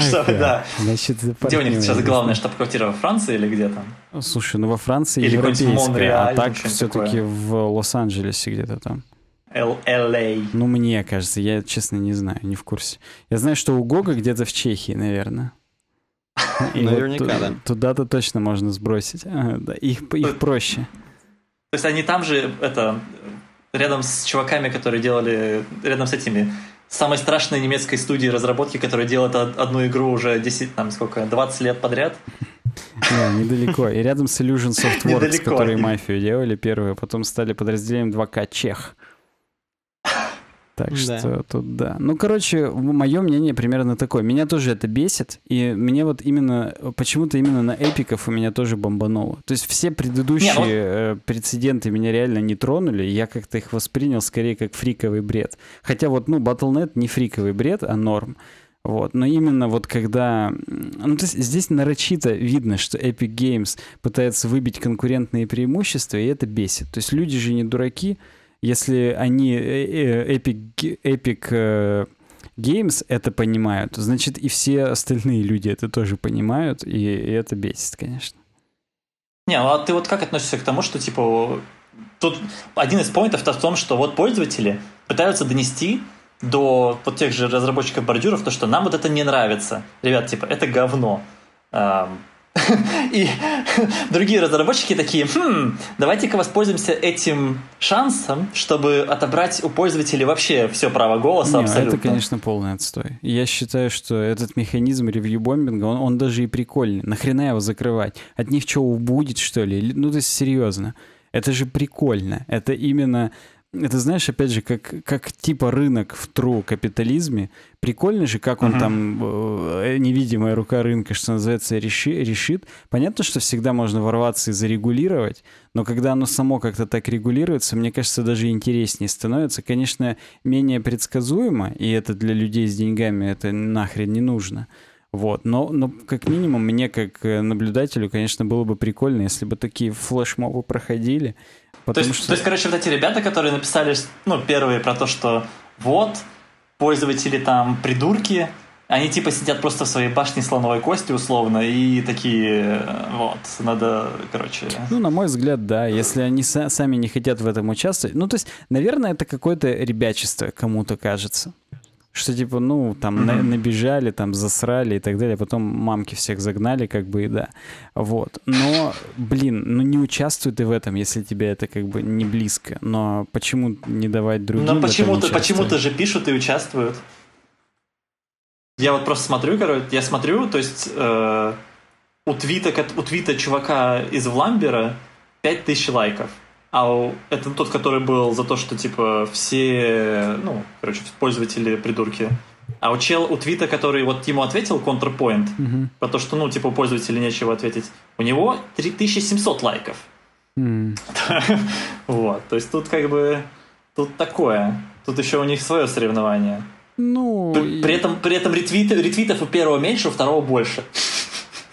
Штаб, Значит, где у них сейчас главная штаб-квартира во Франции или где там? Ну, слушай, ну во Франции или европейская, а так все-таки в Лос-Анджелесе где-то там. LA. А. Ну, мне кажется, я, честно, не знаю, не в курсе. Я знаю, что у Гога где-то в Чехии, наверное. И Наверняка, вот, да. Туда-то точно можно сбросить. А, да, их, их проще. То есть они там же, это, рядом с чуваками, которые делали, рядом с этими, самой страшной немецкой студии разработки, которая делает одну игру уже 10, там сколько, 20 лет подряд. Не, недалеко. И рядом с Illusion Softworks, которые мафию делали первую, а потом стали подразделением 2К Чех. Так да. что тут да. Ну, короче, мое мнение примерно такое. Меня тоже это бесит, и мне вот именно, почему-то именно на эпиков у меня тоже бомбануло. То есть все предыдущие не, вот... Ну э, прецеденты меня реально не тронули, я как-то их воспринял скорее как фриковый бред. Хотя вот, ну, Battle.net не фриковый бред, а норм. Вот. Но именно вот когда... Ну, то есть здесь нарочито видно, что Epic Games пытается выбить конкурентные преимущества, и это бесит. То есть люди же не дураки, если они э, э, Epic, Epic э, Games это понимают, значит и все остальные люди это тоже понимают, и, это бесит, конечно. Не, ну а ты вот как относишься к тому, что типа тут один из поинтов -то в том, что вот пользователи пытаются донести до вот тех же разработчиков бордюров то, что нам вот это не нравится. Ребят, типа, это говно. И другие разработчики такие, хм, давайте-ка воспользуемся этим шансом, чтобы отобрать у пользователей вообще все право голоса Не, абсолютно. Это, конечно, полный отстой. Я считаю, что этот механизм ревью-бомбинга, он, он даже и прикольный. Нахрена его закрывать? От них что, убудет, что ли? Ну, то есть, серьезно. Это же прикольно. Это именно это знаешь, опять же, как, как типа рынок в тру капитализме. Прикольно же, как он uh там, э, невидимая рука рынка, что называется, реши, решит. Понятно, что всегда можно ворваться и зарегулировать, но когда оно само как-то так регулируется, мне кажется, даже интереснее становится. Конечно, менее предсказуемо, и это для людей с деньгами это нахрен не нужно. Вот, но, но как минимум мне, как э, наблюдателю, конечно, было бы прикольно, если бы такие флешмобы проходили, то, есть, что... то есть, короче, вот эти ребята, которые написали, ну, первые про то, что вот, пользователи там придурки, они типа сидят просто в своей башне слоновой кости условно и такие, э, вот, надо, короче... Ну, на мой взгляд, да, если они са- сами не хотят в этом участвовать. Ну, то есть, наверное, это какое-то ребячество кому-то кажется что типа, ну, там на, набежали, там засрали и так далее, а потом мамки всех загнали, как бы, и да. Вот. Но, блин, ну не участвуй ты в этом, если тебе это как бы не близко. Но почему не давать другим Но почему-то, почему-то же пишут и участвуют. Я вот просто смотрю, короче, я смотрю, то есть э, у, твита, у твита чувака из Вламбера 5000 лайков. А это тот, который был за то, что, типа, все, ну, короче, пользователи придурки. А у чел, у твита, который вот ему ответил, Counterpoint, угу. про то, что, ну, типа, пользователи нечего ответить, у него 3700 лайков. Mm. вот, то есть тут как бы, тут такое. Тут еще у них свое соревнование. Ну... При, и... при, этом, при этом ретвиты, ретвитов у первого меньше, у второго больше.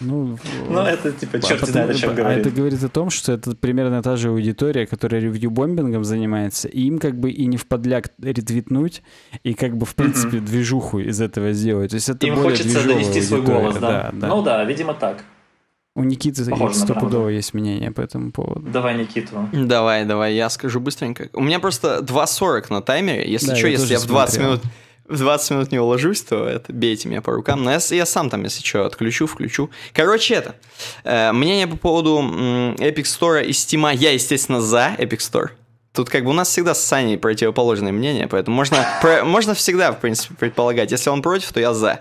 Ну, ну это типа черт а знает, о чем говорит. А это говорит о том, что это примерно та же аудитория, которая ревью-бомбингом занимается, и им как бы и не в подляк ретвитнуть, и как бы в принципе mm-hmm. движуху из этого сделать. То есть это им хочется довести свой голос, да. да, да. Ну да, видимо так. У Никиты стопудово есть мнение по этому поводу. Давай Никиту. Давай, давай, я скажу быстренько. У меня просто 2.40 на таймере. Если да, что, я если я в 20 смотрел. минут в 20 минут не уложусь, то это бейте меня по рукам. Но я, я сам там, если что, отключу, включу. Короче, это. Э, мнение по поводу м, Epic Store и Steam. Я, естественно, за Epic Store. Тут как бы у нас всегда с Саней противоположное мнение, поэтому можно, про, можно всегда, в принципе, предполагать. Если он против, то я за.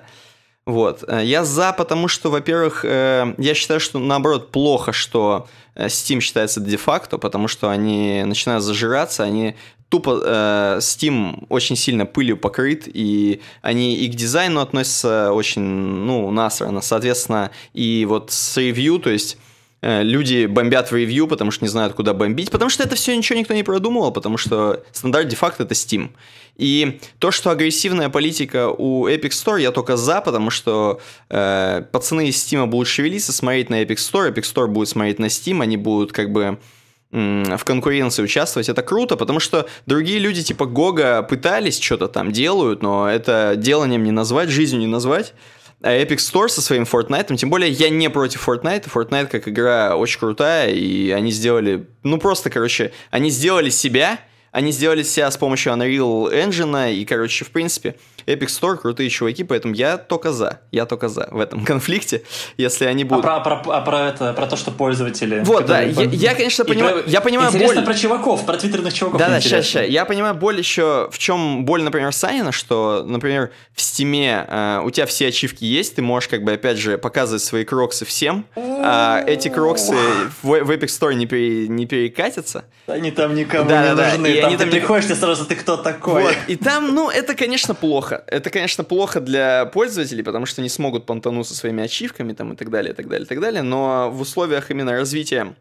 Вот. Э, я за, потому что, во-первых, э, я считаю, что наоборот плохо, что э, Steam считается де-факто, потому что они начинают зажираться, они тупо э, Steam очень сильно пылью покрыт, и они и к дизайну относятся очень, ну, насрано. Соответственно, и вот с ревью, то есть э, люди бомбят в ревью, потому что не знают, куда бомбить, потому что это все ничего никто не продумывал, потому что стандарт де-факто это Steam. И то, что агрессивная политика у Epic Store, я только за, потому что э, пацаны из Steam будут шевелиться, смотреть на Epic Store, Epic Store будет смотреть на Steam, они будут как бы в конкуренции участвовать, это круто, потому что другие люди типа Гога пытались, что-то там делают, но это деланием не назвать, жизнью не назвать. А Epic Store со своим Fortnite, тем более я не против Fortnite, Fortnite как игра очень крутая, и они сделали, ну просто, короче, они сделали себя, они сделали себя с помощью Unreal Engine, и, короче, в принципе, Epic Store крутые чуваки, поэтому я только за. Я только за в этом конфликте, если они а будут... А про, про, а про это, про то, что пользователи... Вот, да, я, я, конечно, понимаю... Про... Я понимаю Интересно боль... про чуваков, про твиттерных чуваков. Да-да, сейчас, сейчас. Я понимаю боль еще... В чем боль, например, Санина, что, например, в Стиме э, у тебя все ачивки есть, ты можешь, как бы, опять же, показывать свои кроксы всем, а эти кроксы в, в Epic Store не, пере, не перекатятся. Они там никому да, не да, нужны. И там они ты там... приходишь, ты сразу ты кто такой. Вот. И там, ну, это, конечно, плохо плохо. Это, конечно, плохо для пользователей, потому что не смогут понтану со своими ачивками там, и так далее, и так далее, и так далее. Но в условиях именно развития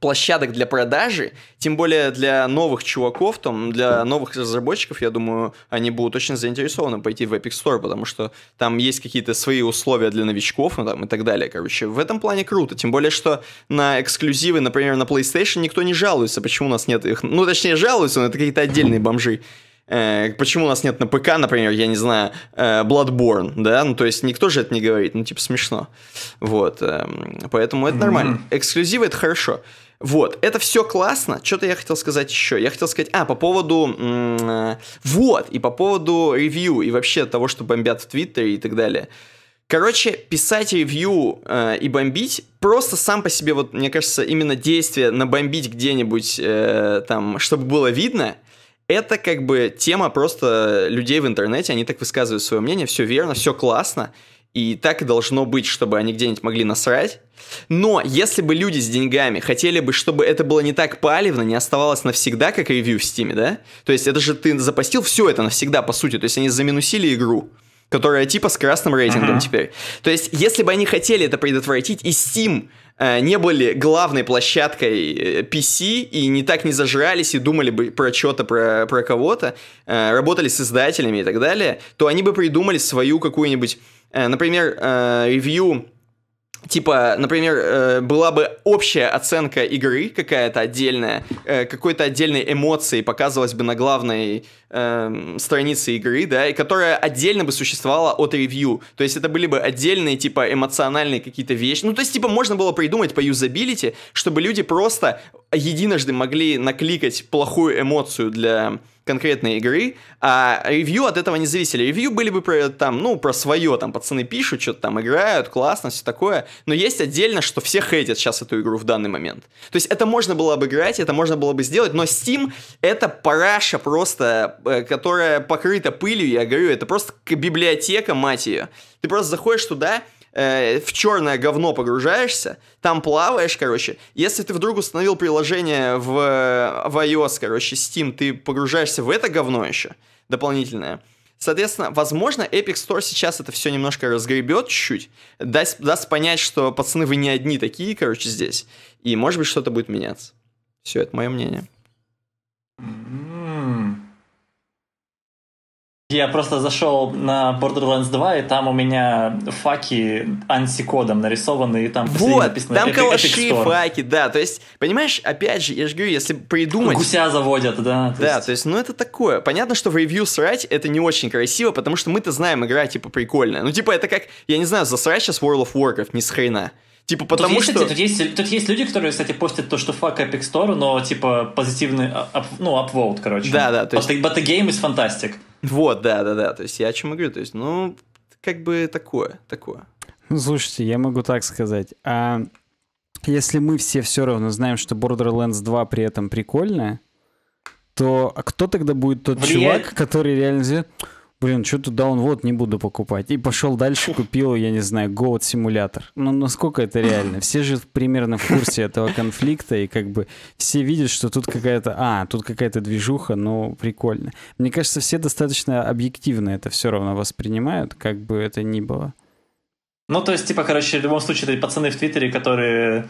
площадок для продажи, тем более для новых чуваков, там, для новых разработчиков, я думаю, они будут очень заинтересованы пойти в Epic Store, потому что там есть какие-то свои условия для новичков ну, там, и так далее. Короче, в этом плане круто. Тем более, что на эксклюзивы, например, на PlayStation никто не жалуется, почему у нас нет их. Ну, точнее, жалуются, но это какие-то отдельные бомжи. Э, почему у нас нет на ПК, например, я не знаю, э, Bloodborne, да, ну то есть никто же это не говорит, ну типа смешно. Вот, эм, поэтому это нормально. Эксклюзивы это хорошо. Вот, это все классно. Что-то я хотел сказать еще. Я хотел сказать, а, по поводу... Э, вот, и по поводу ревью, и вообще того, что бомбят в Твиттере и так далее. Короче, писать ревью э, и бомбить просто сам по себе, вот мне кажется, именно действие набомбить где-нибудь э, там, чтобы было видно, это как бы тема просто людей в интернете, они так высказывают свое мнение, все верно, все классно, и так и должно быть, чтобы они где-нибудь могли насрать. Но если бы люди с деньгами хотели бы, чтобы это было не так палевно, не оставалось навсегда, как ревью в Стиме, да? То есть это же ты запостил все это навсегда, по сути. То есть они заминусили игру которая типа с красным рейтингом uh-huh. теперь. То есть, если бы они хотели это предотвратить, и Steam Э, не были главной площадкой PC э, и не так не зажрались и думали бы про что-то, про, про кого-то, э, работали с издателями и так далее, то они бы придумали свою какую-нибудь, например, ревью Типа, например, была бы общая оценка игры какая-то отдельная, какой-то отдельной эмоции показывалась бы на главной э, страницы игры, да, и которая отдельно бы существовала от ревью. То есть это были бы отдельные, типа, эмоциональные какие-то вещи. Ну, то есть, типа, можно было придумать по юзабилити, чтобы люди просто единожды могли накликать плохую эмоцию для конкретной игры, а ревью от этого не зависели. Ревью были бы про, там, ну, про свое, там, пацаны пишут, что-то там играют, классно, все такое, но есть отдельно, что все хейтят сейчас эту игру в данный момент. То есть это можно было обыграть, это можно было бы сделать, но Steam — это параша просто Э, которая покрыта пылью, я говорю, это просто библиотека, мать ее. Ты просто заходишь туда, э, в черное говно погружаешься, там плаваешь, короче. Если ты вдруг установил приложение в, в iOS, короче, Steam, ты погружаешься в это говно еще дополнительное. Соответственно, возможно, Epic Store сейчас это все немножко разгребет чуть-чуть, даст, даст понять, что, пацаны, вы не одни такие, короче, здесь. И, может быть, что-то будет меняться. Все, это мое мнение. Я просто зашел на Borderlands 2, и там у меня факи антикодом нарисованы, и там вот, написано там Epic, калаши, факи, да, то есть, понимаешь, опять же, я же говорю, если придумать... Гуся заводят, да. То да, есть... то есть, ну это такое. Понятно, что в ревью срать это не очень красиво, потому что мы-то знаем, игра, типа, прикольная. Ну, типа, это как, я не знаю, засрать сейчас World of Warcraft, ни с хрена. Типа потому тут есть, что... Кстати, тут, есть, тут есть люди, которые, кстати, постят то, что фак Epic Store, но типа позитивный, а, ап, ну, апвоут, короче. Да, да. То есть... But, but the fantastic. Вот, да-да-да, то есть я о чем говорю, то есть, ну, как бы такое, такое. Ну, слушайте, я могу так сказать. А если мы все все равно знаем, что Borderlands 2 при этом прикольная, то а кто тогда будет тот Влияет... чувак, который реально блин, что-то Download не буду покупать. И пошел дальше, купил, я не знаю, Goat симулятор. Ну, насколько это реально? Все же примерно в курсе этого конфликта, и как бы все видят, что тут какая-то, а, тут какая-то движуха, ну, прикольно. Мне кажется, все достаточно объективно это все равно воспринимают, как бы это ни было. Ну, то есть, типа, короче, в любом случае, это пацаны в Твиттере, которые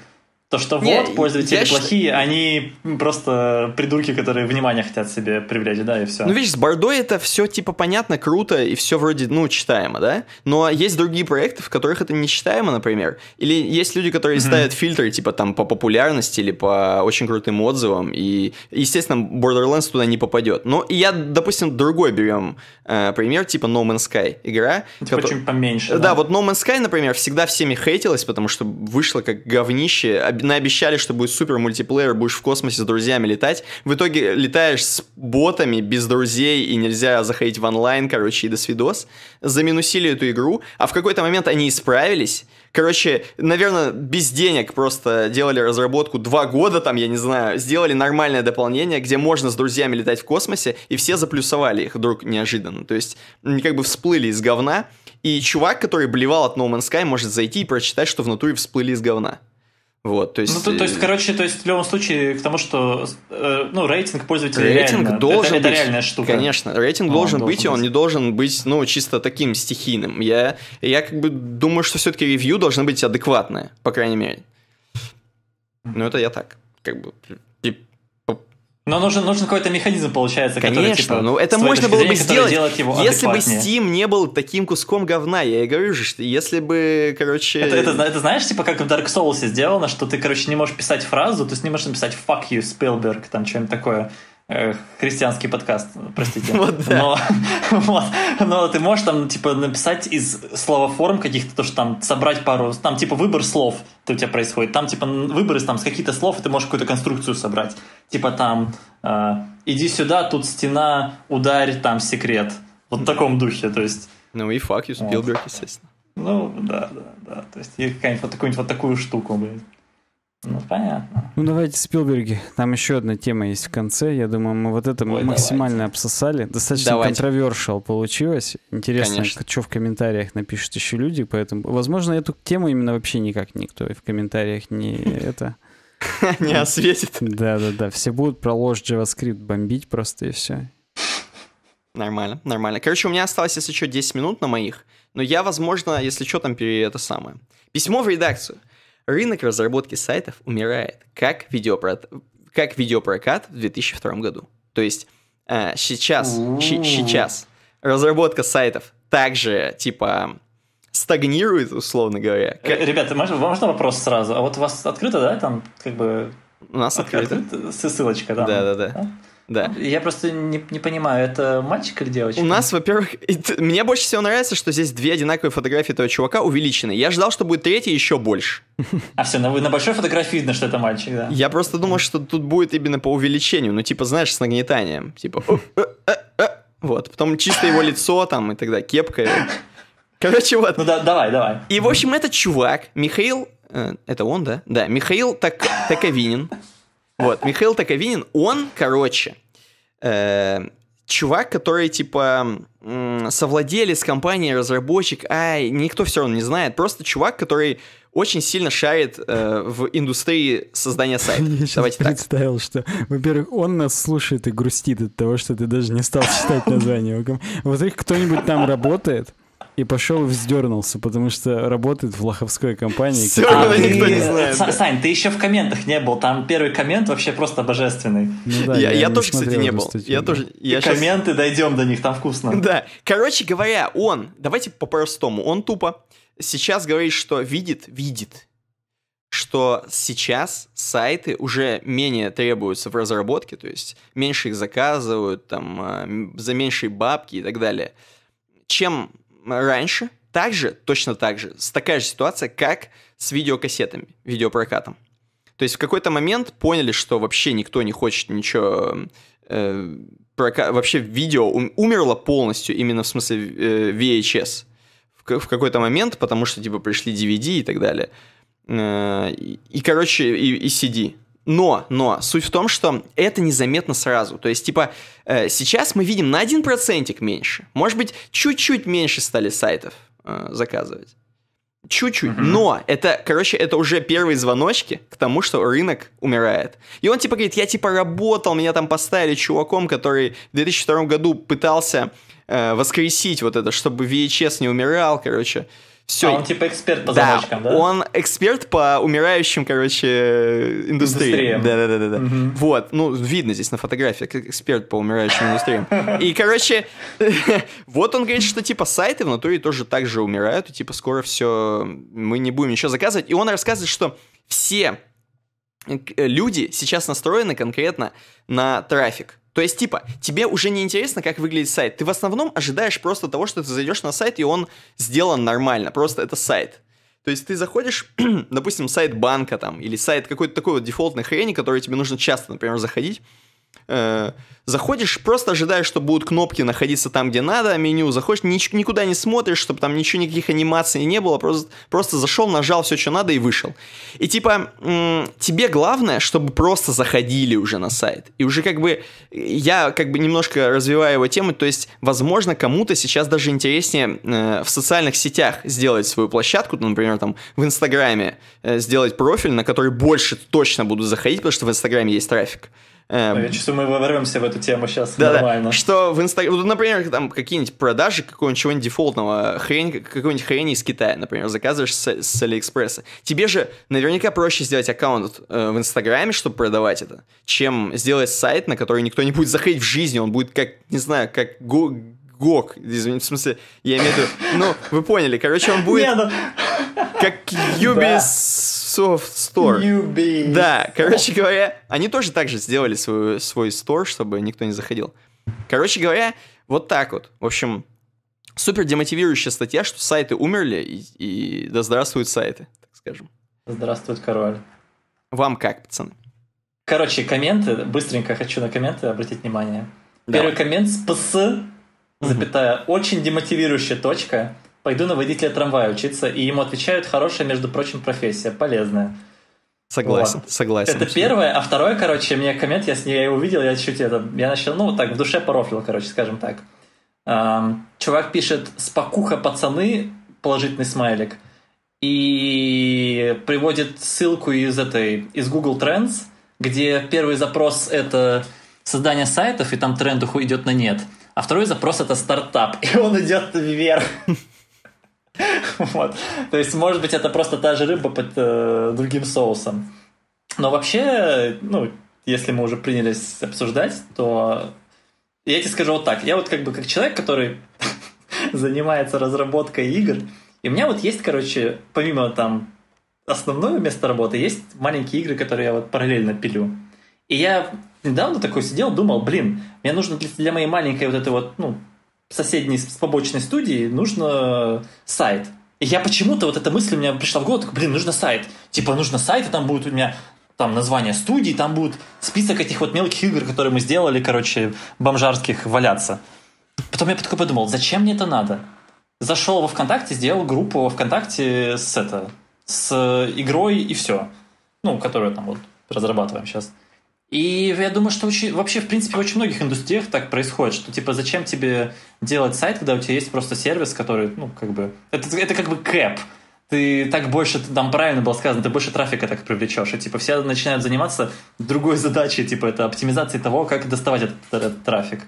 то, что не, вот пользователи плохие, считаю... они просто придурки, которые внимание хотят себе привлечь, да, и все. Ну, видишь, с бордой это все типа понятно, круто, и все вроде, ну, читаемо, да? Но есть другие проекты, в которых это не читаемо, например. Или есть люди, которые mm-hmm. ставят фильтры, типа там по популярности или по очень крутым отзывам. И, естественно, Borderlands туда не попадет. Но я, допустим, другой берем э, пример, типа No Man's Sky игра. Ну, типа который... чуть поменьше. Да, да, вот No Man's Sky, например, всегда всеми хейтилась, потому что вышла как говнище наобещали, что будет супер мультиплеер, будешь в космосе с друзьями летать. В итоге летаешь с ботами, без друзей, и нельзя заходить в онлайн, короче, и до свидос. Заминусили эту игру, а в какой-то момент они исправились. Короче, наверное, без денег просто делали разработку два года, там, я не знаю, сделали нормальное дополнение, где можно с друзьями летать в космосе, и все заплюсовали их вдруг неожиданно. То есть, они как бы всплыли из говна, и чувак, который блевал от No Man's Sky, может зайти и прочитать, что внутри всплыли из говна. Вот, то есть, ну, то, то есть, э, короче, то есть в любом случае к тому, что э, ну, рейтинг пользователя рейтинг реально, должен это, быть, это реальная штука. Конечно, рейтинг он должен, должен быть, и он не должен быть, ну, чисто таким стихийным. Я, я как бы думаю, что все-таки ревью должны быть адекватные, по крайней мере. Ну, это я так, как бы но нужен, нужен какой-то механизм, получается, Конечно, который, типа, ну это можно было бы сделать, его если бы Steam не был таким куском говна, я и говорю же, что если бы, короче... Это, это, это знаешь, типа, как в Dark Souls сделано, что ты, короче, не можешь писать фразу, ты не можешь написать «fuck you, Spielberg», там что-нибудь такое. Э, христианский подкаст, простите. Вот, да. но, вот, но ты можешь там, типа, написать из словоформ каких-то, то, что там собрать пару, там, типа, выбор слов у тебя происходит, там, типа, выбор из там, с каких-то слов, и ты можешь какую-то конструкцию собрать. Типа, там, э, иди сюда, тут стена, ударь, там, секрет. Вот в таком духе, то есть... Ну и fuck you, Спилберг, вот. естественно. Ну, да, да, да. То есть, и какую-нибудь вот такую штуку, блин. Ну, понятно. Ну, давайте Спилберги. Там еще одна тема есть в конце. Я думаю, мы вот это Ой, максимально давайте. обсосали. Достаточно давайте. контровершал получилось. Интересно, Конечно. что в комментариях напишут еще люди. Поэтому, возможно, эту тему именно вообще никак никто в комментариях не это... Не осветит. Да-да-да. Все будут про ложь JavaScript бомбить просто и все. Нормально, нормально. Короче, у меня осталось, если что, 10 минут на моих. Но я, возможно, если что, там пере... это самое. Письмо в редакцию. Рынок разработки сайтов умирает, как, видеопро как видеопрокат в 2002 году. То есть а, сейчас, сейчас разработка сайтов также, типа, стагнирует, условно говоря. Э, как... Ребята, можно, можно вопрос сразу? А вот у вас открыто, да, там, как бы... У нас открыто. открыто ссылочка, да? Да, да, да. Да. Я просто не, не понимаю, это мальчик или девочка? У нас, во-первых, мне больше всего нравится, что здесь две одинаковые фотографии этого чувака увеличены. Я ждал, что будет третья еще больше. А все, на, на большой фотографии видно, что это мальчик, да? Я просто думал, что тут будет именно по увеличению, ну типа, знаешь, с нагнетанием. Типа, «Э, э, э, вот, потом чисто его лицо там и тогда кепка. Короче, вот. Ну да, давай, давай. И, в общем, этот чувак, Михаил, это он, да? Да, Михаил так, Таковинин. Вот, Михаил Токовинин, он, короче, э, чувак, который, типа, совладелец компании, разработчик, ай, никто все равно не знает, просто чувак, который очень сильно шарит э, в индустрии создания сайтов. Я Давайте так. представил, что, во-первых, он нас слушает и грустит от того, что ты даже не стал читать название. Во-вторых, кто-нибудь там работает и пошел и вздернулся, потому что работает в лоховской компании. Все а, никто ты... не знает. Сань, ты еще в комментах не был, там первый коммент вообще просто божественный. Ну, да, я, я, я тоже, кстати, не был. Статью. Я тоже. Я сейчас... Комменты дойдем до них, там вкусно. Да. Короче говоря, он, давайте по-простому, он тупо сейчас говорит, что видит, видит, что сейчас сайты уже менее требуются в разработке, то есть меньше их заказывают, там, а, за меньшие бабки и так далее, чем раньше, также, точно так же, такая же ситуация, как с видеокассетами, видеопрокатом. То есть в какой-то момент поняли, что вообще никто не хочет ничего... Э, прока... Вообще видео умерло полностью, именно в смысле э, VHS в, в какой-то момент, потому что, типа, пришли DVD и так далее. Э, и, и короче, и, и CD. Но, но, суть в том, что это незаметно сразу. То есть, типа, э, сейчас мы видим на один процентик меньше. Может быть, чуть-чуть меньше стали сайтов э, заказывать. Чуть-чуть. mm Но это, короче, это уже первые звоночки к тому, что рынок умирает. И он, типа, говорит, я, типа, работал, меня там поставили чуваком, который в 2002 году пытался э, воскресить вот это, чтобы VHS не умирал, короче. Э, все. А он типа эксперт по да, замочкам, да? Он эксперт по умирающим, короче, индустриям. Да, да, да, да. да. Угу. Вот, ну, видно здесь на фотографии, как эксперт по умирающим индустриям. И, короче, вот он говорит, что типа сайты в натуре тоже так же умирают, и типа скоро все, мы не будем ничего заказывать. И он рассказывает, что все э, э, люди сейчас настроены конкретно на трафик. То есть, типа, тебе уже не интересно, как выглядит сайт. Ты в основном ожидаешь просто того, что ты зайдешь на сайт, и он сделан нормально. Просто это сайт. То есть ты заходишь, допустим, сайт банка там, или сайт какой-то такой вот дефолтной хрени, который тебе нужно часто, например, заходить, Э, заходишь, просто ожидаешь, что будут кнопки находиться там, где надо, а меню, заходишь, нич- никуда не смотришь, чтобы там ничего, никаких анимаций не было, просто, просто зашел, нажал все, что надо и вышел. И типа, м- тебе главное, чтобы просто заходили уже на сайт. И уже как бы, я как бы немножко развиваю его тему, то есть, возможно, кому-то сейчас даже интереснее э, в социальных сетях сделать свою площадку, например, там в Инстаграме э, сделать профиль, на который больше точно будут заходить, потому что в Инстаграме есть трафик. Эм, ну, я чувствую, мы вырвемся в эту тему сейчас да, нормально. что в Инстаграме, ну, например, там какие-нибудь продажи какого-нибудь чего-нибудь дефолтного, хрень, какой-нибудь хрень из Китая, например, заказываешь с, с Алиэкспресса. Тебе же наверняка проще сделать аккаунт э, в Инстаграме, чтобы продавать это, чем сделать сайт, на который никто не будет заходить в жизни, он будет как, не знаю, как Гог, извините, в смысле, я имею в виду, ну, вы поняли, короче, он будет ну. как Юбис Ubisoft Store. Ubi. Да, короче говоря, они тоже так же сделали свой, свой store, чтобы никто не заходил. Короче говоря, вот так вот. В общем, супер демотивирующая статья, что сайты умерли, и, и да здравствуют сайты, так скажем. Здравствует король. Вам как, пацаны? Короче, комменты, быстренько хочу на комменты обратить внимание. Давай. Первый коммент с ПС, запятая, mm-hmm. очень демотивирующая точка. Пойду на водителя трамвая учиться, и ему отвечают хорошая, между прочим, профессия, полезная. Согласен, вот. согласен. Это первое, а второе, короче, мне коммент, я с ней я увидел, я чуть это, я начал, ну, так, в душе порофлил, короче, скажем так. Эм, чувак пишет «Спокуха, пацаны», положительный смайлик, и приводит ссылку из этой, из Google Trends, где первый запрос — это создание сайтов, и там тренд идет на нет, а второй запрос — это стартап, и он идет вверх. Вот. То есть, может быть, это просто та же рыба под э, другим соусом. Но вообще, ну, если мы уже принялись обсуждать, то я тебе скажу вот так. Я вот как бы как человек, который занимается разработкой игр, и у меня вот есть, короче, помимо там основного места работы, есть маленькие игры, которые я вот параллельно пилю. И я недавно такой сидел, думал, блин, мне нужно для, для моей маленькой вот этой вот, ну, соседней, с побочной студии нужно сайт. И я почему-то, вот эта мысль у меня пришла в голову, так, блин, нужно сайт. Типа, нужно сайт, и там будет у меня там название студии, там будет список этих вот мелких игр, которые мы сделали, короче, бомжарских валяться. Потом я такой подумал, зачем мне это надо? Зашел во ВКонтакте, сделал группу во ВКонтакте с это, с игрой и все. Ну, которую там вот разрабатываем сейчас. И я думаю, что очень, вообще, в принципе, в очень многих индустриях так происходит, что, типа, зачем тебе делать сайт, когда у тебя есть просто сервис, который, ну, как бы... Это, это как бы кэп. Ты так больше, там правильно было сказано, ты больше трафика так привлечешь. И, типа, все начинают заниматься другой задачей, типа, это оптимизацией того, как доставать этот, этот трафик.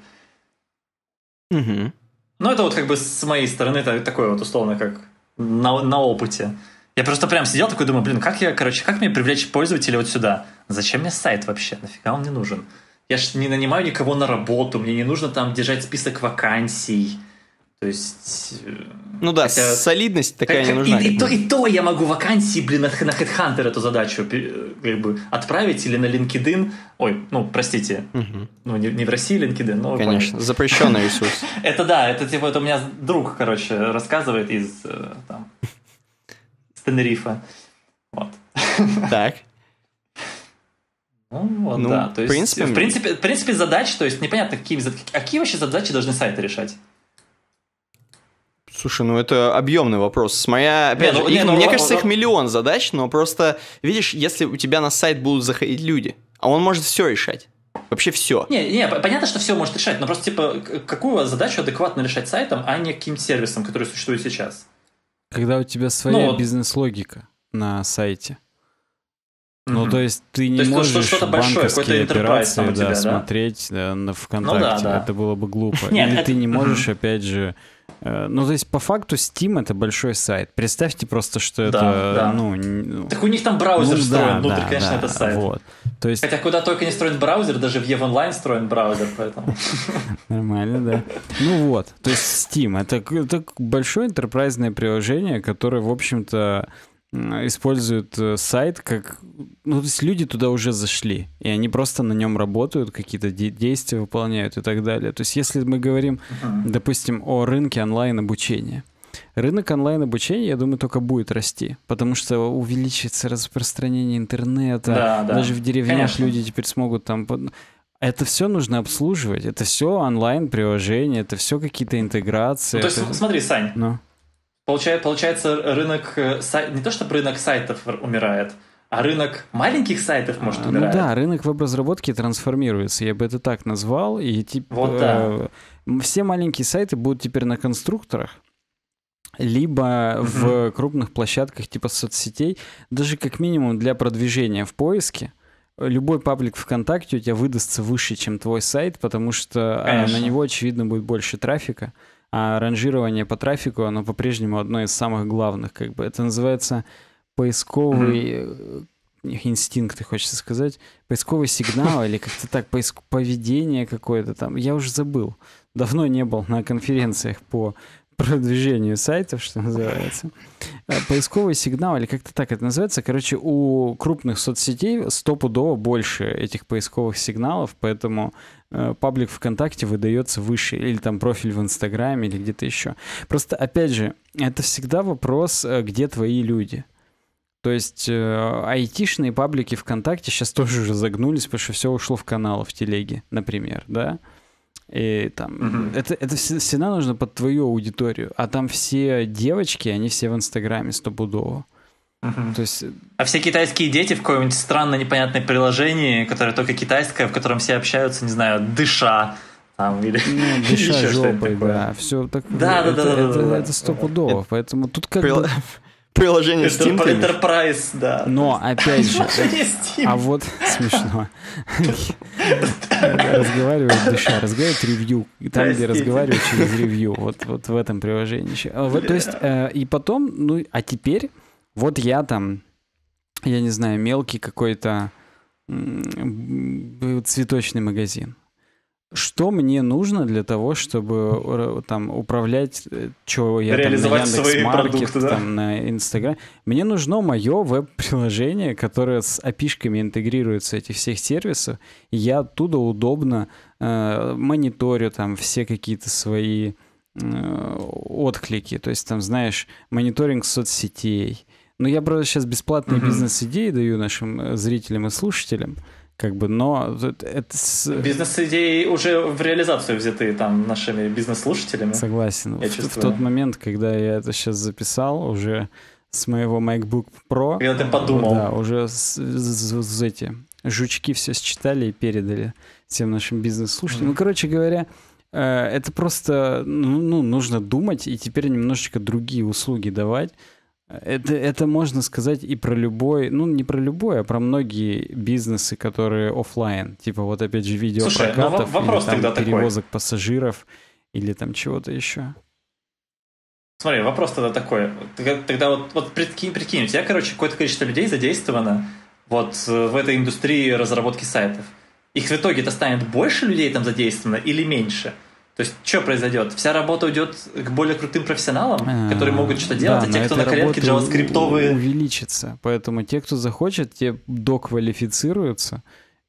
Угу. Ну, это вот как бы с моей стороны это такое вот условно, как на, на опыте. Я просто прям сидел такой, думаю, блин, как я, короче, как мне привлечь пользователя вот сюда? Зачем мне сайт вообще? Нафига он мне нужен? Я же не нанимаю никого на работу, мне не нужно там держать список вакансий. То есть... Э, ну да, хотя... солидность такая как, не нужна. И, и, то, и то я могу вакансии, блин, на HeadHunter эту задачу э, как бы отправить или на LinkedIn. Ой, ну, простите. Угу. Ну, не, не в России LinkedIn, но... Конечно, понял. запрещенный ресурс. Это да, это типа, это у меня друг, короче, рассказывает из э, там, Тенерифа. Вот. Так. Ну, вот, ну, да. То есть, в принципе, в принципе, в принципе, задачи, то есть непонятно, какие, а какие вообще задачи должны сайты решать. Слушай, ну это объемный вопрос. Смотря, опять не, же, ну, их, не, ну, мне ну, кажется, ну, их ну. миллион задач, но просто, видишь, если у тебя на сайт будут заходить люди, а он может все решать. Вообще все. Не, не, понятно, что все может решать, но просто, типа, какую задачу адекватно решать сайтом, а не каким-то сервисом, который существует сейчас. Когда у тебя своя ну, бизнес-логика на сайте. mm Ну, то есть ты не то ну, можешь что-то большое, банковские операции да, тебя, да? смотреть да, на ВКонтакте. Ну, да, да. Это было бы глупо. Нет, Или ты не можешь, опять же, Э, ну, то есть, по факту, Steam — это большой сайт. Представьте просто, что да, это... Да. Ну, ну так у них там браузер ну, встроен да, внутрь, да, конечно, да, это сайт. Вот. То есть... Хотя куда только не встроен браузер, даже в EVE Online встроен браузер, поэтому... Нормально, да. Ну вот, то есть Steam — это большое интерпрайзное приложение, которое, в общем-то, используют э, сайт как... Ну, то есть люди туда уже зашли, и они просто на нем работают, какие-то де- действия выполняют и так далее. То есть если мы говорим, uh-huh. допустим, о рынке онлайн-обучения, Рынок онлайн-обучения, я думаю, только будет расти, потому что увеличится распространение интернета. Да, да. Даже в деревнях Конечно. люди теперь смогут там... Это все нужно обслуживать. Это все онлайн-приложение, это все какие-то интеграции. Ну, то есть, это... смотри, Сань, ну. Получается, получается рынок, э, не то чтобы рынок сайтов умирает, а рынок маленьких сайтов, а, может, умирать Ну да, рынок веб-разработки трансформируется, я бы это так назвал. И типа, вот, да. э, все маленькие сайты будут теперь на конструкторах, либо в крупных площадках типа соцсетей, даже как минимум для продвижения в поиске. Любой паблик ВКонтакте у тебя выдастся выше, чем твой сайт, потому что а, Конечно. на него, очевидно, будет больше трафика а ранжирование по трафику, оно по-прежнему одно из самых главных, как бы. Это называется поисковый mm-hmm. их хочется сказать, поисковый сигнал или как-то так, поиск... поведение какое-то там. Я уже забыл. Давно не был на конференциях по продвижению сайтов, что называется. Э, поисковый сигнал, или как-то так это называется. Короче, у крупных соцсетей стопудово больше этих поисковых сигналов, поэтому э, паблик ВКонтакте выдается выше, или там профиль в Инстаграме, или где-то еще. Просто, опять же, это всегда вопрос, э, где твои люди. То есть айтишные паблики ВКонтакте сейчас тоже уже загнулись, потому что все ушло в каналы, в телеге, например, да? И там mm-hmm. это, это всегда нужно под твою аудиторию. А там все девочки, они все в Инстаграме стопудово. Mm-hmm. То есть... Э, а все китайские дети в каком-нибудь странно непонятное приложение, которое только китайское, в котором все общаются, не знаю, дыша там или ну, дыша жопой, да, все так. Да, э, да, да, да, да, это, стопудово, поэтому тут как бы приложение Steam. Под Enterprise, да. Но, опять же, а вот смешно. Разговаривает душа, разговаривает ревью. Там, где разговаривают через ревью. Вот, вот в этом приложении. А, то есть, э, и потом, ну, а теперь, вот я там, я не знаю, мелкий какой-то цветочный магазин что мне нужно для того, чтобы э, там управлять, э, что я Реализовать там, на Яндекс свои продукты, да? там, на Инстаграм. Мне нужно мое веб-приложение, которое с опишками интегрируется этих всех сервисов. И я оттуда удобно э, мониторю там все какие-то свои э, отклики. То есть там, знаешь, мониторинг соцсетей. Но ну, я, правда, сейчас бесплатные mm-hmm. бизнес-идеи даю нашим э, зрителям и слушателям. Как бы, но это... Бизнес-идеи уже в реализацию взяты там нашими бизнес-слушателями. Согласен. Я в, чувствую. в тот момент, когда я это сейчас записал, уже с моего MacBook Pro... Когда ты э, подумал. Да, уже с, эти жучки все считали и передали всем нашим бизнес-слушателям. Mm-hmm. Ну, короче говоря, э, это просто ну, ну, нужно думать и теперь немножечко другие услуги давать, это, это можно сказать и про любой, ну не про любой, а про многие бизнесы, которые офлайн. Типа вот опять же видеопрокатов, Слушай, ну, вопрос или, там, перевозок такой. пассажиров или там чего-то еще. Смотри, вопрос тогда такой. Тогда вот, вот прикинь, прикинь, у тебя, короче, какое-то количество людей задействовано вот э, в этой индустрии разработки сайтов. Их в итоге-то станет больше людей там задействовано или меньше? То есть, что произойдет? Вся работа уйдет к более крутым профессионалам, а, которые могут что-то делать, да, а те, кто на коленке джаваскриптовые... увеличится. Поэтому те, кто захочет, те доквалифицируются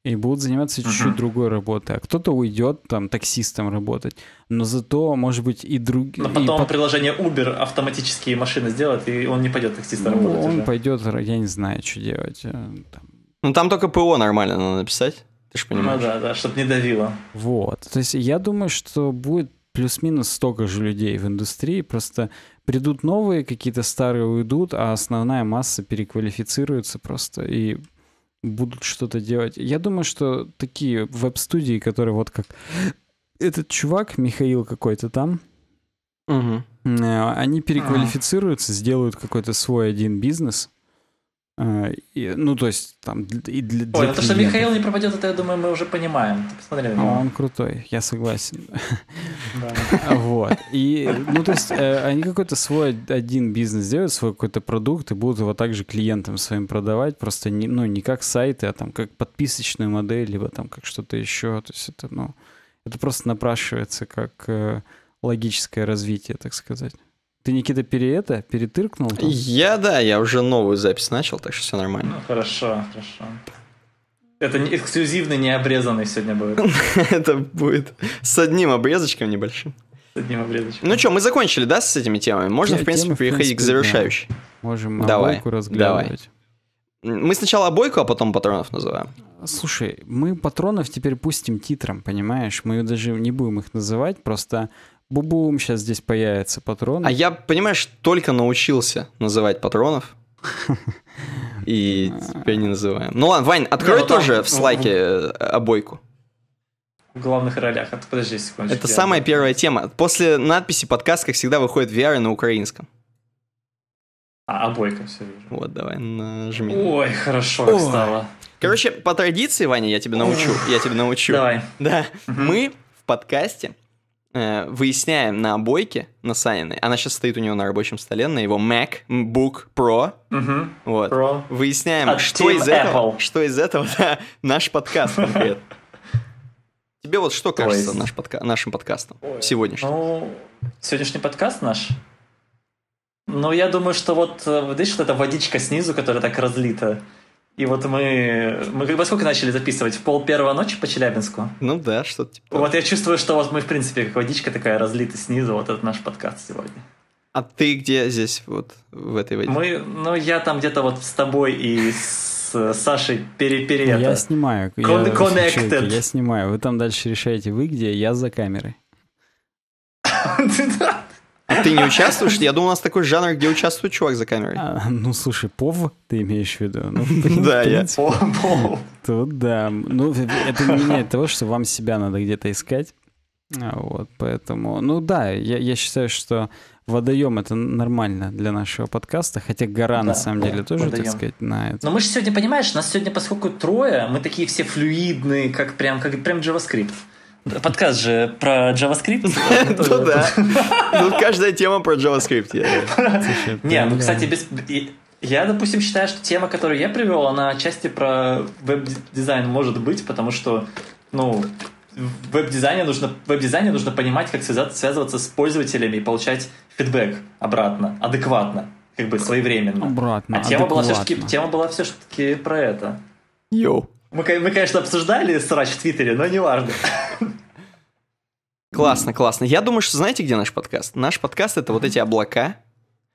и будут заниматься чуть-чуть uh-huh. другой работой. А кто-то уйдет там таксистом работать. Но зато, может быть, и другие... Но потом и приложение Uber автоматические машины сделает, и он не пойдет таксистом ну, работать. Он уже. пойдет, я не знаю, что делать. Э, там... Ну там только ПО нормально надо написать. Ты же понимаешь? Ну да, да, чтобы не давило. Вот. То есть я думаю, что будет плюс-минус столько же людей в индустрии, просто придут новые, какие-то старые уйдут, а основная масса переквалифицируется просто и будут что-то делать. Я думаю, что такие веб-студии, которые вот как этот чувак, Михаил какой-то там, угу. они переквалифицируются, сделают какой-то свой один бизнес — а, и, ну, то есть, там, и для, для Ой, ну, клиентов. то, что Михаил не пропадет, это, я думаю, мы уже понимаем. Ты на а, него. Он крутой, я согласен. Вот. И, ну, то есть, э, они какой-то свой один бизнес делают, свой какой-то продукт, и будут его также клиентам своим продавать, просто, не, ну, не как сайты, а там как подписочную модель, либо там как что-то еще. То есть, это, ну, это просто напрашивается как э, логическое развитие, так сказать. Ты, Никита, пере это, перетыркнул? Там? Я, да, я уже новую запись начал, так что все нормально. Ну, хорошо, хорошо. Это не, эксклюзивно необрезанный сегодня будет. Это будет с одним обрезочком небольшим. С одним обрезочком. Ну что, мы закончили, да, с этими темами? Можно, в принципе, переходить к завершающей. Можем обойку разглядывать. Мы сначала обойку, а потом патронов называем. Слушай, мы патронов теперь пустим титром, понимаешь? Мы даже не будем их называть, просто бубум, сейчас здесь появятся патроны. А я, понимаешь, только научился называть патронов. И теперь не называем. Ну ладно, Вань, открой ну тоже в слайке э, обойку. В главных ролях. А подожди секунду. Это самая первая тема. После надписи подкаст, как всегда, выходит VR на украинском. А, обойка, все вижу. Вот, давай, нажми. Ой, хорошо стало. Короче, по традиции, Ваня, я тебя научу. Я тебя научу. Давай. Да. Мы в подкасте Э, выясняем на обойке, на Саниной, она сейчас стоит у него на рабочем столе, на его Mac Book Pro, угу. вот, Pro. выясняем, а От что из, этого, что из этого наш подкаст конкретно. Тебе вот что кажется наш подка нашим подкастом Ой. сегодняшним? Ну, сегодняшний подкаст наш? Ну, я думаю, что вот, э, видишь, вот эта водичка снизу, которая так разлита, и вот мы, мы во сколько начали записывать? В пол первого ночи по Челябинску? Ну да, что-то типа. Вот я чувствую, что вот мы, в принципе, как водичка такая разлита снизу, вот этот наш подкаст сегодня. А ты где здесь, вот, в этой водичке? Мы, ну, я там где-то вот с тобой и с э, Сашей пере, Я снимаю. Con- я, connected. Чуваки, я снимаю. Вы там дальше решаете, вы где, я за камерой. Ты не участвуешь? Я думал, у нас такой жанр, где участвует чувак за камерой. А, ну, слушай, пов ты имеешь в виду? Ну, да, я пов. Тут да. Ну, это не меняет того, что вам себя надо где-то искать. А, вот, поэтому, ну да, я, я считаю, что водоем это нормально для нашего подкаста, хотя гора да, на самом да, деле тоже, водоем. так сказать, на это. Но мы же сегодня, понимаешь, нас сегодня, поскольку трое, мы такие все флюидные, как прям, как прям JavaScript. Подкаст же про JavaScript. Ну да. Ну каждая тема про JavaScript. Не, ну, кстати, без... Я, допустим, считаю, что тема, которую я привел, она отчасти про веб-дизайн может быть, потому что, ну, веб-дизайне нужно, веб-дизайне нужно понимать, как связываться с пользователями и получать фидбэк обратно, адекватно, как бы своевременно. Обратно, а тема была все-таки тема была все-таки про это. Йоу. Мы, мы, конечно, обсуждали срач в Твиттере, но не важно. Классно, классно. Я думаю, что знаете, где наш подкаст? Наш подкаст это вот эти облака.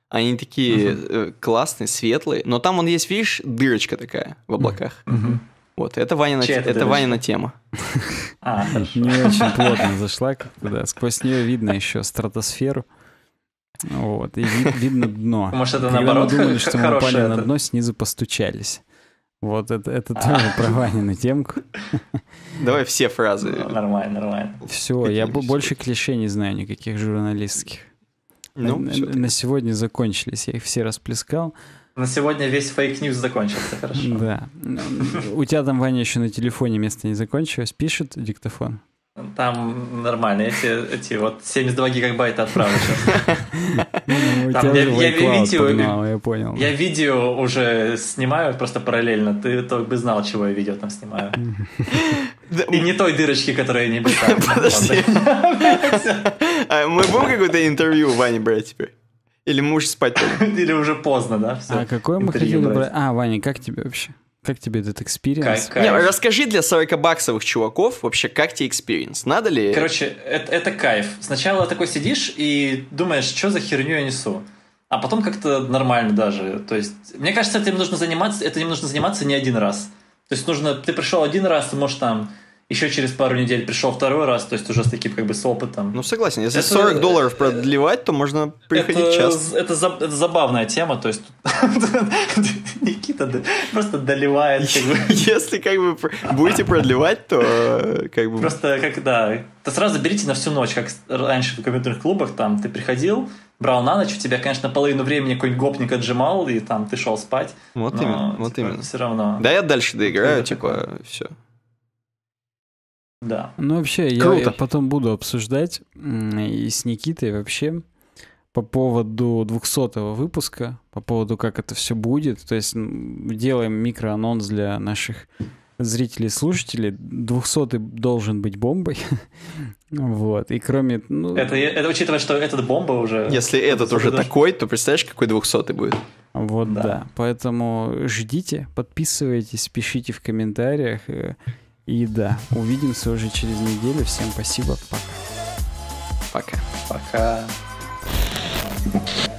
Они такие угу. классные, светлые. Но там он есть, видишь, дырочка такая в облаках. Угу. Вот, это Ванина, Чья это, это Ванина тема. А, не очень плотно зашла, да. Сквозь нее видно еще стратосферу. Вот, и видно дно. Может, это Когда наоборот мы думали, что мы упали это... на дно, снизу постучались. Вот это, это а. тоже про Ванину темку. Давай все фразы. Ну, нормально, нормально. Все, я больше клише не знаю никаких журналистских. Ну, на, на сегодня закончились, я их все расплескал. На сегодня весь фейк-ньюс закончился, хорошо. Да. У тебя там, Ваня, еще на телефоне место не закончилось. Пишет диктофон? Там нормально, если эти вот 72 гигабайта отправлю сейчас. Ну, там я, я, видео, подгнал, я, понял. я видео уже снимаю просто параллельно, ты только бы знал, чего я видео там снимаю. И не той дырочки, которая не была. Подожди. А мы будем какое-то интервью Ване брать теперь? Или мы уже спать Или уже поздно, да? А какое мы хотели брать? А, Ваня, как тебе вообще? Как тебе этот экспириенс? Не, расскажи для 40-баксовых чуваков вообще, как тебе экспириенс? Надо ли... Короче, это, это кайф. Сначала такой сидишь и думаешь, что за херню я несу. А потом как-то нормально даже. То есть, мне кажется, этим нужно заниматься, этим нужно заниматься не один раз. То есть нужно, ты пришел один раз, ты можешь там еще через пару недель пришел второй раз, то есть уже с таким как бы с опытом. Ну согласен, если это, 40 долларов э, продлевать, то можно приходить это, часто. Это, за, это забавная тема, то есть Никита просто доливает. Если как бы будете продлевать, то э, как бы... Просто как, да, то сразу берите на всю ночь, как раньше в компьютерных клубах, там ты приходил, брал на ночь, у тебя, конечно, половину времени какой-нибудь гопник отжимал, и там ты шел спать. Вот именно, вот типа, именно. Все равно. Да я дальше доиграю, типа, все. Да. Ну, вообще, я, я потом буду обсуждать и с Никитой вообще по поводу 200 выпуска, по поводу, как это все будет. То есть делаем микроанонс для наших зрителей, слушателей. 200 должен быть бомбой. вот. И кроме... Ну... Это, это учитывая, что этот бомба уже... Если этот уже должен... такой, то представляешь, какой 200 будет. Вот, да. да. Поэтому ждите, подписывайтесь, пишите в комментариях. Э, и да, увидимся уже через неделю. Всем спасибо. Пока. Пока. Пока.